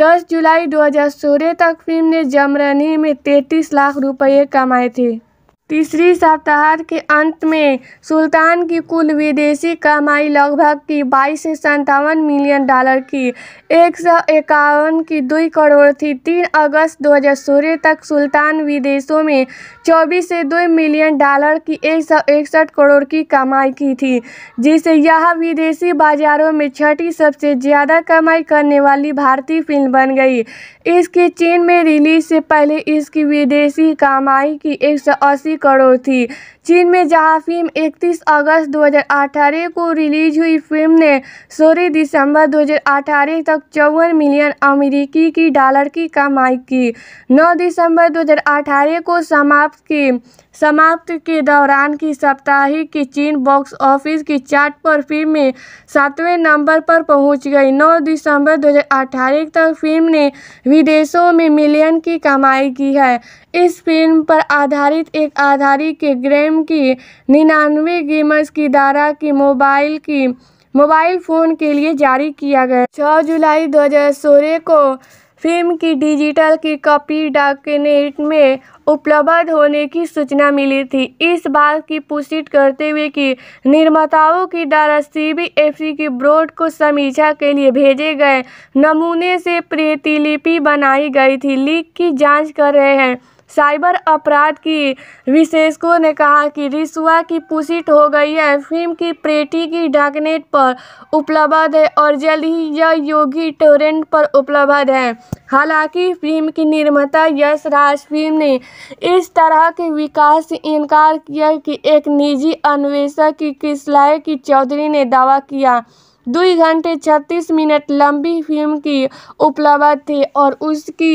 10 जुलाई 2016 तक फिल्म ने जमरनी में 33 लाख रुपए कमाए थे तीसरी सप्ताह के अंत में सुल्तान की कुल विदेशी कमाई लगभग की बाईस संतावन मिलियन डॉलर की एक सौ इक्यावन की दो करोड़ थी तीन अगस्त दो हज़ार सोलह तक सुल्तान विदेशों में चौबीस से दो मिलियन डॉलर की एक सौ इकसठ करोड़ की कमाई की थी जिसे यह विदेशी बाजारों में छठी सबसे ज़्यादा कमाई करने वाली भारतीय फिल्म बन गई इसकी चीन में रिलीज से पहले इसकी विदेशी कमाई की एक सौ अस्सी करो थी चीन में जहां फिल्म 31 अगस्त 2018 को रिलीज हुई फिल्म ने 16 दिसंबर 2018 तक चौवन मिलियन अमेरिकी की डॉलर की कमाई की 9 दिसंबर 2018 को समाप्त की समाप्त के दौरान की साप्ताहिक की चीन बॉक्स ऑफिस की चार्ट पर फिल्म में सातवें नंबर पर पहुंच गई 9 दिसंबर 2018 तक फिल्म ने विदेशों में मिलियन की कमाई की है इस फिल्म पर आधारित एक आधारित के ग्रैंड एम की निन्यानवे गेमर्स की दारा की मोबाइल की मोबाइल फ़ोन के लिए जारी किया गया छः जुलाई दो सोलह को फिल्म की डिजिटल की कॉपी डाकनेट में उपलब्ध होने की सूचना मिली थी इस बात की पुष्टि करते हुए कि निर्माताओं की द्वारा सी बी एफ सी की बोर्ड को समीक्षा के लिए भेजे गए नमूने से प्रतिलिपि बनाई गई थी लीक की जांच कर रहे हैं साइबर अपराध की विशेषज्ञों ने कहा कि रिसुआ की पुष्टि हो गई है फिल्म की प्रेटी की डाकनेट पर उपलब्ध है और जल्द ही यह योगी टोरेंट पर उपलब्ध है हालांकि फिल्म की निर्माता यश राज फिल्म ने इस तरह के विकास से इनकार किया कि एक निजी अन्वेषक की किसलाय की चौधरी ने दावा किया दुई घंटे छत्तीस मिनट लंबी फिल्म की उपलब्ध थी और उसकी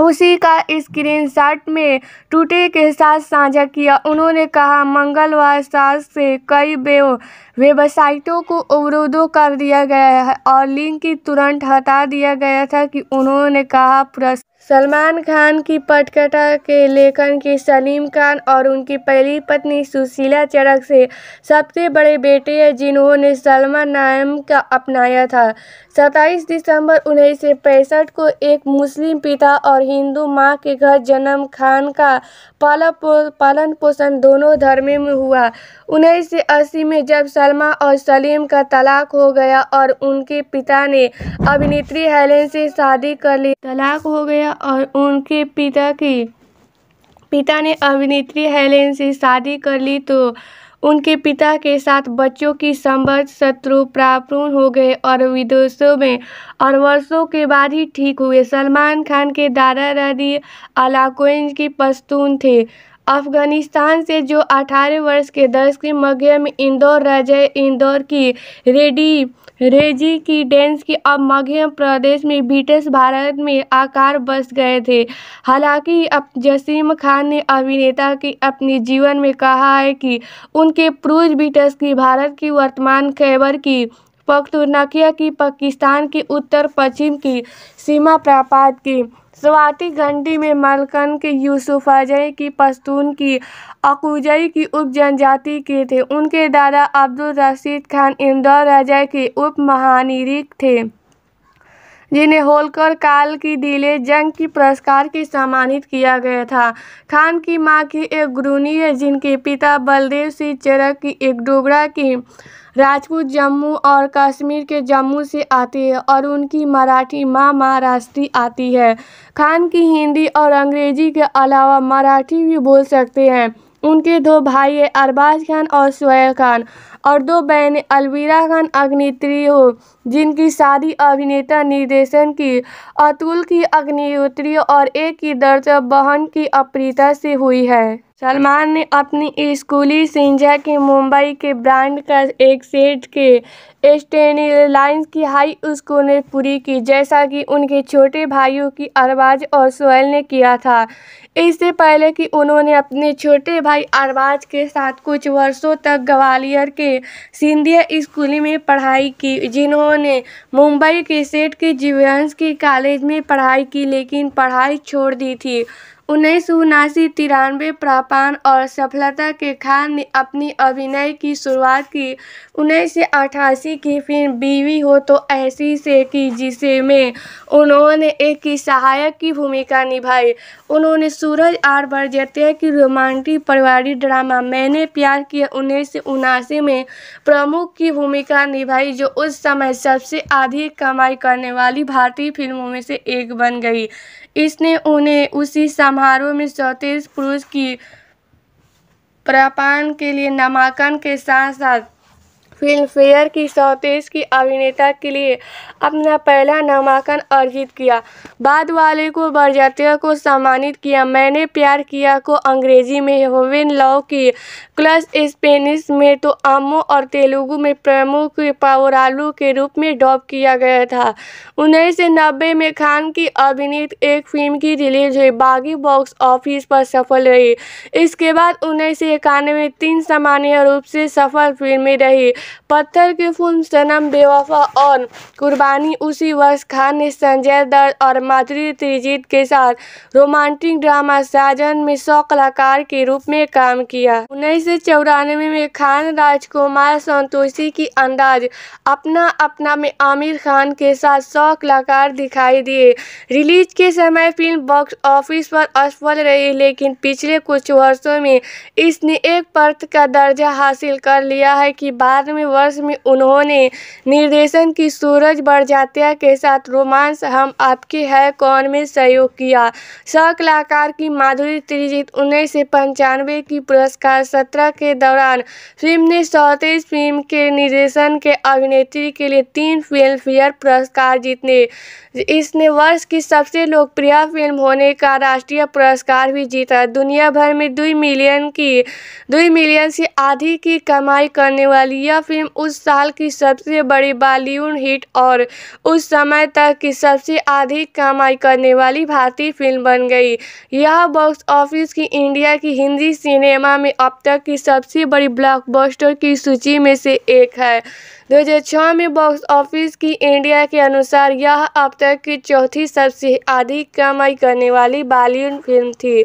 उसी का स्क्रीनशॉट में टूटे के साथ साझा किया उन्होंने कहा मंगलवार सात से कई वेब वेबसाइटों को अवरोधों कर दिया गया है और लिंक की तुरंत हटा दिया गया था कि उन्होंने कहा पुरस्कार सलमान खान की पटकथा के लेखन की सलीम खान और उनकी पहली पत्नी सुशीला चरक से सबसे बड़े बेटे हैं जिन्होंने सलमा नायम का अपनाया था 27 दिसंबर उन्नीस को एक मुस्लिम पिता और हिंदू माँ के घर जन्म खान का पाला पो, पालन पोषण दोनों धर्म में हुआ उन्नीस में जब सलमा और सलीम का तलाक हो गया और उनके पिता ने अभिनेत्री हेलेन से शादी कर ली तलाक हो गया किया और उनके पिता की पिता ने अभिनेत्री हेलेन से शादी कर ली तो उनके पिता के साथ बच्चों की संबंध शत्रु प्रापूर्ण हो गए और विदेशों में और वर्षों के बाद ही ठीक हुए सलमान खान के दादा दादी अलाकोज की पश्तून थे अफगानिस्तान से जो 18 वर्ष के दर्शक मध्य में इंदौर राज्य इंदौर की रेडी रेजी की डेंस की अब मध्य प्रदेश में ब्रिटिश भारत में आकार बस गए थे हालांकि अब जसीम खान ने अभिनेता की अपने जीवन में कहा है कि उनके पुरुष ब्रिटिश की भारत की वर्तमान खैबर की पख्तुनखिया की पाकिस्तान की उत्तर पश्चिम की सीमा प्रापात की स्वाति घंटी में मलकन के यूसुफजई की पश्तून की अकुजई की उप जनजाति के थे उनके दादा अब्दुल रशीद खान इंदौर राज्य के उप महानिरीक्षक थे जिन्हें होलकर काल की दिले जंग की पुरस्कार की सम्मानित किया गया था खान की माँ की एक गुरुनी है जिनके पिता बलदेव सिंह चरक की एक डोगरा की राजपूत जम्मू और कश्मीर के जम्मू से आती है और उनकी मराठी माँ महाराष्ट्री आती है खान की हिंदी और अंग्रेजी के अलावा मराठी भी बोल सकते हैं उनके दो भाई हैं अरबाज खान और सोहेल खान और दो बहनें अलवीरा खान अग्नित्री हो जिनकी शादी अभिनेता निर्देशन की अतुल की अग्निहोत्री और एक की दर्ज बहन की अप्रीता से हुई है सलमान ने अपनी स्कूली सिंजा के मुंबई के ब्रांड का एक सेट के लाइन की हाई स्कूल ने पूरी की जैसा कि उनके छोटे भाइयों की अरबाज और सोहेल ने किया था इससे पहले कि उन्होंने अपने छोटे भाई अरबाज के साथ कुछ वर्षों तक ग्वालियर के सिंधिया स्कूल में पढ़ाई की जिन्होंने मुंबई के सेठ के जीवंस के कॉलेज में पढ़ाई की लेकिन पढ़ाई छोड़ दी थी उन्नीस सौ उनासी तिरानवे प्रापान और सफलता के खान ने अपनी अभिनय की शुरुआत की उन्नीस सौ अठासी की फिल्म बीवी हो तो ऐसी से की जिसे में उन्होंने एक की सहायक की भूमिका निभाई उन्होंने सूरज आर बरजतिया की रोमांटिक पारिवारिक ड्रामा मैंने प्यार किया उन्नीस सौ उनासी में प्रमुख की भूमिका निभाई जो उस समय सबसे अधिक कमाई करने वाली भारतीय फिल्मों में से एक बन गई इसने उन्हें उसी समारोह में चौतीस पुरुष की प्रपान के लिए नामांकन के साथ साथ फिल्म फेयर की सौंतीस की अभिनेता के लिए अपना पहला नामांकन अर्जित किया बाद वाले को बरजातिया को सम्मानित किया मैंने प्यार किया को अंग्रेजी में होविन लव की प्लस स्पेनिश में तो आमो और तेलुगु में प्रमुख पावरालू के रूप में डॉप किया गया था उन्नीस सौ नब्बे में खान की अभिनीत एक फिल्म की रिलीज हुई बागी बॉक्स ऑफिस पर सफल रही इसके बाद उन्नीस सौ इक्यानवे तीन सामान्य रूप से सफल फिल्में रही पत्थर की फिल्म सनम बेवफा और कुर्बानी उसी वर्ष खान ने संजय दत्त और माधुरी त्रिजीत के साथ रोमांटिक ड्रामा साजन में सौ कलाकार के रूप में काम किया उन्नीस सौ चौरानवे में खान राजकुमार संतोषी की अंदाज अपना अपना में आमिर खान के साथ सौ कलाकार दिखाई दिए रिलीज के समय फिल्म बॉक्स ऑफिस पर असफल रही लेकिन पिछले कुछ वर्षों में इसने एक पर्थ का दर्जा हासिल कर लिया है कि बाद में वर्ष में उन्होंने निर्देशन की सूरज बड़जात्या के साथ रोमांस हम आपके है कौन में सहयोग किया कलाकार की माधुरी त्रिजीत उन्नीस से पंचानवे की पुरस्कार सत्रह के दौरान फिल्म ने सौतीस फिल्म के निर्देशन के अभिनेत्री के लिए तीन फिल्म फेयर पुरस्कार जीतने इसने वर्ष की सबसे लोकप्रिय फिल्म होने का राष्ट्रीय पुरस्कार भी जीता दुनिया भर में दुई मिलियन की दुई मिलियन से आधी की कमाई करने वाली यह फिल्म उस साल की सबसे बड़ी बॉलीवुड हिट और उस समय तक की सबसे अधिक कमाई करने वाली भारतीय फिल्म बन गई यह बॉक्स ऑफिस की इंडिया की हिंदी सिनेमा में अब तक की सबसे बड़ी ब्लॉकबस्टर की सूची में से एक है 2006 में बॉक्स ऑफिस की इंडिया के अनुसार यह अब तक की चौथी सबसे अधिक कमाई करने वाली बॉलीवुड फिल्म थी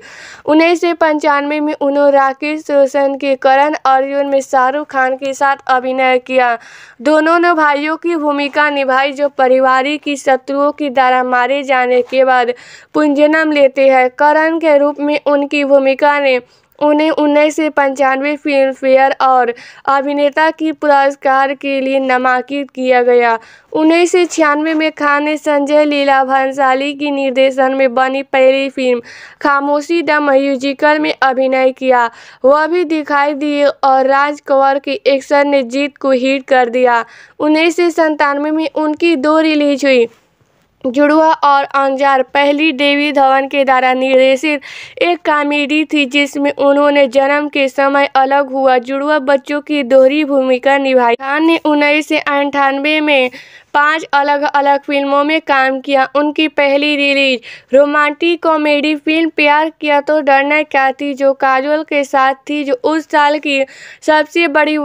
उन्नीस सौ पंचानवे में उन्होंने राकेश रोशन के करण अर्जुन में शाहरुख खान के साथ अभिनय किया दोनों ने भाइयों की भूमिका निभाई जो परिवारिक की शत्रुओं की द्वारा मारे जाने के बाद पुंजनम लेते हैं करण के रूप में उनकी भूमिका ने उन्हें उन्नीस सौ पंचानवे फ़िल्मफेयर और अभिनेता की पुरस्कार के लिए नामांकित किया गया उन्नीस सौ छियानवे में खान ने संजय लीला भंसाली की निर्देशन में बनी पहली फिल्म खामोशी द म्यूजिकल में अभिनय किया वह भी दिखाई दिए और राज कंवर के एक्शन ने जीत को हिट कर दिया उन्नीस सौ संतानवे में उनकी दो रिलीज हुई जुड़वा और अंजार पहली देवी धवन के द्वारा निर्देशित एक कॉमेडी थी जिसमें उन्होंने जन्म के समय अलग हुआ जुड़वा बच्चों की दोहरी भूमिका निभाई खान ने उन्नीस अंठानवे में पांच अलग अलग फिल्मों में काम किया उनकी पहली रिलीज रोमांटिक कॉमेडी फिल्म प्यार किया तो डरना क्या थी जो काजोल के साथ थी जो उस साल की सबसे बड़ी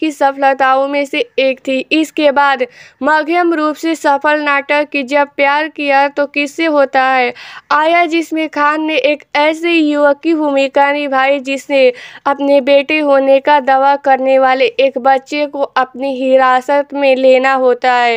की सफलताओं में से एक थी इसके बाद मध्यम रूप से सफल नाटक की जब प्यार किया तो किससे होता है आया जिसमें खान ने एक ऐसे युवक की भूमिका निभाई जिसने अपने बेटे होने का दावा करने वाले एक बच्चे को अपनी हिरासत में लेना होता है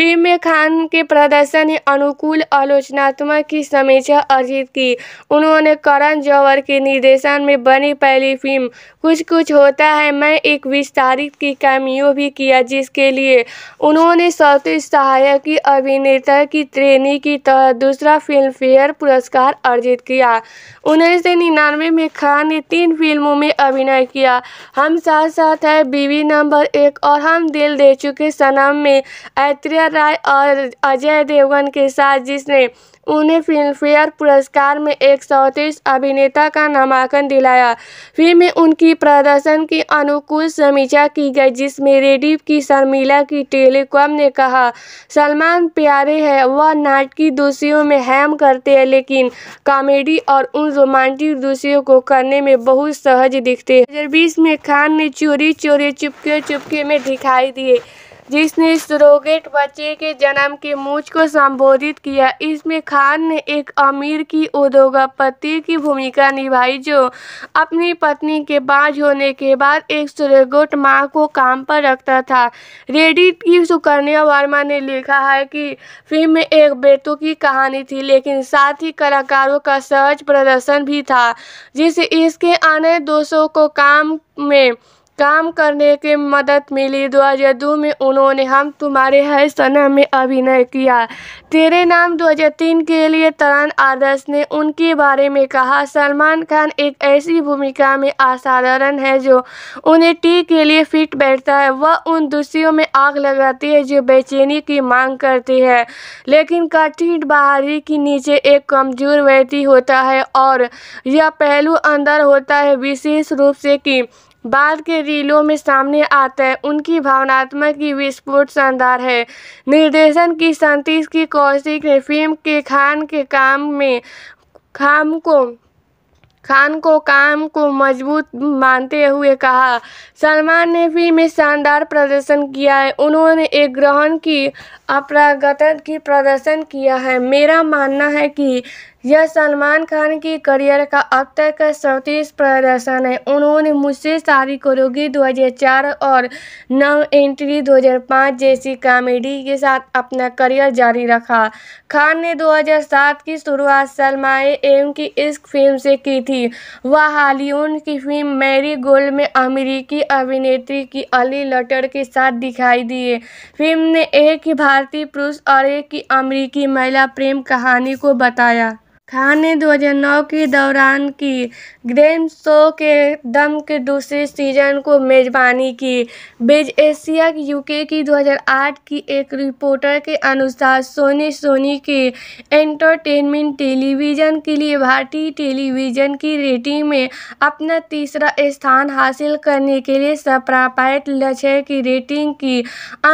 फिल्म में खान के प्रदर्शन ने अनुकूल आलोचनात्मक की समीक्षा अर्जित की उन्होंने करण जौहर के निर्देशन में बनी पहली फिल्म कुछ कुछ होता है मैं एक विस्तारित की कैमियो भी किया जिसके लिए उन्होंने सौतीस सहायक की अभिनेता की ट्रेनी की तरह दूसरा फिल्म फेयर पुरस्कार अर्जित किया उन्नीस सौ निन्यानवे में खान ने तीन फिल्मों में अभिनय किया हम साथ साथ है बीवी नंबर एक और हम दिल दे चुके सनम में ऐत्रिया आलिया राय और अजय देवगन के साथ जिसने उन्हें फिल्मफेयर पुरस्कार में एक अभिनेता का नामांकन दिलाया फिल्म में उनकी प्रदर्शन की अनुकूल समीक्षा की गई जिसमें रेडी की शर्मिला की टेलीकॉम ने कहा सलमान प्यारे हैं वह नाटकी दोषियों में हैम करते हैं लेकिन कॉमेडी और उन रोमांटिक दोषियों को करने में बहुत सहज दिखते हैं बीस में खान ने चोरी चोरी चुपके चुपके में दिखाई दिए जिसने सुरोगेट बच्चे के जन्म के मूज को संबोधित किया इसमें खान ने एक अमीर की उद्योगपति की भूमिका निभाई जो अपनी पत्नी के बाज होने के बाद एक सुरोगेट माँ को काम पर रखता था रेडिट की सुकन्या वर्मा ने लिखा है कि फिल्म में एक बेटों की कहानी थी लेकिन साथ ही कलाकारों का सहज प्रदर्शन भी था जिसे इसके अन्य दोषों को काम में काम करने की मदद मिली दो हज़ार दो में उन्होंने हम तुम्हारे हर सना में अभिनय किया तेरे नाम 2003 के लिए तरान आदर्श ने उनके बारे में कहा सलमान खान एक ऐसी भूमिका में असाधारण है जो उन्हें टी के लिए फिट बैठता है वह उन दूसरियों में आग लगाती है जो बेचैनी की मांग करती है लेकिन कठिन बाहरी के नीचे एक कमजोर व्यक्ति होता है और यह पहलू अंदर होता है विशेष रूप से कि बाद के रीलों में सामने आता है उनकी भावनात्मक की विस्फोट शानदार है निर्देशन की संतीस की कौशिक ने फिल्म के खान के काम में खाम को खान को काम को मजबूत मानते हुए कहा सलमान ने भी में शानदार प्रदर्शन किया है उन्होंने एक ग्रहण की अपरागत की प्रदर्शन किया है मेरा मानना है कि यह सलमान खान की करियर का अब तक का सौतीस प्रदर्शन है उन्होंने मुझसे सारी करोगी 2004 और नव एंट्री 2005 जैसी कॉमेडी के साथ अपना करियर जारी रखा खान ने 2007 की शुरुआत सलमाए एम की इस फिल्म से की थी वह हॉलीवुड की फिल्म मैरी गोल्ड में अमेरिकी अभिनेत्री की अली लटर के साथ दिखाई दिए फिल्म ने एक ही भारतीय पुरुष और एक ही अमरीकी महिला प्रेम कहानी को बताया खान ने 2009 के दौरान की ग्रैंड शो के दम के दूसरे सीजन को मेज़बानी की बेज एशिया यूके की 2008 की एक रिपोर्टर के अनुसार सोने सोनी के एंटरटेनमेंट टेलीविज़न के लिए भारतीय टेलीविज़न की रेटिंग में अपना तीसरा स्थान हासिल करने के लिए सप्रापायत लक्ष्य की रेटिंग की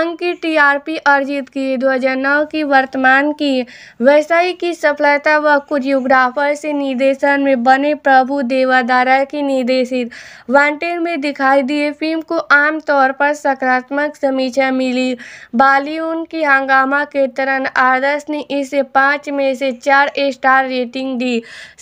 अंक आर टीआरपी अर्जित की 2009 की वर्तमान की वैसाई की सफलता व कुछ जियोग्राफर से निर्देशन में बने प्रभु देवादारा की निर्देशित वांटेड में दिखाई दिए फिल्म को आमतौर पर सकारात्मक समीक्षा मिली बालीवुड की हंगामा के तरह आदर्श ने इसे पाँच में से चार स्टार रेटिंग दी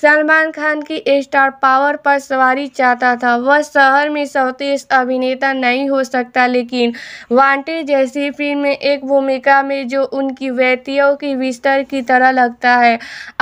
सलमान खान की स्टार पावर पर सवारी चाहता था वह शहर में सौतेश अभिनेता नहीं हो सकता लेकिन वांटेड जैसी फिल्म में एक भूमिका में जो उनकी व्यक्तियों के बिस्तर की तरह लगता है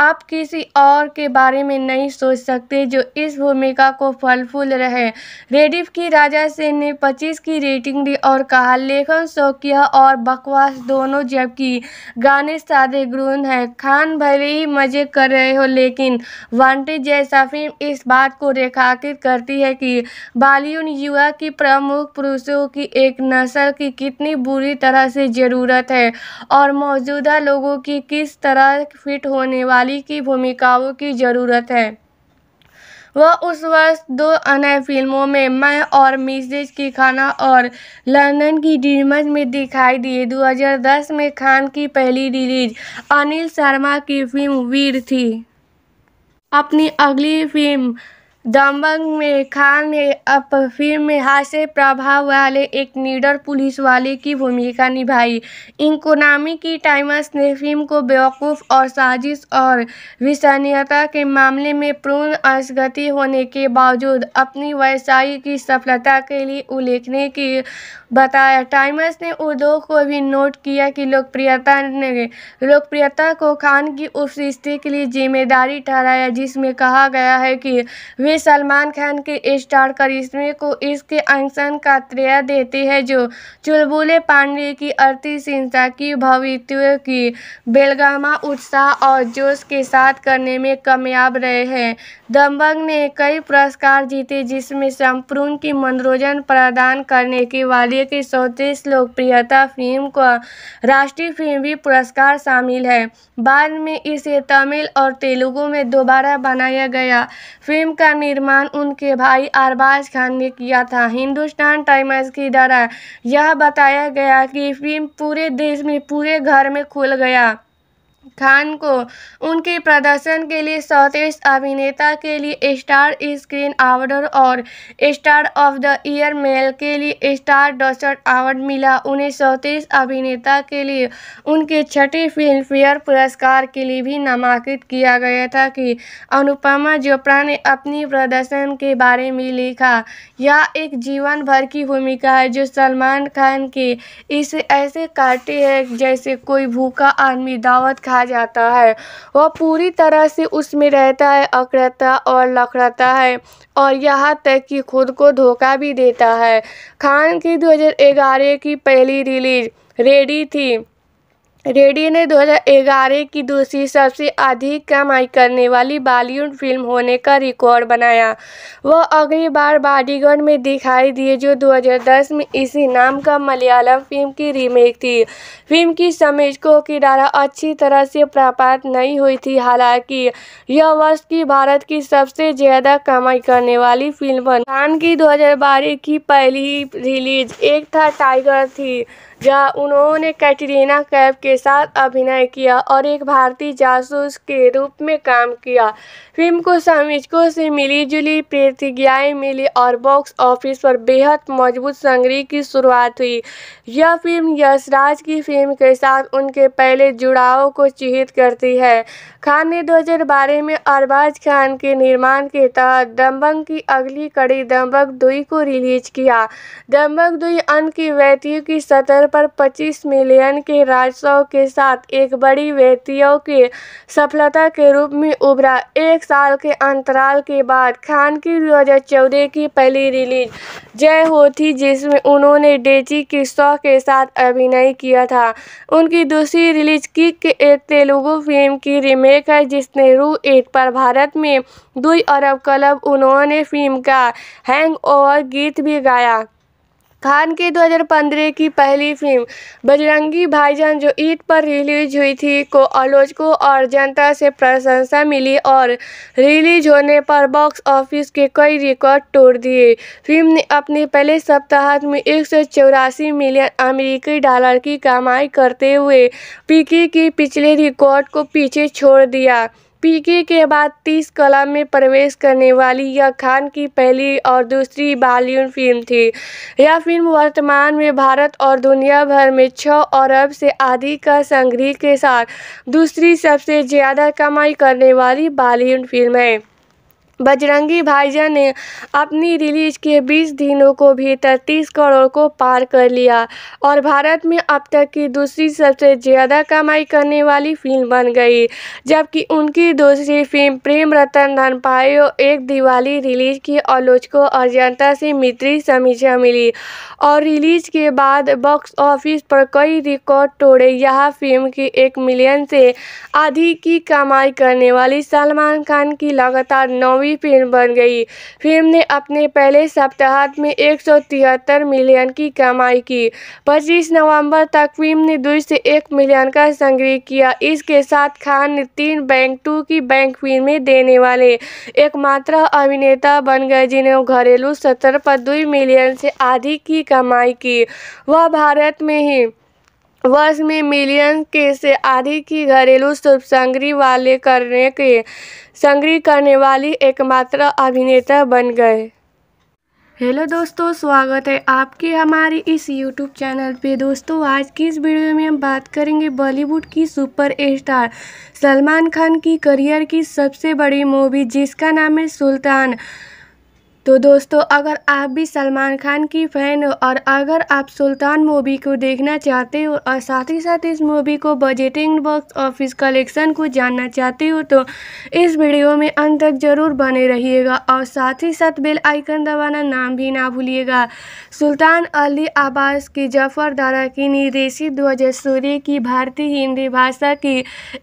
आप किस किसी और के बारे में नहीं सोच सकते जो इस भूमिका को फलफूल रहे रेडिफ की राजा सेन ने 25 की रेटिंग दी और कहा लेखन शौकिया और बकवास दोनों जबकि गाने सादे ग्रून हैं खान भले ही मज़े कर रहे हो लेकिन वांटेड जैसा फिल्म इस बात को रेखांकित करती है कि बालियन युवा की प्रमुख पुरुषों की एक नस्ल की कितनी बुरी तरह से ज़रूरत है और मौजूदा लोगों की किस तरह फिट होने वाली की भूमिकाओं की ज़रूरत है वह उस वर्ष दो अन्य फिल्मों में मैं और मिसेज की खाना और लंदन की डीमज में दिखाई दिए 2010 में खान की पहली रिलीज अनिल शर्मा की फिल्म वीर थी अपनी अगली फिल्म दबंग में खान ने फिल्म में हास्य प्रभाव वाले एक निडर पुलिस वाले की भूमिका निभाई इंकोनामी की टाइम्स ने फिल्म को बेवकूफ़ और साजिश और विश्वनीयता के मामले में पूर्ण असगति होने के बावजूद अपनी व्यवसाय की सफलता के लिए उल्लेखने की बताया टाइम्स ने उद्योग को भी नोट किया कि लोकप्रियता ने लोकप्रियता को खान की उस रिश्ते के लिए जिम्मेदारी ठहराया जिसमें कहा गया है कि वे सलमान खान के स्टार करिश्मे को इसके अंशन का त्रेय देते हैं जो चुलबुले पांडे की सिंसा की भवित्व की बेलगामा उत्साह और जोश के साथ करने में कामयाब रहे हैं दम्बंग ने कई पुरस्कार जीते जिसमें संपूर्ण की मनोरंजन प्रदान करने के वाली कार्य की चौंतीस लोकप्रियता फिल्म का राष्ट्रीय फिल्मी पुरस्कार शामिल है बाद में इसे तमिल और तेलुगु में दोबारा बनाया गया फिल्म का निर्माण उनके भाई अरबाज खान ने किया था हिंदुस्तान टाइम्स की द्वारा यह बताया गया कि फिल्म पूरे देश में पूरे घर में खुल गया खान को उनके प्रदर्शन के लिए सर्वश्रेष्ठ अभिनेता के लिए स्टार स्क्रीन अवार्ड और star of the year male के लिए स्टार डॉसट अवार्ड मिला उन्हें सर्वश्रेष्ठ अभिनेता के लिए उनके छठे फिल्म फेयर पुरस्कार के लिए भी नामांकित किया गया था कि अनुपमा चोपड़ा ने अपनी प्रदर्शन के बारे में लिखा यह एक जीवन भर की भूमिका है जो सलमान खान के इसे ऐसे काटे है जैसे कोई भूखा आदमी दावत खा कहा जाता है वह पूरी तरह से उसमें रहता है अकड़ता और लकड़ता है और यहाँ तक कि खुद को धोखा भी देता है खान की 2011 की पहली रिलीज रेडी थी रेडी ने 2011 की दूसरी सबसे अधिक कमाई करने वाली बॉलीवुड फिल्म होने का रिकॉर्ड बनाया वह अगली बार बॉडीगार्ड में दिखाई दिए जो 2010 में इसी नाम का मलयालम फिल्म की रीमेक थी फिल्म की समीज को डारा अच्छी तरह से प्राप्त नहीं हुई थी हालांकि यह वर्ष की भारत की सबसे ज़्यादा कमाई करने वाली फिल्म बन खान की दो की पहली रिलीज एक था टाइगर थी जहां उन्होंने कैटरीना कैफ के साथ अभिनय किया और एक भारतीय जासूस के रूप में काम किया फिल्म को समीक्षकों से मिली जुली प्रतिज्ञाएँ मिली और बॉक्स ऑफिस पर बेहद मजबूत संग्रह की शुरुआत हुई यह फिल्म यशराज की फिल्म के साथ उनके पहले जुड़ाव को चिहित करती है खान ने 2012 में अरबाज खान के निर्माण के तहत दम्बंग की अगली कड़ी दम्बक दुई को रिलीज किया दम्बक दुई अन्य की व्यक्तियों की सतह पर 25 मिलियन के राजस्व के साथ एक बड़ी व्यक्तियों के सफलता के रूप में उभरा एक साल के अंतराल के बाद खान की 2014 की पहली रिलीज जय हो थी जिसमें उन्होंने डेची की शौ के साथ अभिनय किया था उनकी दूसरी रिलीज किक के एक तेलुगु फिल्म की रीमेक है जिसने रू एट पर भारत में दुई अरब क्लब उन्होंने फिल्म का हैंग गीत भी गाया खान की 2015 की पहली फिल्म बजरंगी भाईजान जो ईद पर रिलीज हुई थी को आलोचकों और जनता से प्रशंसा मिली और रिलीज होने पर बॉक्स ऑफिस के कई रिकॉर्ड तोड़ दिए फिल्म ने अपने पहले सप्ताह में एक मिलियन अमेरिकी डॉलर की कमाई करते हुए पीके की पिछले रिकॉर्ड को पीछे छोड़ दिया पीके के बाद तीस कला में प्रवेश करने वाली यह खान की पहली और दूसरी बॉलीवुड फिल्म थी यह फिल्म वर्तमान में भारत और दुनिया भर में छः अरब से आधी का संग्रह के साथ दूसरी सबसे ज़्यादा कमाई करने वाली बॉलीवुड फिल्म है बजरंगी भाईजान ने अपनी रिलीज के 20 दिनों को भीतर 30 करोड़ को पार कर लिया और भारत में अब तक की दूसरी सबसे ज़्यादा कमाई करने वाली फिल्म बन गई जबकि उनकी दूसरी फिल्म प्रेम रतन धन पायो एक दिवाली रिलीज की आलोचकों और जनता से मित्री समीक्षा मिली और रिलीज के बाद बॉक्स ऑफिस पर कई रिकॉर्ड तोड़े यह फिल्म की एक मिलियन से अधिक की कमाई करने वाली सलमान खान की लगातार नौवीं भी फिल्म बन गई फिल्म ने अपने पहले सप्ताह में एक मिलियन की कमाई की 25 नवंबर तक फिल्म ने दो से एक मिलियन का संग्रह किया इसके साथ खान ने तीन बैंक टू की बैंक फिल्में देने वाले एकमात्र अभिनेता बन गए जिन्हें घरेलू सतर पर दो मिलियन से अधिक की कमाई की वह भारत में ही वर्ष में मिलियन के से अधिक की घरेलू शुभ संग्री वाले करने के संग्रह करने वाली एकमात्र अभिनेता बन गए हेलो दोस्तों स्वागत है आपके हमारे इस यूट्यूब चैनल पे दोस्तों आज की इस वीडियो में हम बात करेंगे बॉलीवुड की सुपर स्टार सलमान खान की करियर की सबसे बड़ी मूवी जिसका नाम है सुल्तान तो दोस्तों अगर आप भी सलमान खान की फ़ैन हो और अगर आप सुल्तान मूवी को देखना चाहते हो और साथ ही साथ इस मूवी को बजटिंग बॉक्स ऑफिस कलेक्शन को जानना चाहते हो तो इस वीडियो में अंत तक ज़रूर बने रहिएगा और साथ ही साथ बेल आइकन दबाना नाम भी ना भूलिएगा सुल्तान अली आबास की जफर दारा की निर्देशित दो की भारतीय हिंदी भाषा की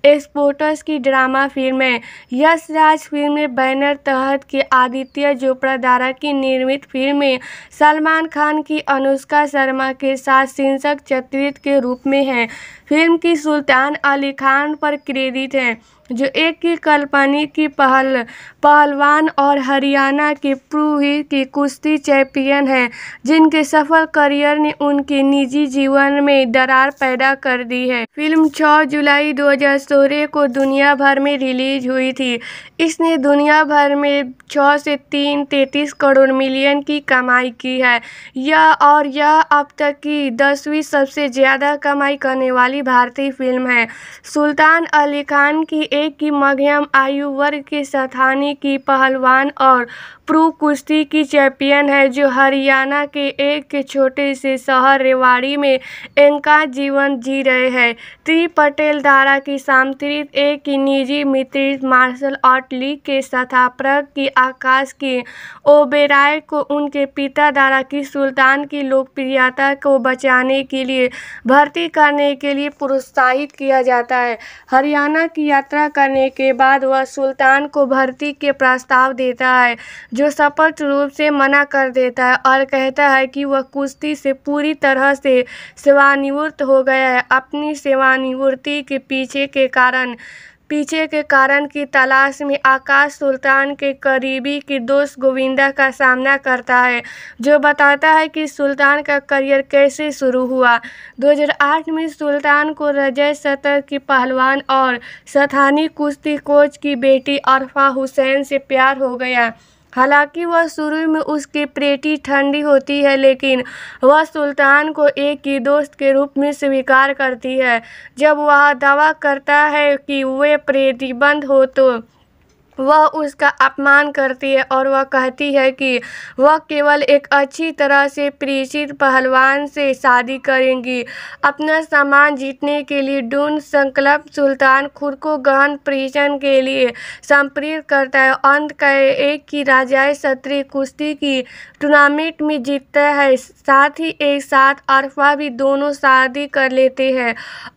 एक्सपोर्टर्स की ड्रामा फिल्म है यश राज फिल्म बैनर तहत के आदित्य जोपड़ा सितारा की निर्मित में सलमान खान की अनुष्का शर्मा के साथ शीर्षक चित्रित के रूप में हैं फिल्म की सुल्तान अली खान पर क्रेडिट है जो एक ही कल्पनी की पहल पहलवान और हरियाणा के प्रूही की कुश्ती चैंपियन है जिनके सफल करियर ने उनके निजी जीवन में दरार पैदा कर दी है फिल्म 6 जुलाई 2016 को दुनिया भर में रिलीज हुई थी इसने दुनिया भर में 6 से तीन तैतीस करोड़ मिलियन की कमाई की है यह और यह अब तक की दसवीं सबसे ज़्यादा कमाई करने वाली भारतीय फिल्म है सुल्तान अली खान की ए की मध्यम आयु वर्ग की स्थानी की पहलवान और प्रो कुश्ती की चैंपियन है जो हरियाणा के एक छोटे से शहर रेवाड़ी में इनका जीवन जी रहे हैं त्रि पटेल धारा की सामतृत ए की निजी मित्र मार्शल आर्ट लीग के स्थापक की आकाश की ओबेराय को उनके पिता द्वारा की सुल्तान की लोकप्रियता को बचाने के लिए भर्ती करने के लिए प्रोत्साहित किया जाता है हरियाणा की यात्रा पूरा करने के बाद वह सुल्तान को भर्ती के प्रस्ताव देता है जो स्पष्ट रूप से मना कर देता है और कहता है कि वह कुश्ती से पूरी तरह से सेवानिवृत्त हो गया है अपनी सेवानिवृत्ति के पीछे के कारण पीछे के कारण की तलाश में आकाश सुल्तान के करीबी दोस्त गोविंदा का सामना करता है जो बताता है कि सुल्तान का करियर कैसे शुरू हुआ 2008 में सुल्तान को रजय सतर की पहलवान और सथानी कुश्ती कोच की बेटी अरफा हुसैन से प्यार हो गया हालांकि वह शुरू में उसकी प्रेटी ठंडी होती है लेकिन वह सुल्तान को एक ही दोस्त के रूप में स्वीकार करती है जब वह दावा करता है कि वे प्रेतिबंध हो तो वह उसका अपमान करती है और वह कहती है कि वह केवल एक अच्छी तरह से परिचित पहलवान से शादी करेंगी अपना सामान जीतने के लिए डून संकल्प सुल्तान खुद को गहन परिचन के लिए संप्रेरित करता है अंत का एक की राजाए सत्री कुश्ती की टूर्नामेंट में जीतता है साथ ही एक साथ अरफा भी दोनों शादी कर लेते हैं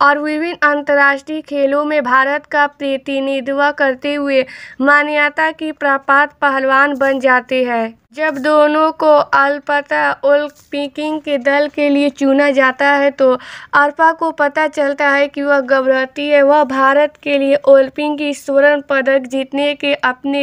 और विभिन्न अंतर्राष्ट्रीय खेलों में भारत का प्रतिनिधित्व करते हुए मान्यता की प्राप्त पहलवान बन जाते हैं जब दोनों को अलपता पिकिंग के दल के लिए चुना जाता है तो अरपा को पता चलता है कि वह गर्भवती है वह भारत के लिए ओलंपिक स्वर्ण पदक जीतने के अपने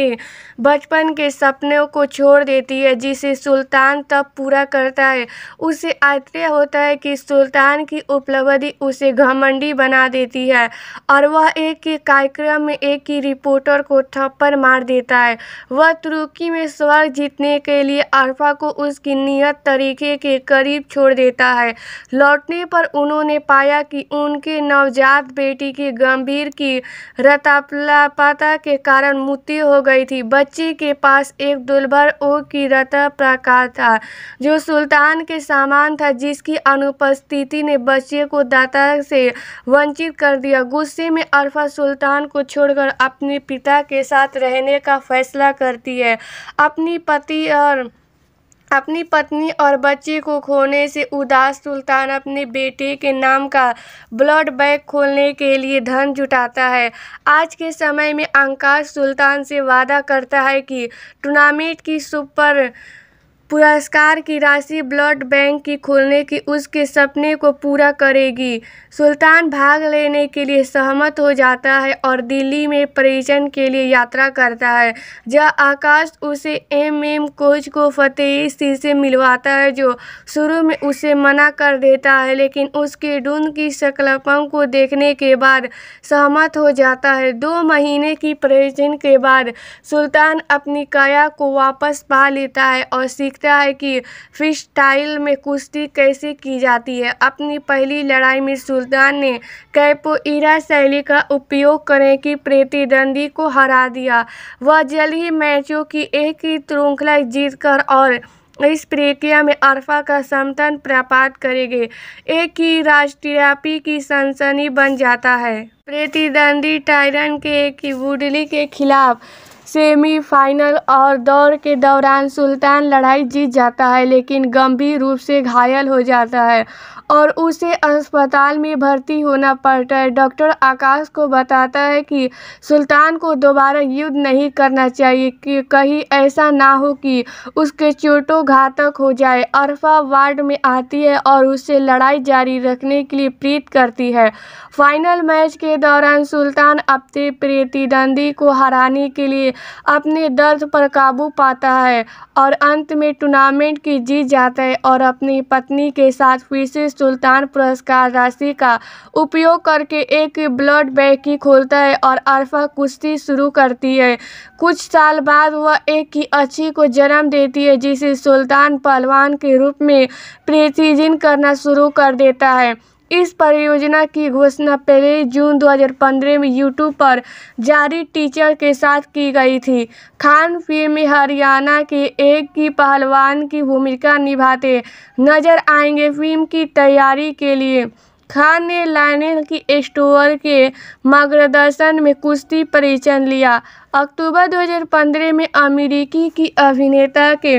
बचपन के सपनों को छोड़ देती है जिसे सुल्तान तब पूरा करता है उसे आश्चर्य होता है कि सुल्तान की उपलब्धि उसे घमंडी बना देती है और वह एक ही कार्यक्रम में एक ही रिपोर्टर को थप्पड़ मार देता है वह तुर्की में स्वर्ग जीतने करने के लिए अरफा को उसकी नियत तरीके के करीब छोड़ देता है लौटने पर उन्होंने पाया कि उनके नवजात बेटी की गंभीर की रतापलापाता के कारण मृत्यु हो गई थी बच्चे के पास एक दुलभर ओ की रत प्रकार था जो सुल्तान के सामान था जिसकी अनुपस्थिति ने बच्चे को दाता से वंचित कर दिया गुस्से में अरफा सुल्तान को छोड़कर अपने पिता के साथ रहने का फैसला करती है अपनी पति और अपनी पत्नी और बच्चे को खोने से उदास सुल्तान अपने बेटे के नाम का ब्लड बैंक खोलने के लिए धन जुटाता है आज के समय में आकाश सुल्तान से वादा करता है कि टूर्नामेंट की सुपर पुरस्कार की राशि ब्लड बैंक की खोलने की उसके सपने को पूरा करेगी सुल्तान भाग लेने के लिए सहमत हो जाता है और दिल्ली में परिजन के लिए यात्रा करता है जहाँ आकाश उसे एम एम कोच को फतेह सिंह से मिलवाता है जो शुरू में उसे मना कर देता है लेकिन उसके डून की संकल्पों को देखने के बाद सहमत हो जाता है दो महीने की परिजन के बाद सुल्तान अपनी काया को वापस पा लेता है और सीखता है कि फिश में कुश्ती कैसे की जाती है अपनी पहली लड़ाई में सुल्तान योगदान ने कैपोइरा शैली का उपयोग करने की प्रतिद्वंदी को हरा दिया वह जल्द ही मैचों की एक ही श्रृंखला जीतकर और इस प्रक्रिया में अरफा का समर्थन प्राप्त करेंगे एक ही राष्ट्रव्यापी की सनसनी बन जाता है प्रतिद्वंदी टायरन के एक वुडली के खिलाफ सेमीफाइनल और दौड़ के दौरान सुल्तान लड़ाई जीत जाता है लेकिन गंभीर रूप से घायल हो जाता है और उसे अस्पताल में भर्ती होना पड़ता है डॉक्टर आकाश को बताता है कि सुल्तान को दोबारा युद्ध नहीं करना चाहिए कि कहीं ऐसा ना हो कि उसके चोटों घातक हो जाए अरफा वार्ड में आती है और उससे लड़ाई जारी रखने के लिए प्रीत करती है फाइनल मैच के दौरान सुल्तान अपने प्रतिद्वंदी को हराने के लिए अपने दर्द पर काबू पाता है और अंत में टूर्नामेंट की जीत जाता है और अपनी पत्नी के साथ फिर से सुल्तान पुरस्कार राशि का उपयोग करके एक ब्लड बैंक ही खोलता है और अरफा कुश्ती शुरू करती है कुछ साल बाद वह एक की अच्छी को जन्म देती है जिसे सुल्तान पहलवान के रूप में प्रतिदिन करना शुरू कर देता है इस परियोजना की घोषणा पहले जून 2015 में यूट्यूब पर जारी टीचर के साथ की गई थी खान फिल्म में हरियाणा के एक की पहलवान की भूमिका निभाते नजर आएंगे फिल्म की तैयारी के लिए खान ने लाइनेन की स्टोर के मार्गदर्शन में कुश्ती परिचय लिया अक्टूबर 2015 में अमेरिकी की अभिनेता के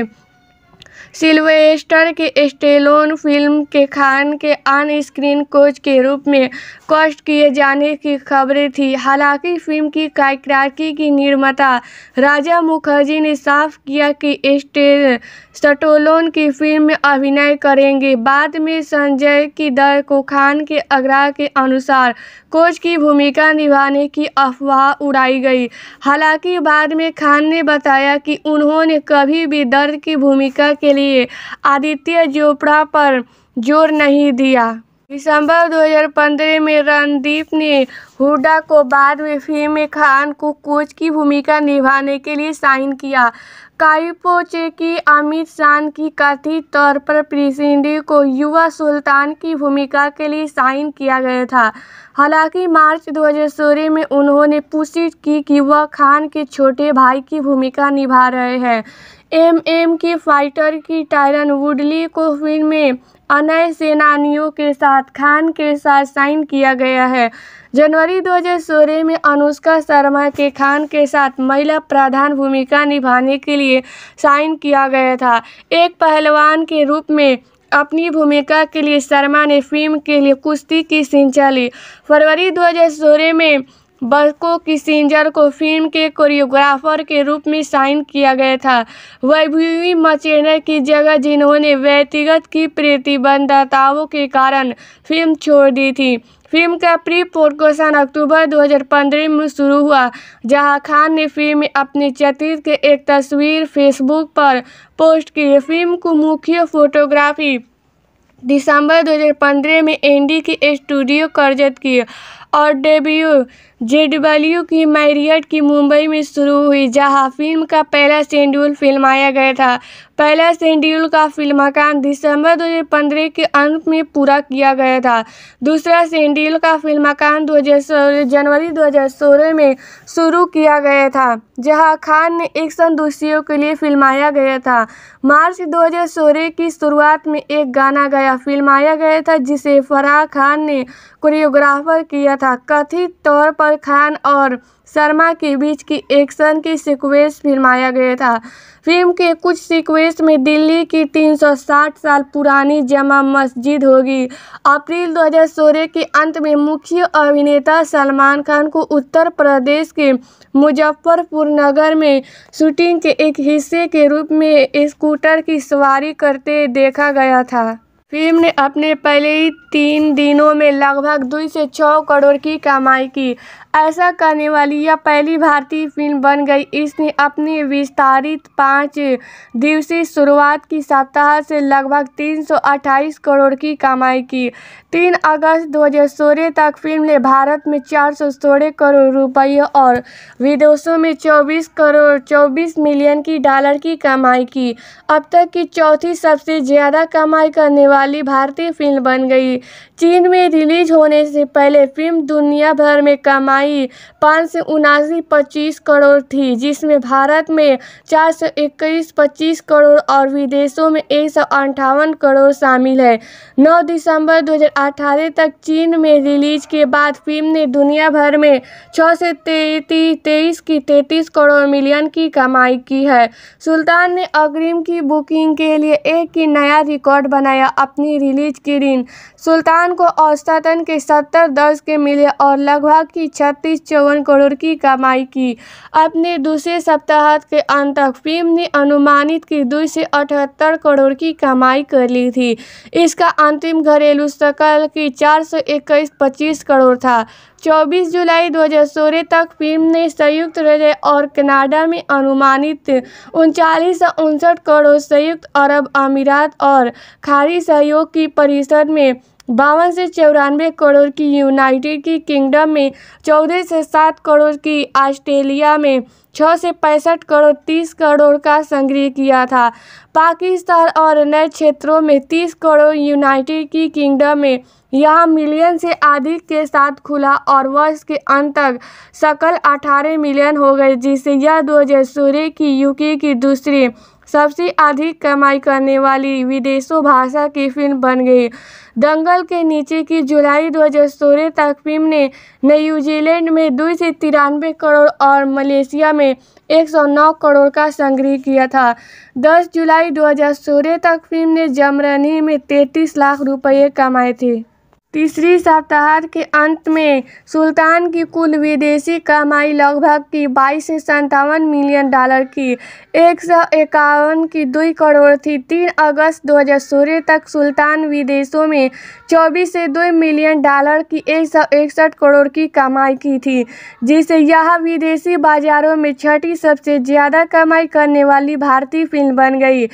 सिल्वेस्टर के स्टेलोन फिल्म के खान के ऑन स्क्रीन कोच के रूप में स्क्वाश किए जाने की खबरें थी हालांकि फिल्म की कायकराकी की निर्माता राजा मुखर्जी ने साफ किया कि स्टेल स्टोलोन की फिल्म में अभिनय करेंगे बाद में संजय की दर को खान के आग्रह के अनुसार कोच की भूमिका निभाने की अफवाह उड़ाई गई हालांकि बाद में खान ने बताया कि उन्होंने कभी भी दर्द की भूमिका के लिए आदित्य चोपड़ा पर जोर नहीं दिया दिसंबर 2015 में रणदीप ने हुडा को बाद में फिल्म खान को कोच की भूमिका निभाने के लिए साइन किया काइपोचे की अमित शान की कथित तौर पर प्रिसिंडी को युवा सुल्तान की भूमिका के लिए साइन किया गया था हालांकि मार्च 2016 में उन्होंने पुष्टि की कि वह खान के छोटे भाई की भूमिका निभा रहे हैं एमएम की फाइटर की टायरन वुडली को फिल्म में अनय सेनानियों के साथ खान के साथ साइन किया गया है जनवरी 2016 में अनुष्का शर्मा के खान के साथ महिला प्रधान भूमिका निभाने के लिए साइन किया गया था एक पहलवान के रूप में अपनी भूमिका के लिए शर्मा ने फिल्म के लिए कुश्ती की सिंचा ली फरवरी 2016 में बस्को किसिंजर को फिल्म के कोरियोग्राफर के रूप में साइन किया गया था वैभवी मचेनर की जगह जिन्होंने व्यक्तिगत की प्रतिबंधताओं के कारण फिल्म छोड़ दी थी फिल्म का प्री प्रोडक्शन अक्टूबर 2015 में शुरू हुआ जहां खान ने फिल्म में अपने चतीत के एक तस्वीर फेसबुक पर पोस्ट की फिल्म को मुख्य फोटोग्राफी दिसंबर 2015 में एनडी की स्टूडियो कर्जत की और डेब्यू जेडब्ल्यू की मैरियट की मुंबई में शुरू हुई जहां फिल्म का पहला शेड्यूल फिल्माया गया था पहला शेड्यूल का फिल्माकान दिसंबर 2015 के अंत में पूरा किया गया था दूसरा शेड्यूल का फिल्माकान 2016 जनवरी 2016 में शुरू किया गया था जहां खान ने एक्शन दूसरियों के लिए फिल्माया गया था मार्च दो की शुरुआत में एक गाना गया फिल्माया गया था जिसे फराह खान ने कोरियोग्राफर किया था कथित तौर पर खान और शर्मा के बीच की एक्शन की सीक्वेंस फिल्माया गया था फिल्म के कुछ सीक्वेंस में दिल्ली की 360 साल पुरानी जमा मस्जिद होगी अप्रैल 2016 के अंत में मुख्य अभिनेता सलमान खान को उत्तर प्रदेश के मुजफ्फरपुर नगर में शूटिंग के एक हिस्से के रूप में स्कूटर की सवारी करते देखा गया था फिल्म ने अपने पहले ही तीन दिनों में लगभग दो से छः करोड़ की कमाई की ऐसा करने वाली यह पहली भारतीय फिल्म बन गई इसने अपनी विस्तारित पाँच दिवसीय शुरुआत की सप्ताह से लगभग 328 करोड़ की कमाई की तीन अगस्त 2016 तक फिल्म ने भारत में चार सौ सोलह करोड़ रुपये और विदेशों में 24 करोड़ 24 मिलियन की डॉलर की कमाई की अब तक की चौथी सबसे ज़्यादा कमाई करने वाली वाली भारतीय फिल्म बन गई चीन में रिलीज होने से पहले फिल्म दुनिया भर में कमाई पाँच सौ उनासी पच्चीस करोड़ थी जिसमें भारत में चार सौ इक्कीस पच्चीस करोड़ और विदेशों में एक सौ अंठावन करोड़ शामिल है नौ दिसंबर दो हजार अठारह तक चीन में रिलीज के बाद फिल्म ने दुनिया भर में छः से तेईस की तैंतीस करोड़ मिलियन की कमाई की है सुल्तान ने अग्रिम की बुकिंग के लिए एक की नया रिकॉर्ड बनाया अपनी रिलीज की रीन सुल्तान को औसतन के सत्तर दस के मिले और लगभग की छत्तीस चौवन करोड़ की कमाई की अपने दूसरे सप्ताह के अंत तक फिल्म ने अनुमानित की दो से अठहत्तर करोड़ की कमाई कर ली थी इसका अंतिम घरेलू सकल की चार सौ इक्कीस पच्चीस करोड़ था चौबीस जुलाई 2016 तक फिल्म ने संयुक्त राज्य और कनाडा में अनुमानित उनचालीस से उनसठ करोड़ संयुक्त अरब अमीरात और खाड़ी सहयोग की परिषद में बावन से चौरानवे करोड़ की यूनाइटेड की किंगडम में चौदह से सात करोड़ की ऑस्ट्रेलिया में छः से पैंसठ करोड़ तीस करोड़ का संग्रह किया था पाकिस्तान और अन्य क्षेत्रों में तीस करोड़ यूनाइटेड की किंगडम में यह मिलियन से अधिक के साथ खुला और वर्ष के अंत तक सकल अठारह मिलियन हो गई जिससे यह दो सूर्य की यूके की दूसरी सबसे अधिक कमाई करने वाली विदेशों भाषा की फिल्म बन गई दंगल के नीचे की जुलाई 2016 तक फिल्म ने न्यूजीलैंड में दो से तिरानवे करोड़ और मलेशिया में 109 करोड़ का संग्रह किया था 10 जुलाई 2016 तक फिल्म ने जमरनी में 33 लाख रुपए कमाए थे तीसरी सप्ताह के अंत में सुल्तान की कुल विदेशी कमाई लगभग की बाईस से संतावन मिलियन डॉलर की एक सौ इक्यावन की दो करोड़ थी तीन अगस्त 2016 तक सुल्तान विदेशों में चौबीस से दो मिलियन डॉलर की एक सौ इकसठ करोड़ की कमाई की थी जिसे यह विदेशी बाजारों में छठी सबसे ज़्यादा कमाई करने वाली भारतीय फिल्म बन गई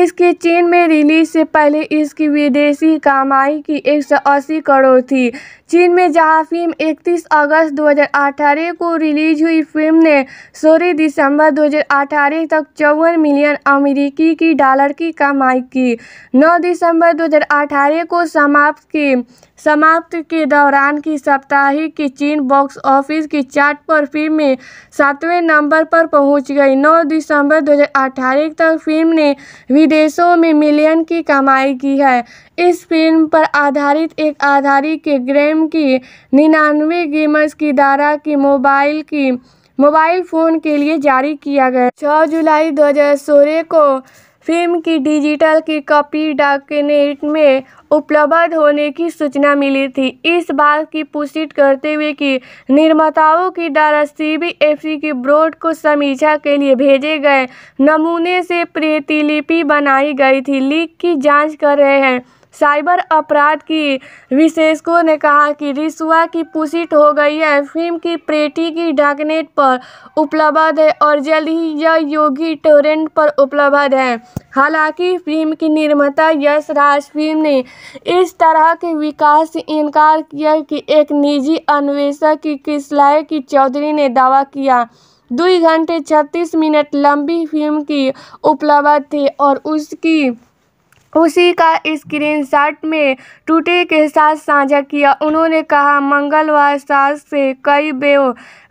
इसकी चीन में रिलीज से पहले इसकी विदेशी कमाई की एक सौ अस्सी करोड़ थी चीन में जहां फिल्म 31 अगस्त 2018 को रिलीज हुई फिल्म ने सोलह दिसंबर 2018 तक चौवन मिलियन अमेरिकी की डॉलर की कमाई की 9 दिसंबर 2018 को समाप्त की समाप्त के दौरान की साप्ताहिक की चीन बॉक्स ऑफिस की चार्ट पर फिल्म में सातवें नंबर पर पहुंच गई 9 दिसंबर 2018 तक फिल्म ने विदेशों में मिलियन की कमाई की है इस फिल्म पर आधारित एक आधारित के ग्रेम आलम की निन्यानवे गेमर्स की दारा की मोबाइल की मोबाइल फ़ोन के लिए जारी किया गया छः जुलाई सोलह को फिल्म की डिजिटल की कॉपी डाकनेट में उपलब्ध होने की सूचना मिली थी इस बात की पुष्टि करते हुए कि निर्माताओं की द्वारा सी बी एफ सी की बोर्ड को समीक्षा के लिए भेजे गए नमूने से प्रतिलिपि बनाई गई थी लीक की जांच कर रहे हैं साइबर अपराध की विशेषज्ञों ने कहा कि रिसुआ की पुष्टि हो गई है फिल्म की प्रेटी की डाकनेट पर उपलब्ध है और जल्द ही यह योगी टोरेंट पर उपलब्ध है हालांकि फिल्म की निर्माता यश राज फिल्म ने इस तरह के विकास से इनकार किया कि एक निजी अन्वेषक की किसलाय की चौधरी ने दावा किया दुई घंटे छत्तीस मिनट लंबी फिल्म की उपलब्ध थी और उसकी उसी का स्क्रीनशॉट में टूटे के साथ साझा किया उन्होंने कहा मंगलवार सात से कई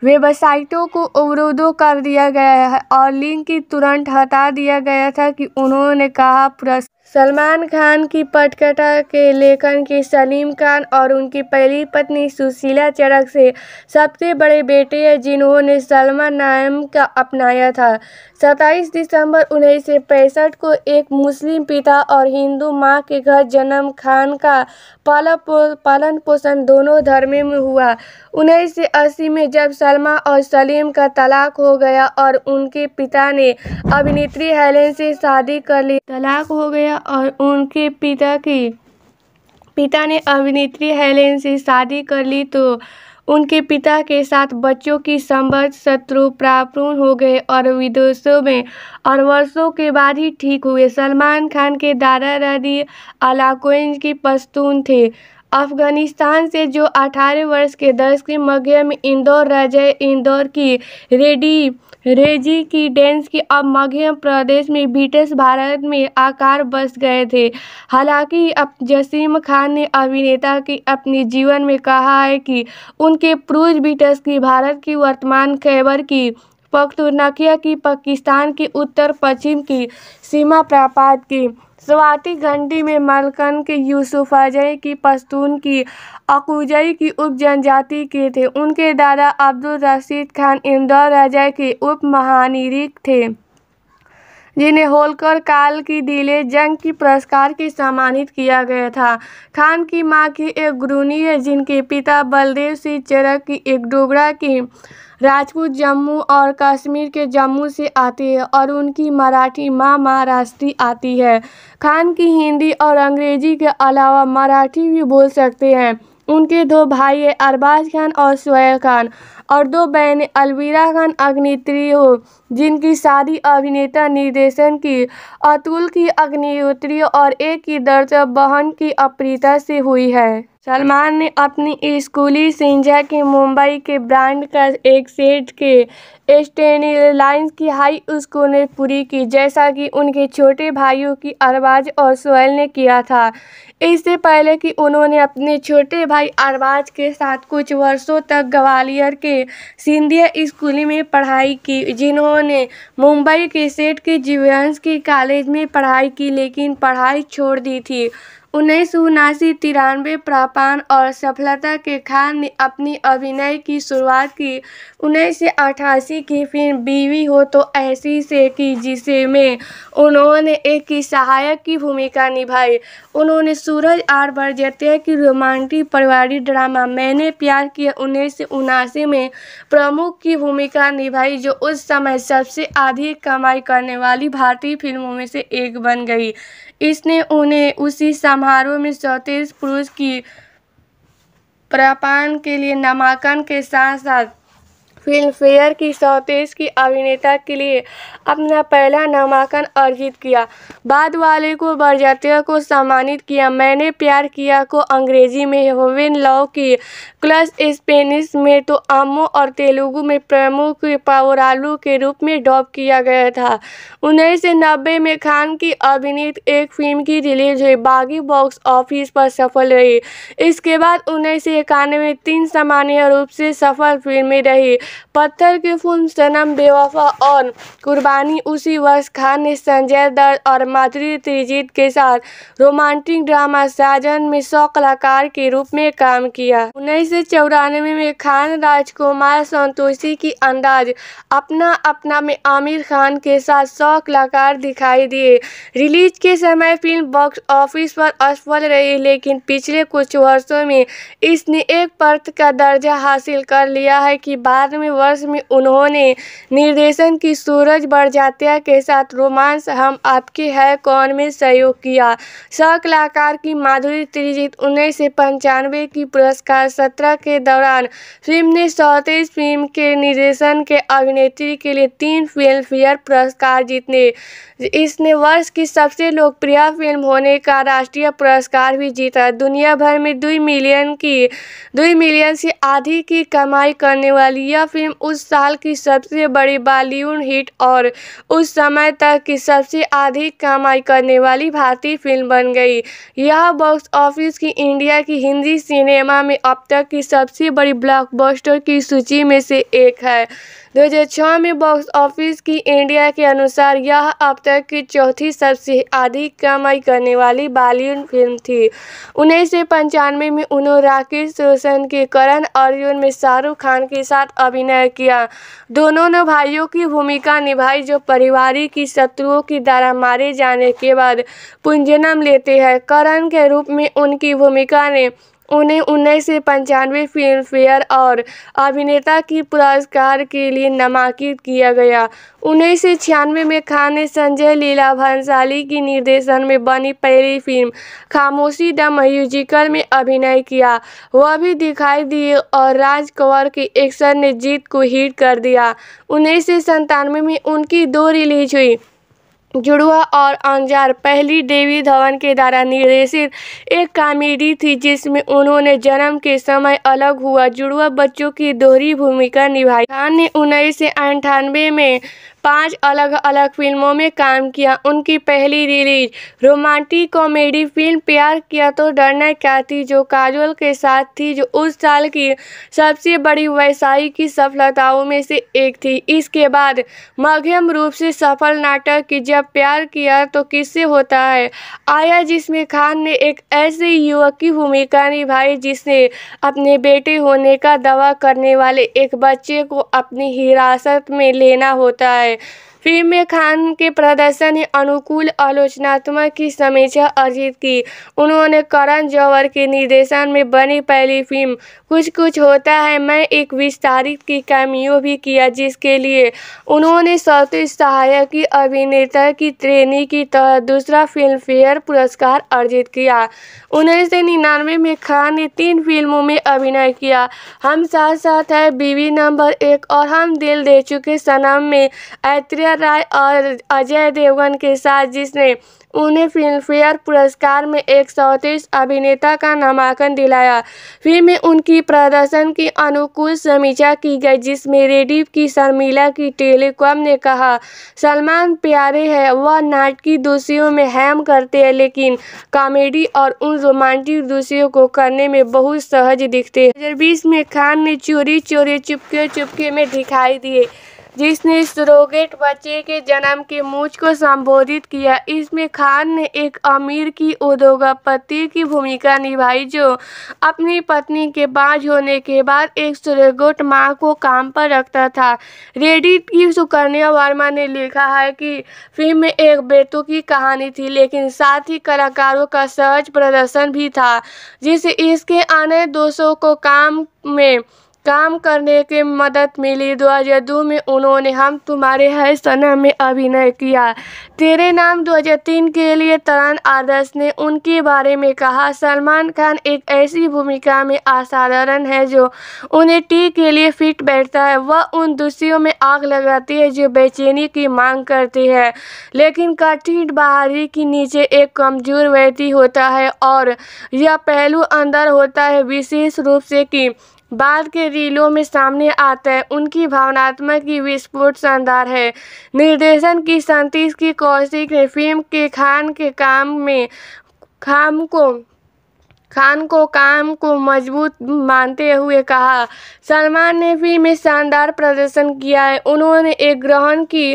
वेबसाइटों को अवरोधो कर दिया गया है और लिंक की तुरंत हटा दिया गया था कि उन्होंने कहा पुरस्कार सलमान खान की पटकथा के लेखन की सलीम खान और उनकी पहली पत्नी सुशीला चरक से सबसे बड़े बेटे हैं जिन्होंने सलमा नायम का अपनाया था 27 दिसंबर उन्नीस सौ पैंसठ को एक मुस्लिम पिता और हिंदू माँ के घर जन्म खान का पाला पो, पालन पोषण दोनों धर्मे में हुआ उन्नीस सौ अस्सी में जब सलमा और सलीम का तलाक हो गया और उनके पिता ने अभिनेत्री हेलेन से शादी कर ली तलाक हो गया और उनके पिता की पिता ने अभिनेत्री हेलेन से शादी कर ली तो उनके पिता के साथ बच्चों की संबंध शत्रु प्रापूर्ण हो गए और विदेशों में और वर्षों के बाद ही ठीक हुए सलमान खान के दादा दादी अलाकोइंज की पश्तून थे अफगानिस्तान से जो 18 वर्ष के दर्ज के मध्य में इंदौर राज्य इंदौर की रेडी रेजी की डेंस की अब मध्य प्रदेश में ब्रिटिश भारत में आकार बस गए थे हालांकि अब जसीम खान ने अभिनेता की अपने जीवन में कहा है कि उनके पूर्व ब्रिटिश की भारत की वर्तमान खैबर की पख्तनखिया की पाकिस्तान की उत्तर पश्चिम की सीमा प्रापात की स्वाति घंटी में मलकन के यूसुफजई की पश्तून की अकुजई की उप जनजाति के थे उनके दादा अब्दुल रशीद खान इंदौर अजय के उप महानिरीक थे जिन्हें होलकर काल की दिले जंग की पुरस्कार की सम्मानित किया गया था खान की माँ की एक गुरुनी है जिनके पिता बलदेव सिंह चरक की एक डोगरा की राजपूत जम्मू और कश्मीर के जम्मू से आते हैं और उनकी मराठी माँ महाराष्ट्री आती है खान की हिंदी और अंग्रेजी के अलावा मराठी भी बोल सकते हैं उनके दो भाई हैं अरबाज खान और सोहेल खान और दो बहनें अलवीरा खान अग्नित्री हो जिनकी शादी अभिनेता निर्देशन की अतुल की अग्नित्री और एक की दर्जा बहन की अप्रीता से हुई है सलमान ने अपनी स्कूली सिंजा के मुंबई के ब्रांड का एक सेट के स्टेनली लाइन की हाई स्कूल ने पूरी की जैसा कि उनके छोटे भाइयों की अरबाज और सोहेल ने किया था इससे पहले कि उन्होंने अपने छोटे भाई अरबाज के साथ कुछ वर्षों तक ग्वालियर के सिंधिया स्कूल में पढ़ाई की जिन्होंने मुंबई के सेठ के जीवंश की कॉलेज में पढ़ाई की लेकिन पढ़ाई छोड़ दी थी उन्नीस सौ उनासी तिरानवे प्रापान और सफलता के खान ने अपनी अभिनय की शुरुआत की उन्नीस सौ अठासी की फिल्म बीवी हो तो ऐसी से की जिसे में उन्होंने एक सहायक की भूमिका निभाई उन्होंने सूरज आर बरजत्या की रोमांटिक पारिवारिक ड्रामा मैंने प्यार किया उन्नीस सौ उनासी में प्रमुख की भूमिका निभाई जो उस समय सबसे अधिक कमाई करने वाली भारतीय फिल्मों में से एक बन गई इसने उन्हें उसी समारोह में चौतीस पुरुष की प्रपान के लिए नामांकन के साथ साथ फिल्मफेयर की सौतेज की अभिनेता के लिए अपना पहला नामांकन अर्जित किया बाद वाले को बरजातिया को सम्मानित किया मैंने प्यार किया को अंग्रेजी में होविन लव की क्लस स्पेनिश में तो आमो और तेलुगु में प्रमुख पावरालू के रूप में डॉप किया गया था उन्नीस सौ नब्बे में खान की अभिनीत एक फिल्म की रिलीज हुई बागी बॉक्स ऑफिस पर सफल रही इसके बाद उन्नीस सौ इक्यानवे तीन सामान्य रूप से सफल फिल्में रही पत्थर के फिल्म सनम बेवफा और कुर्बानी उसी वर्ष खान ने संजय दत्त और माधुरी त्रिजीत के साथ रोमांटिक ड्रामा साजन में सौ कलाकार के रूप में काम किया उन्नीस में खान राजकुमार संतोषी की अंदाज अपना अपना में आमिर खान के साथ सौ कलाकार दिखाई दिए रिलीज के समय फिल्म बॉक्स ऑफिस पर असफल रही लेकिन पिछले कुछ वर्षों में इसने एक पर्त का दर्जा हासिल कर लिया है कि बाद में वर्ष में उन्होंने निर्देशन की सूरज बड़जात्या के साथ रोमांस हम आपके है कौन में सहयोग किया सकलाकार की माधुरी त्रिजीत उन्नीस से पंचानवे की पुरस्कार सत्रह के दौरान फिल्म ने सौतीस फिल्म के निर्देशन के अभिनेत्री के लिए तीन फिल्म फेयर पुरस्कार जीतने इसने वर्ष की सबसे लोकप्रिय फिल्म होने का राष्ट्रीय पुरस्कार भी जीता दुनिया भर में दुई मिलियन की दुई मिलियन से आधी की कमाई करने वाली यह फिल्म उस साल की सबसे बड़ी बॉलीवुड हिट और उस समय तक की सबसे अधिक कमाई करने वाली भारतीय फिल्म बन गई यह बॉक्स ऑफिस की इंडिया की हिंदी सिनेमा में अब तक की सबसे बड़ी ब्लॉकबस्टर की सूची में से एक है 2006 में बॉक्स ऑफिस की इंडिया के अनुसार यह अब तक की चौथी सबसे अधिक कमाई करने वाली बॉलीवुड फिल्म थी उन्नीस सौ पंचानवे में उन्होंने राकेश रोशन के करण अर्जुन में शाहरुख खान के साथ अभिनय किया दोनों ने भाइयों की भूमिका निभाई जो परिवार की शत्रुओं की द्वारा मारे जाने के बाद पुंजनम लेते हैं करण के रूप में उनकी भूमिका ने उन्हें उन्नीस सौ पंचानवे फ़िल्मफ़ेयर और अभिनेता की पुरस्कार के लिए नामांकित किया गया उन्नीस सौ छियानवे में खान ने संजय लीला भंसाली की निर्देशन में बनी पहली फिल्म खामोशी द म्यूजिकल में अभिनय किया वह भी दिखाई दिए और राज कंवर के एक्शन ने जीत को हिट कर दिया उन्नीस सौ संतानवे में उनकी दो रिलीज हुई जुड़वा और अंजार पहली देवी धवन के द्वारा निर्देशित एक कॉमेडी थी जिसमें उन्होंने जन्म के समय अलग हुआ जुड़वा बच्चों की दोहरी भूमिका निभाई खान ने उन्नीस सौ में पांच अलग अलग फिल्मों में काम किया उनकी पहली रिलीज रोमांटिक कॉमेडी फिल्म प्यार किया तो डरना क्या थी जो काजोल के साथ थी जो उस साल की सबसे बड़ी व्यवसायिक की सफलताओं में से एक थी इसके बाद मध्यम रूप से सफल नाटक की जब प्यार किया तो किससे होता है आया जिसमें खान ने एक ऐसे युवक की भूमिका निभाई जिसने अपने बेटे होने का दावा करने वाले एक बच्चे को अपनी हिरासत में लेना होता है Okay. फ़िल्म में खान के प्रदर्शन ने अनुकूल आलोचनात्मक की समीक्षा अर्जित की उन्होंने करण जौहर के निर्देशन में बनी पहली फिल्म कुछ कुछ होता है मैं एक विस्तारित की कैमियो भी किया जिसके लिए उन्होंने सौते सहायक की अभिनेता की ट्रेनी की तरह दूसरा फिल्म फेयर पुरस्कार अर्जित किया उन्नीस सौ निन्यानवे में खान ने तीन फिल्मों में अभिनय किया हम साथ साथ है बीवी नंबर एक और हम दिल दे चुके सनम में ऐत्रिया राय और अजय देवगन के साथ जिसने उन्हें फिल्मफेयर पुरस्कार में एक अभिनेता का नामांकन दिलाया फिल्म में उनकी प्रदर्शन की अनुकूल समीक्षा की गई जिसमें रेडी की शर्मिला की टेलीकॉम ने कहा सलमान प्यारे हैं वह नाटकी दृश्यों में हैम करते हैं लेकिन कॉमेडी और उन रोमांटिक दृश्यों को करने में बहुत सहज दिखते हैं बीस में खान ने चोरी चोरी चुपके चुपके में दिखाई दिए जिसने सुरोगेट बच्चे के जन्म के मूछ को संबोधित किया इसमें खान ने एक अमीर की उद्योगपति की भूमिका निभाई जो अपनी पत्नी के बाज होने के बाद एक सुरोगेट माँ को काम पर रखता था रेडिट की सुकन्या वर्मा ने लिखा है कि फिल्म में एक बेटों की कहानी थी लेकिन साथ ही कलाकारों का सहज प्रदर्शन भी था जिस इसके अन्य दोषों को काम में काम करने की मदद मिली दो में उन्होंने हम तुम्हारे हर सना में अभिनय किया तेरे नाम दो हजार तीन के लिए तरन आदर्श ने उनके बारे में कहा सलमान खान एक ऐसी भूमिका में असाधारण है जो उन्हें टी के लिए फिट बैठता है वह उन दूसरियों में आग लगाती है जो बेचैनी की मांग करती है लेकिन कठिन बाहरी के नीचे एक कमजोर व्यक्ति होता है और यह पहलू अंदर होता है विशेष रूप से कि बाद के रीलों में सामने आता है उनकी भावनात्मक की विस्फोट शानदार है निर्देशन की संतीश की कौशिक ने फिल्म के खान के काम में खाम को खान को काम को मजबूत मानते हुए कहा सलमान ने भी में शानदार प्रदर्शन किया है उन्होंने एक ग्रहण की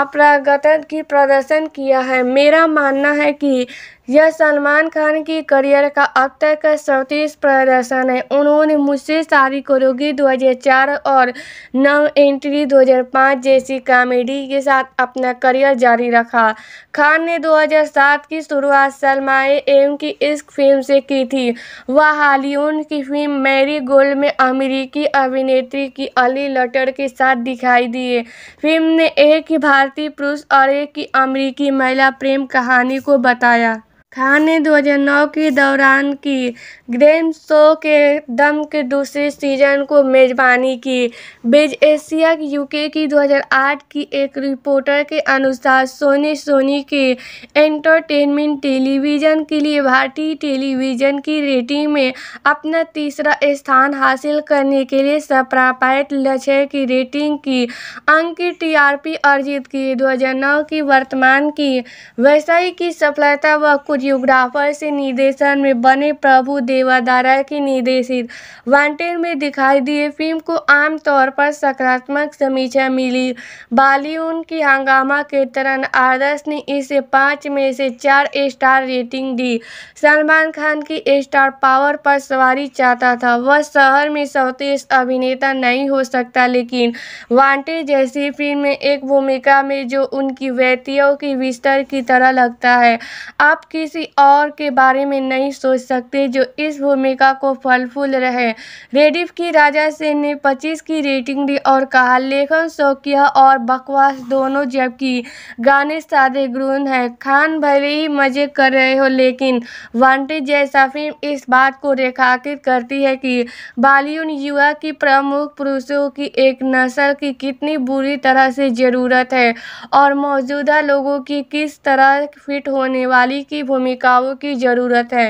अपरागत की प्रदर्शन किया है मेरा मानना है कि यह सलमान खान की करियर का अब तक का सर्वोत्कृष्ट प्रदर्शन है उन्होंने मुझसे सारी करोगी 2004 और नव एंट्री 2005 जैसी कॉमेडी के साथ अपना करियर जारी रखा खान ने 2007 की शुरुआत सलमाए एम की इस फिल्म से की थी वह हॉलीवुड की फिल्म मैरी गोल्ड में अमेरिकी अभिनेत्री की अली लटर के साथ दिखाई दिए फिल्म ने एक ही भारतीय पुरुष और एक ही अमरीकी महिला प्रेम कहानी को बताया खान ने 2009 के दौरान की ग्रैंड शो के दम के दूसरे सीजन को मेजबानी की बेज एशिया यूके की 2008 की एक रिपोर्टर के अनुसार सोनी सोनी के एंटरटेनमेंट टेलीविज़न के लिए भारतीय टेलीविज़न की रेटिंग में अपना तीसरा स्थान हासिल करने के लिए सप्रापायत लक्ष्य की रेटिंग की अंक टीआरपी अर्जित की 2009 की वर्तमान की व्यवसाय की सफलता व कुछ कोरियोग्राफर से निर्देशन में बने प्रभु देवादारा की निर्देशित वांटेड में दिखाई दिए फिल्म को आमतौर पर सकारात्मक समीक्षा मिली बॉलीवुड की हंगामा के तरह आदर्श ने इसे पाँच में से चार स्टार रेटिंग दी सलमान खान की स्टार पावर पर सवारी चाहता था वह शहर में सौतीस अभिनेता नहीं हो सकता लेकिन वांटेड जैसी फिल्म में एक भूमिका में जो उनकी व्यक्तियों की विस्तार की तरह लगता है आपकी किसी और के बारे में नहीं सोच सकते जो इस भूमिका को फलफूल रहे रेडिफ की राजा सेन ने 25 की रेटिंग दी और कहा लेखन शौकिया और बकवास दोनों जबकि गाने सादे ग्रून हैं खान भले ही मज़े कर रहे हो लेकिन वांटे जैसा फिल्म इस बात को रेखांकित करती है कि बॉलीवुड युवा की प्रमुख पुरुषों की एक नस्ल की कितनी बुरी तरह से ज़रूरत है और मौजूदा लोगों की किस तरह फिट होने वाली की भूमिकाओं की ज़रूरत है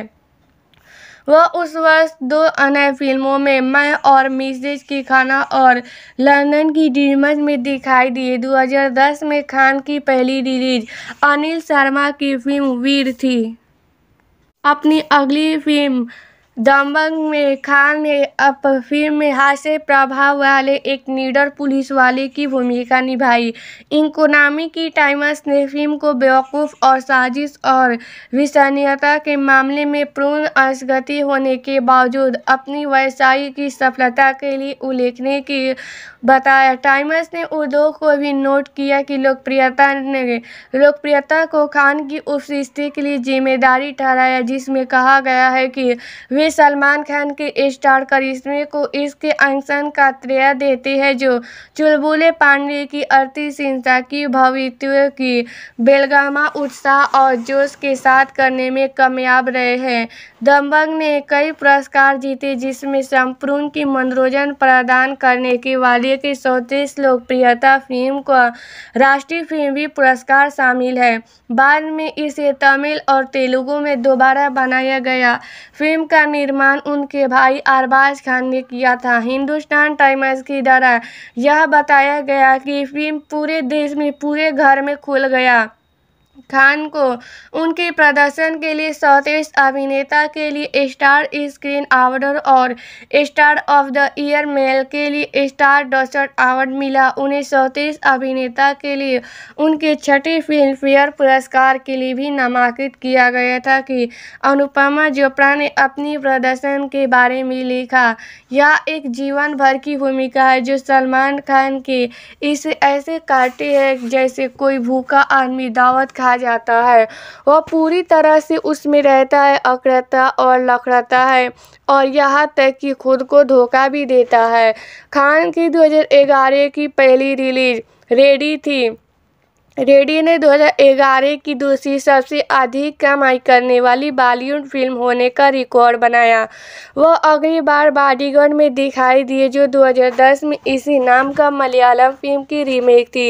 वह उस वर्ष दो अन्य फिल्मों में मैं और मिसेज की खाना और लंदन की डीमज में दिखाई दिए 2010 में खान की पहली रिलीज अनिल शर्मा की फिल्म वीर थी अपनी अगली फिल्म दबंग में खान ने फिल्म में हास्य प्रभाव वाले एक निडर पुलिस वाले की भूमिका निभाई इंकोनामी की टाइम्स ने फिल्म को बेवकूफ़ और साजिश और विश्वनीयता के मामले में पूर्ण असगति होने के बावजूद अपनी की सफलता के लिए उल्लेखने की बताया टाइम्स ने उर्दू को भी नोट किया कि लोकप्रियता ने लोकप्रियता को खान की उस रिश्ते के लिए जिम्मेदारी ठहराया जिसमें कहा गया है कि वे सलमान खान के स्टार करिश्मे को इसके अंशन का त्रेय देते हैं जो चुलबुले पांडे की अतिशीलता की भवित्व की बेलगामा उत्साह और जोश के साथ करने में कामयाब रहे हैं दम्बंग ने कई पुरस्कार जीते जिसमें संपूर्ण की मनोरंजन प्रदान करने के वाले की सौतीस लोकप्रियता फिल्म का राष्ट्रीय फिल्मी पुरस्कार शामिल है बाद में इसे तमिल और तेलुगु में दोबारा बनाया गया फिल्म का निर्माण उनके भाई अरबाज खान ने किया था हिंदुस्तान टाइम्स की द्वारा यह बताया गया कि फिल्म पूरे देश में पूरे घर में खुल गया खान को उनके प्रदर्शन के लिए सर्वश्रेष्ठ अभिनेता के लिए स्टार स्क्रीन अवार्ड और star of the year male के लिए स्टार डॉसर अवार्ड मिला उन्हें सर्वश्रेष्ठ अभिनेता के लिए उनके छठे फिल्म फेयर पुरस्कार के लिए भी नामांकित किया गया था कि अनुपमा चोपड़ा ने अपनी प्रदर्शन के बारे में लिखा यह एक जीवन भर की भूमिका है जो सलमान खान के इसे ऐसे काटे है जैसे कोई भूखा आदमी दावत खा कहा जाता है वह पूरी तरह से उसमें रहता है अकड़ता और लखड़ता है और यहाँ तक कि खुद को धोखा भी देता है खान की 2011 की पहली रिलीज रेडी थी रेडी ने 2011 की दूसरी सबसे अधिक कमाई करने वाली बॉलीवुड फिल्म होने का रिकॉर्ड बनाया वह अगली बार बाडीगन में दिखाई दिए जो 2010 में इसी नाम का मलयालम फिल्म की रीमेक थी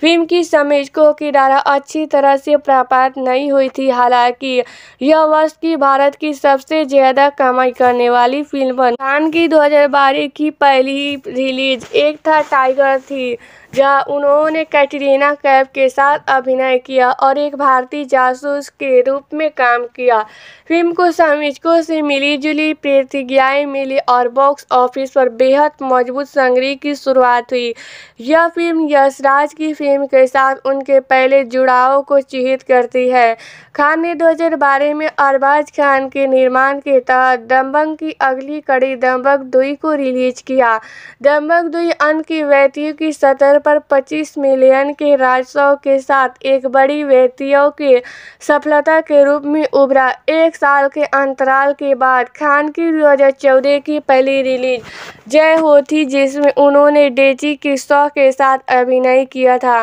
फिल्म की समीक्षकों की द्वारा अच्छी तरह से प्राप्त नहीं हुई थी हालांकि यह वर्ष की भारत की सबसे ज़्यादा कमाई करने वाली फिल्म खान की दो की पहली रिलीज एक था टाइगर थी जहां उन्होंने कैटरीना कैफ के साथ अभिनय किया और एक भारतीय जासूस के रूप में काम किया फिल्म को समीक्षकों से मिली जुली प्रतिज्ञाएँ मिली और बॉक्स ऑफिस पर बेहद मजबूत संग्रह की शुरुआत हुई यह फिल्म यशराज की फिल्म के साथ उनके पहले जुड़ाव को चिहित करती है खान ने दो में अरबाज खान के निर्माण के तहत दम्बंग की अगली कड़ी दम्बंग दुई को रिलीज किया दम्बंग दुई अन्य की व्यक्तियों की सतह पर 25 मिलियन के राजस्व के साथ एक बड़ी व्यक्तियों की सफलता के रूप में उभरा एक साल के अंतराल के बाद खान की दो हज़ार चौदह की पहली रिलीज जय हो थी जिसमें उन्होंने डेजी की शॉ के साथ अभिनय किया था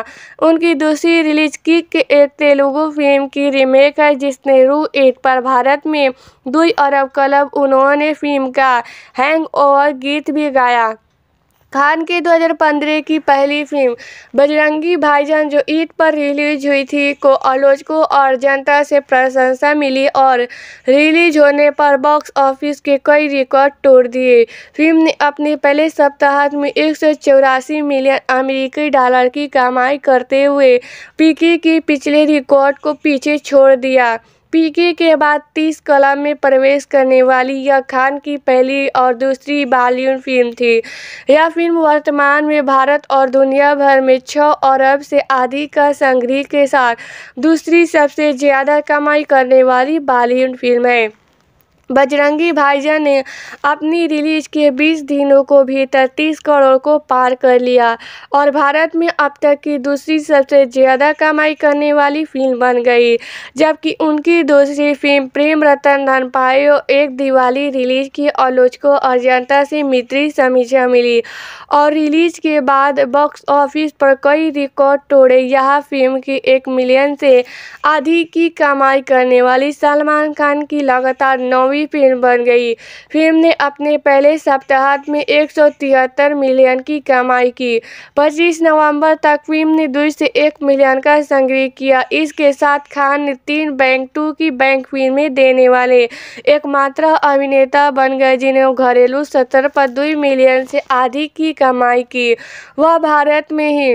उनकी दूसरी रिलीज किक एक तेलुगु फिल्म की रीमेक है जिसने रू एट पर भारत में दुई अरब क्लब उन्होंने फिल्म का हैंग गीत भी गाया खान की 2015 की पहली फिल्म बजरंगी भाईजान जो ईद पर रिलीज हुई थी को आलोचकों और जनता से प्रशंसा मिली और रिलीज होने पर बॉक्स ऑफिस के कई रिकॉर्ड तोड़ दिए फिल्म ने अपने पहले सप्ताह में एक मिलियन अमेरिकी डॉलर की कमाई करते हुए पीकी की पिछले रिकॉर्ड को पीछे छोड़ दिया पीके के बाद तीस कला में प्रवेश करने वाली यह खान की पहली और दूसरी बॉलीवुड फिल्म थी यह फिल्म वर्तमान में भारत और दुनिया भर में छः अरब से आधी का संग्रह के साथ दूसरी सबसे ज़्यादा कमाई करने वाली बॉलीवुड फिल्म है बजरंगी भाईजान ने अपनी रिलीज के 20 दिनों को भीतर 30 करोड़ को पार कर लिया और भारत में अब तक की दूसरी सबसे ज़्यादा कमाई करने वाली फिल्म बन गई जबकि उनकी दूसरी फिल्म प्रेम रतन धन पायो एक दिवाली रिलीज की आलोचकों और जनता से मित्री समीक्षा मिली और रिलीज के बाद बॉक्स ऑफिस पर कई रिकॉर्ड तोड़े यह फिल्म की एक मिलियन से अधिक की कमाई करने वाली सलमान खान की लगातार नौवीं प्रभावी फिल्म बन गई फिल्म ने अपने पहले सप्ताह में एक मिलियन की कमाई की 25 नवंबर तक फिल्म ने दो से एक मिलियन का संग्रह किया इसके साथ खान ने तीन बैंक टू की बैंक फिल्में देने वाले एकमात्र अभिनेता बन गए जिन्हें घरेलू स्तर पर दो मिलियन से अधिक की कमाई की वह भारत में ही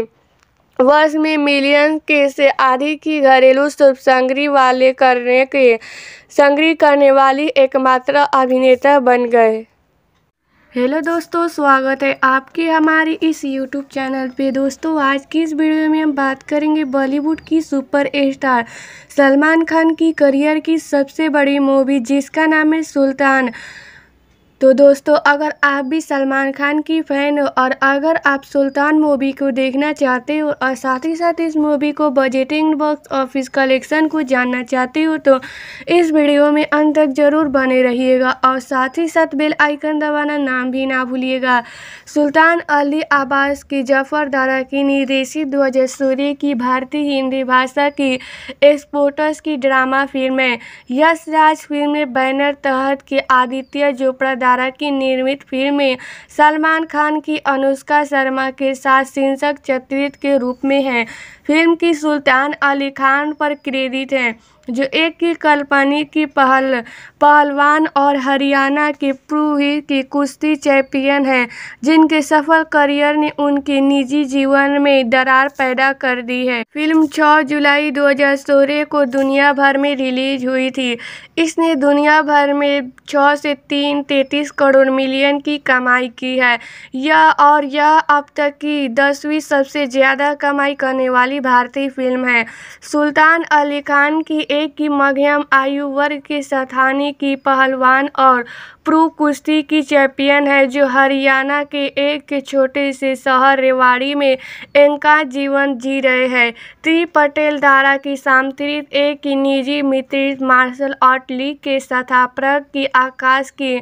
वर्ष में मिलियन के से आधी की घरेलू शुभ संग्रह वाले करने के संग्रह करने वाली एकमात्र अभिनेता बन गए हेलो दोस्तों स्वागत है आपके हमारे इस यूट्यूब चैनल पे दोस्तों आज की इस वीडियो में हम बात करेंगे बॉलीवुड की सुपर स्टार सलमान खान की करियर की सबसे बड़ी मूवी जिसका नाम है सुल्तान तो दोस्तों अगर आप भी सलमान खान की फ़ैन हो और अगर आप सुल्तान मूवी को देखना चाहते हो और साथ ही साथ इस मूवी को बजटिंग बॉक्स ऑफिस कलेक्शन को जानना चाहते हो तो इस वीडियो में अंत तक ज़रूर बने रहिएगा और साथ ही साथ बेल आइकन दबाना नाम भी ना भूलिएगा सुल्तान अली आबास की जफर दारा की निर्देशित दो सूर्य की भारतीय हिंदी भाषा की एक्सपोर्टर्स की ड्रामा फिल्म है यश राज फिल्म में बैनर तहत के आदित्य जोपड़ा सितारा की निर्मित फिल्में सलमान खान की अनुष्का शर्मा के साथ शीर्षक चित्रित के रूप में है फिल्म की सुल्तान अली खान पर क्रेडिट है जो एक ही कल्पनी की पहल पहलवान और हरियाणा के पूर्वी की कुश्ती चैंपियन हैं जिनके सफल करियर ने उनके निजी जीवन में दरार पैदा कर दी है फिल्म 6 जुलाई 2016 को दुनिया भर में रिलीज हुई थी इसने दुनिया भर में 6 से तीन तैतीस करोड़ मिलियन की कमाई की है यह और यह अब तक की दसवीं सबसे ज़्यादा कमाई करने वाली भारतीय फिल्म है सुल्तान अली खान की एक जिले की मध्यम आयु वर्ग के स्थानीय की पहलवान और प्रो कुश्ती की चैंपियन है जो हरियाणा के एक छोटे से शहर रेवाड़ी में इनका जीवन जी रहे हैं त्री पटेल धारा की सामतृत एक की निजी मित्रित मार्शल आर्ट लीग के स्थापक की आकाश की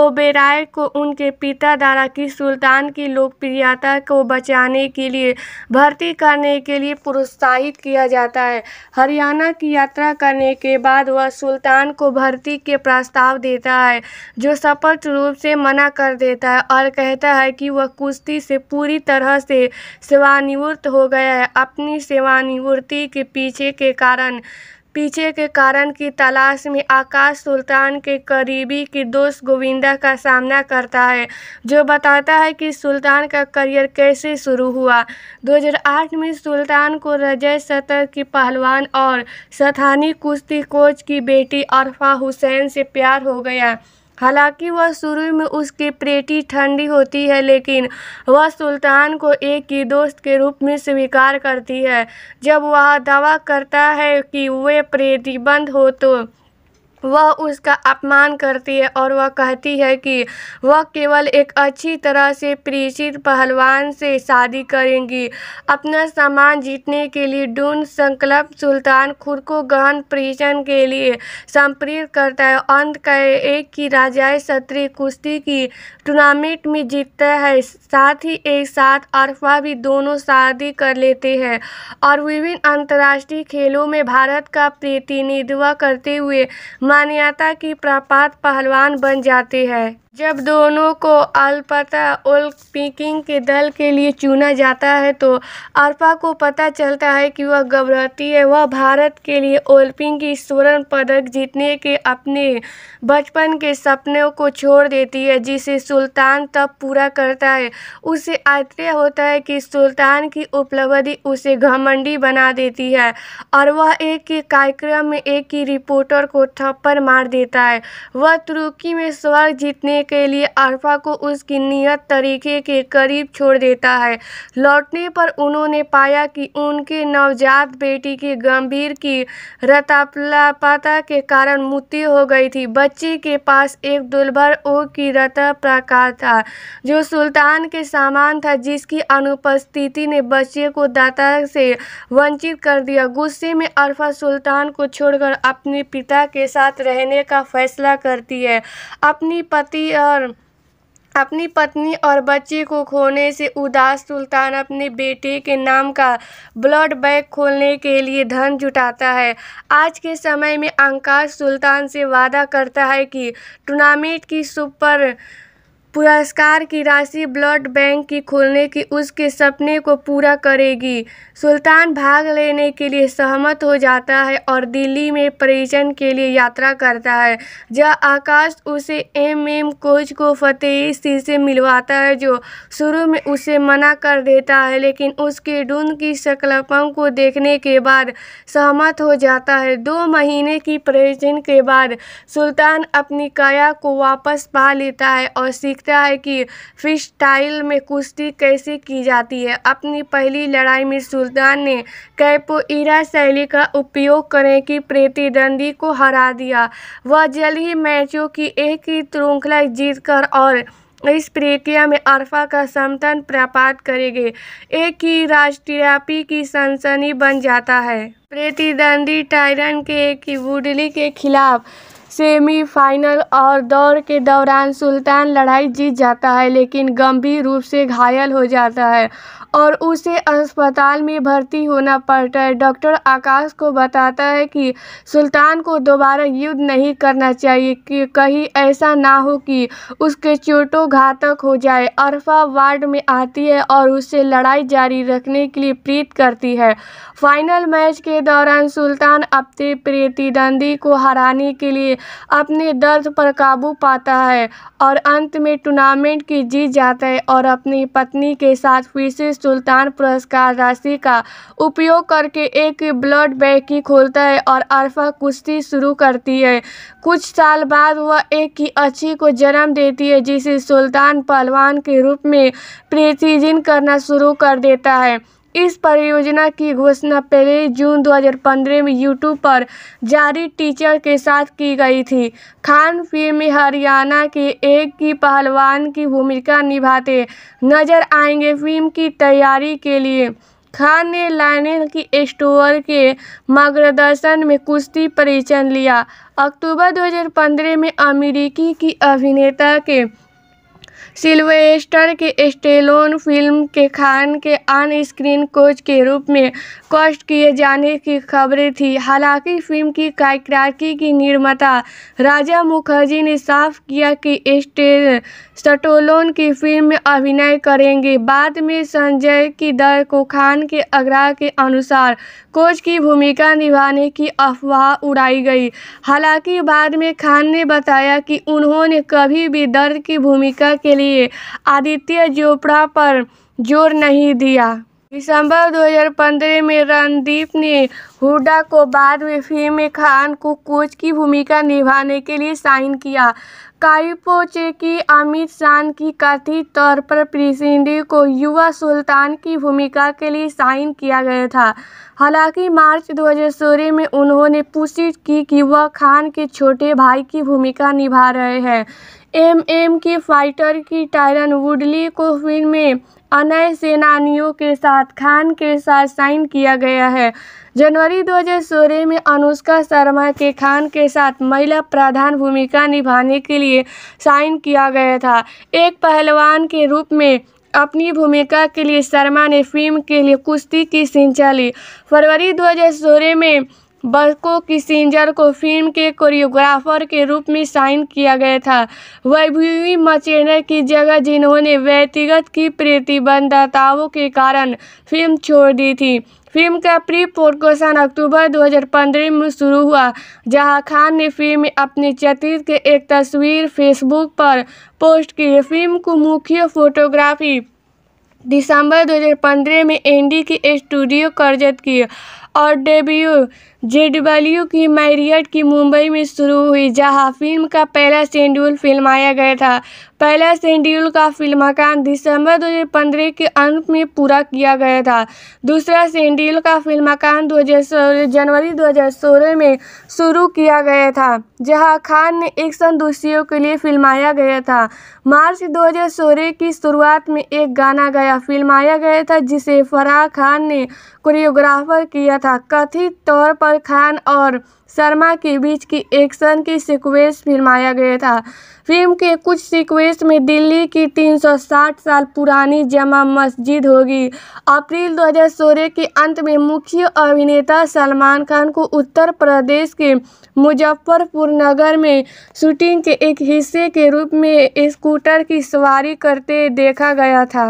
ओबेराय को उनके पिता द्वारा की सुल्तान की लोकप्रियता को बचाने के लिए भर्ती करने के लिए प्रोत्साहित किया जाता है हरियाणा की यात्रा करने के बाद वह सुल्तान को भर्ती के प्रस्ताव देता है जो सफल रूप से मना कर देता है और कहता है कि वह कुश्ती से पूरी तरह से सेवानिवृत्त हो गया है अपनी सेवानिवृत्ति के पीछे के कारण पीछे के कारण की तलाश में आकाश सुल्तान के करीबी की दोस्त गोविंदा का सामना करता है जो बताता है कि सुल्तान का करियर कैसे शुरू हुआ 2008 में सुल्तान को रजय सतर की पहलवान और सथानी कुश्ती कोच की बेटी अरफा हुसैन से प्यार हो गया हालांकि वह शुरू में उसकी प्रेटी ठंडी होती है लेकिन वह सुल्तान को एक ही दोस्त के रूप में स्वीकार करती है जब वह दावा करता है कि वे बंद हो तो वह उसका अपमान करती है और वह कहती है कि वह केवल एक अच्छी तरह से परिचित पहलवान से शादी करेंगी अपना सामान जीतने के लिए डून संकल्प सुल्तान खुद को गहन परिचन के लिए संप्रेरित करता है अंत का एक की राजाए सत्री कुश्ती की टूर्नामेंट में जीतता है साथ ही एक साथ अरफा भी दोनों शादी कर लेते हैं और विभिन्न अंतर्राष्ट्रीय खेलों में भारत का प्रतिनिधित्व करते हुए मान्यता की प्राप्त पहलवान बन जाते हैं जब दोनों को अलपका ओलंपिकिंग के दल के लिए चुना जाता है तो अर्पा को पता चलता है कि वह घबराती है वह भारत के लिए ओलपिंग की स्वर्ण पदक जीतने के अपने बचपन के सपनों को छोड़ देती है जिसे सुल्तान तब पूरा करता है उसे आश्चर्य होता है कि सुल्तान की उपलब्धि उसे घमंडी बना देती है और वह एक ही कार्यक्रम में एक ही रिपोर्टर को थप्पड़ मार देता है वह तुर्की में स्वर्ग जीतने के लिए आरफा को उसकी नियत तरीके के करीब छोड़ देता है लौटने पर उन्होंने पाया कि उनके नवजात बेटी की गंभीर की रतापलापता के कारण मृत्यु हो गई थी बच्चे के पास एक दुलभर ओ की रता प्रकार था जो सुल्तान के सामान था जिसकी अनुपस्थिति ने बच्चे को दाता से वंचित कर दिया गुस्से में अरफा सुल्तान को छोड़कर अपने पिता के साथ रहने का फैसला करती है अपनी पति और अपनी पत्नी और बच्चे को खोने से उदास सुल्तान अपने बेटे के नाम का ब्लड बैग खोलने के लिए धन जुटाता है आज के समय में आकाश सुल्तान से वादा करता है कि टूर्नामेंट की सुपर पुरस्कार की राशि ब्लड बैंक की खोलने की उसके सपने को पूरा करेगी सुल्तान भाग लेने के लिए सहमत हो जाता है और दिल्ली में परिजन के लिए यात्रा करता है जहाँ आकाश उसे एम एम कोच को फतेह सिंह से मिलवाता है जो शुरू में उसे मना कर देता है लेकिन उसके डून की संकल्पों को देखने के बाद सहमत हो जाता है दो महीने की परिजन के बाद सुल्तान अपनी काया को वापस पा लेता है और सीखता है कि फिश टाइल में कुश्ती कैसे की जाती है अपनी पहली लड़ाई में सुल्तान ने कैपोइरा शैली का उपयोग करें कि प्रतिद्वंदी को हरा दिया वह जल्द ही मैचों की एक ही श्रृंखला जीतकर और इस प्रक्रिया में अरफा का समर्थन प्राप्त करेंगे एक ही राष्ट्रव्यापी की सनसनी बन जाता है प्रतिद्वंदी टायरन के की वुडली के खिलाफ सेमीफाइनल और दौर के दौरान सुल्तान लड़ाई जीत जाता है लेकिन गंभीर रूप से घायल हो जाता है और उसे अस्पताल में भर्ती होना पड़ता है डॉक्टर आकाश को बताता है कि सुल्तान को दोबारा युद्ध नहीं करना चाहिए कि कहीं ऐसा ना हो कि उसके चोटों घातक हो जाए अरफा वार्ड में आती है और उससे लड़ाई जारी रखने के लिए प्रीत करती है फाइनल मैच के दौरान सुल्तान अपने प्रतिद्वंदी को हराने के लिए अपने दर्द पर काबू पाता है और अंत में टूर्नामेंट की जीत जाता है और अपनी पत्नी के साथ फिर से सुल्तान पुरस्कार राशि का उपयोग करके एक ब्लड बैग ही खोलता है और अरफा कुश्ती शुरू करती है कुछ साल बाद वह एक ही अच्छी को जन्म देती है जिसे सुल्तान पहलवान के रूप में प्रतिदिन करना शुरू कर देता है इस परियोजना की घोषणा पहले जून 2015 में यूट्यूब पर जारी टीचर के साथ की गई थी खान फिल्म में हरियाणा के एक की पहलवान की भूमिका निभाते नजर आएंगे फिल्म की तैयारी के लिए खान ने लाइनेल की स्टोर के मार्गदर्शन में कुश्ती परिचय लिया अक्टूबर 2015 में अमेरिकी की अभिनेता के सिल्वेस्टर के स्टेलोन फिल्म के खान के ऑन स्क्रीन कोच के रूप में कष्ट किए जाने की खबरें थी हालांकि फिल्म की कार्यकी की निर्माता राजा मुखर्जी ने साफ किया कि स्टेल स्टोलोन की फिल्म में अभिनय करेंगे बाद में संजय की दर को खान के आग्रह के अनुसार कोच की भूमिका निभाने की अफवाह उड़ाई गई हालांकि बाद में खान ने बताया कि उन्होंने कभी भी दर्द की भूमिका के लिए आदित्य चोपड़ा पर जोर नहीं दिया दिसंबर 2015 में रणदीप ने हुडा को बाद में फिल्म खान को कोच की भूमिका निभाने के लिए साइन किया काइपोचे की अमित शान की कथित तौर पर प्रिसिंडी को युवा सुल्तान की भूमिका के लिए साइन किया गया था हालांकि मार्च 2016 में उन्होंने पुष्टि की कि वह खान के छोटे भाई की भूमिका निभा रहे हैं एमएम की फाइटर की टायरन वुडली को फिल्म में अनय सेनानियों के साथ खान के साथ साइन किया गया है जनवरी 2016 में अनुष्का शर्मा के खान के साथ महिला प्रधान भूमिका निभाने के लिए साइन किया गया था एक पहलवान के रूप में अपनी भूमिका के लिए शर्मा ने फिल्म के लिए कुश्ती की सिंचा ली फरवरी 2016 में बको किसिंजर को फिल्म के कोरियोग्राफर के रूप में साइन किया गया था वैभवी मचेनर की जगह जिन्होंने व्यक्तिगत की प्रतिबंधताओं के कारण फिल्म छोड़ दी थी फिल्म का प्री प्रोडक्शन अक्टूबर 2015 में शुरू हुआ जहां खान ने फिल्म में अपने चतीत के एक तस्वीर फेसबुक पर पोस्ट की फिल्म को मुख्य फोटोग्राफी दिसंबर 2015 में एनडी की स्टूडियो कर्जत की और डेब्यू जेडब्ल्यू की मैरियट की मुंबई में शुरू हुई जहां फिल्म का पहला शेड्यूल फिल्माया गया था पहला शेड्यूल का फिल्माकान दिसंबर 2015 के अंत में पूरा किया गया था दूसरा शेड्यूल का फिल्माकान 2016 जनवरी 2016 में शुरू किया गया था जहां खान ने एक्शन दोषियों के लिए फिल्माया गया था मार्च 2016 की शुरुआत में एक गाना गया फिल्माया गया था जिसे फराह खान ने कोरियोग्राफर किया था था कथित तौर पर खान और शर्मा के बीच की एक्शन की सिक्वेंस फिल्माया गया था फिल्म के कुछ सिक्वेंस में दिल्ली की 360 साल पुरानी जमा मस्जिद होगी अप्रैल 2016 के अंत में मुख्य अभिनेता सलमान खान को उत्तर प्रदेश के मुजफ्फरपुर नगर में शूटिंग के एक हिस्से के रूप में स्कूटर की सवारी करते देखा गया था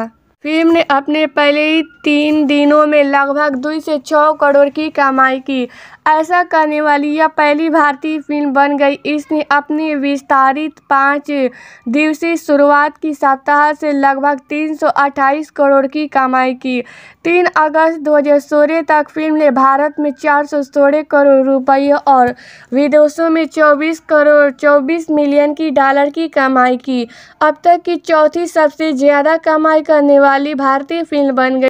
फिल्म ने अपने पहले ही तीन दिनों में लगभग दो से छः करोड़ की कमाई की ऐसा करने वाली यह पहली भारतीय फिल्म बन गई इसने अपनी विस्तारित पाँच दिवसीय शुरुआत की सप्ताह से लगभग 328 करोड़ की कमाई की 3 अगस्त 2016 तक फिल्म ने भारत में चार सौ सोलह करोड़ रुपये और विदेशों में 24 करोड़ 24 मिलियन की डॉलर की कमाई की अब तक की चौथी सबसे ज़्यादा कमाई करने वाली वाली भारतीय फिल्म बन गई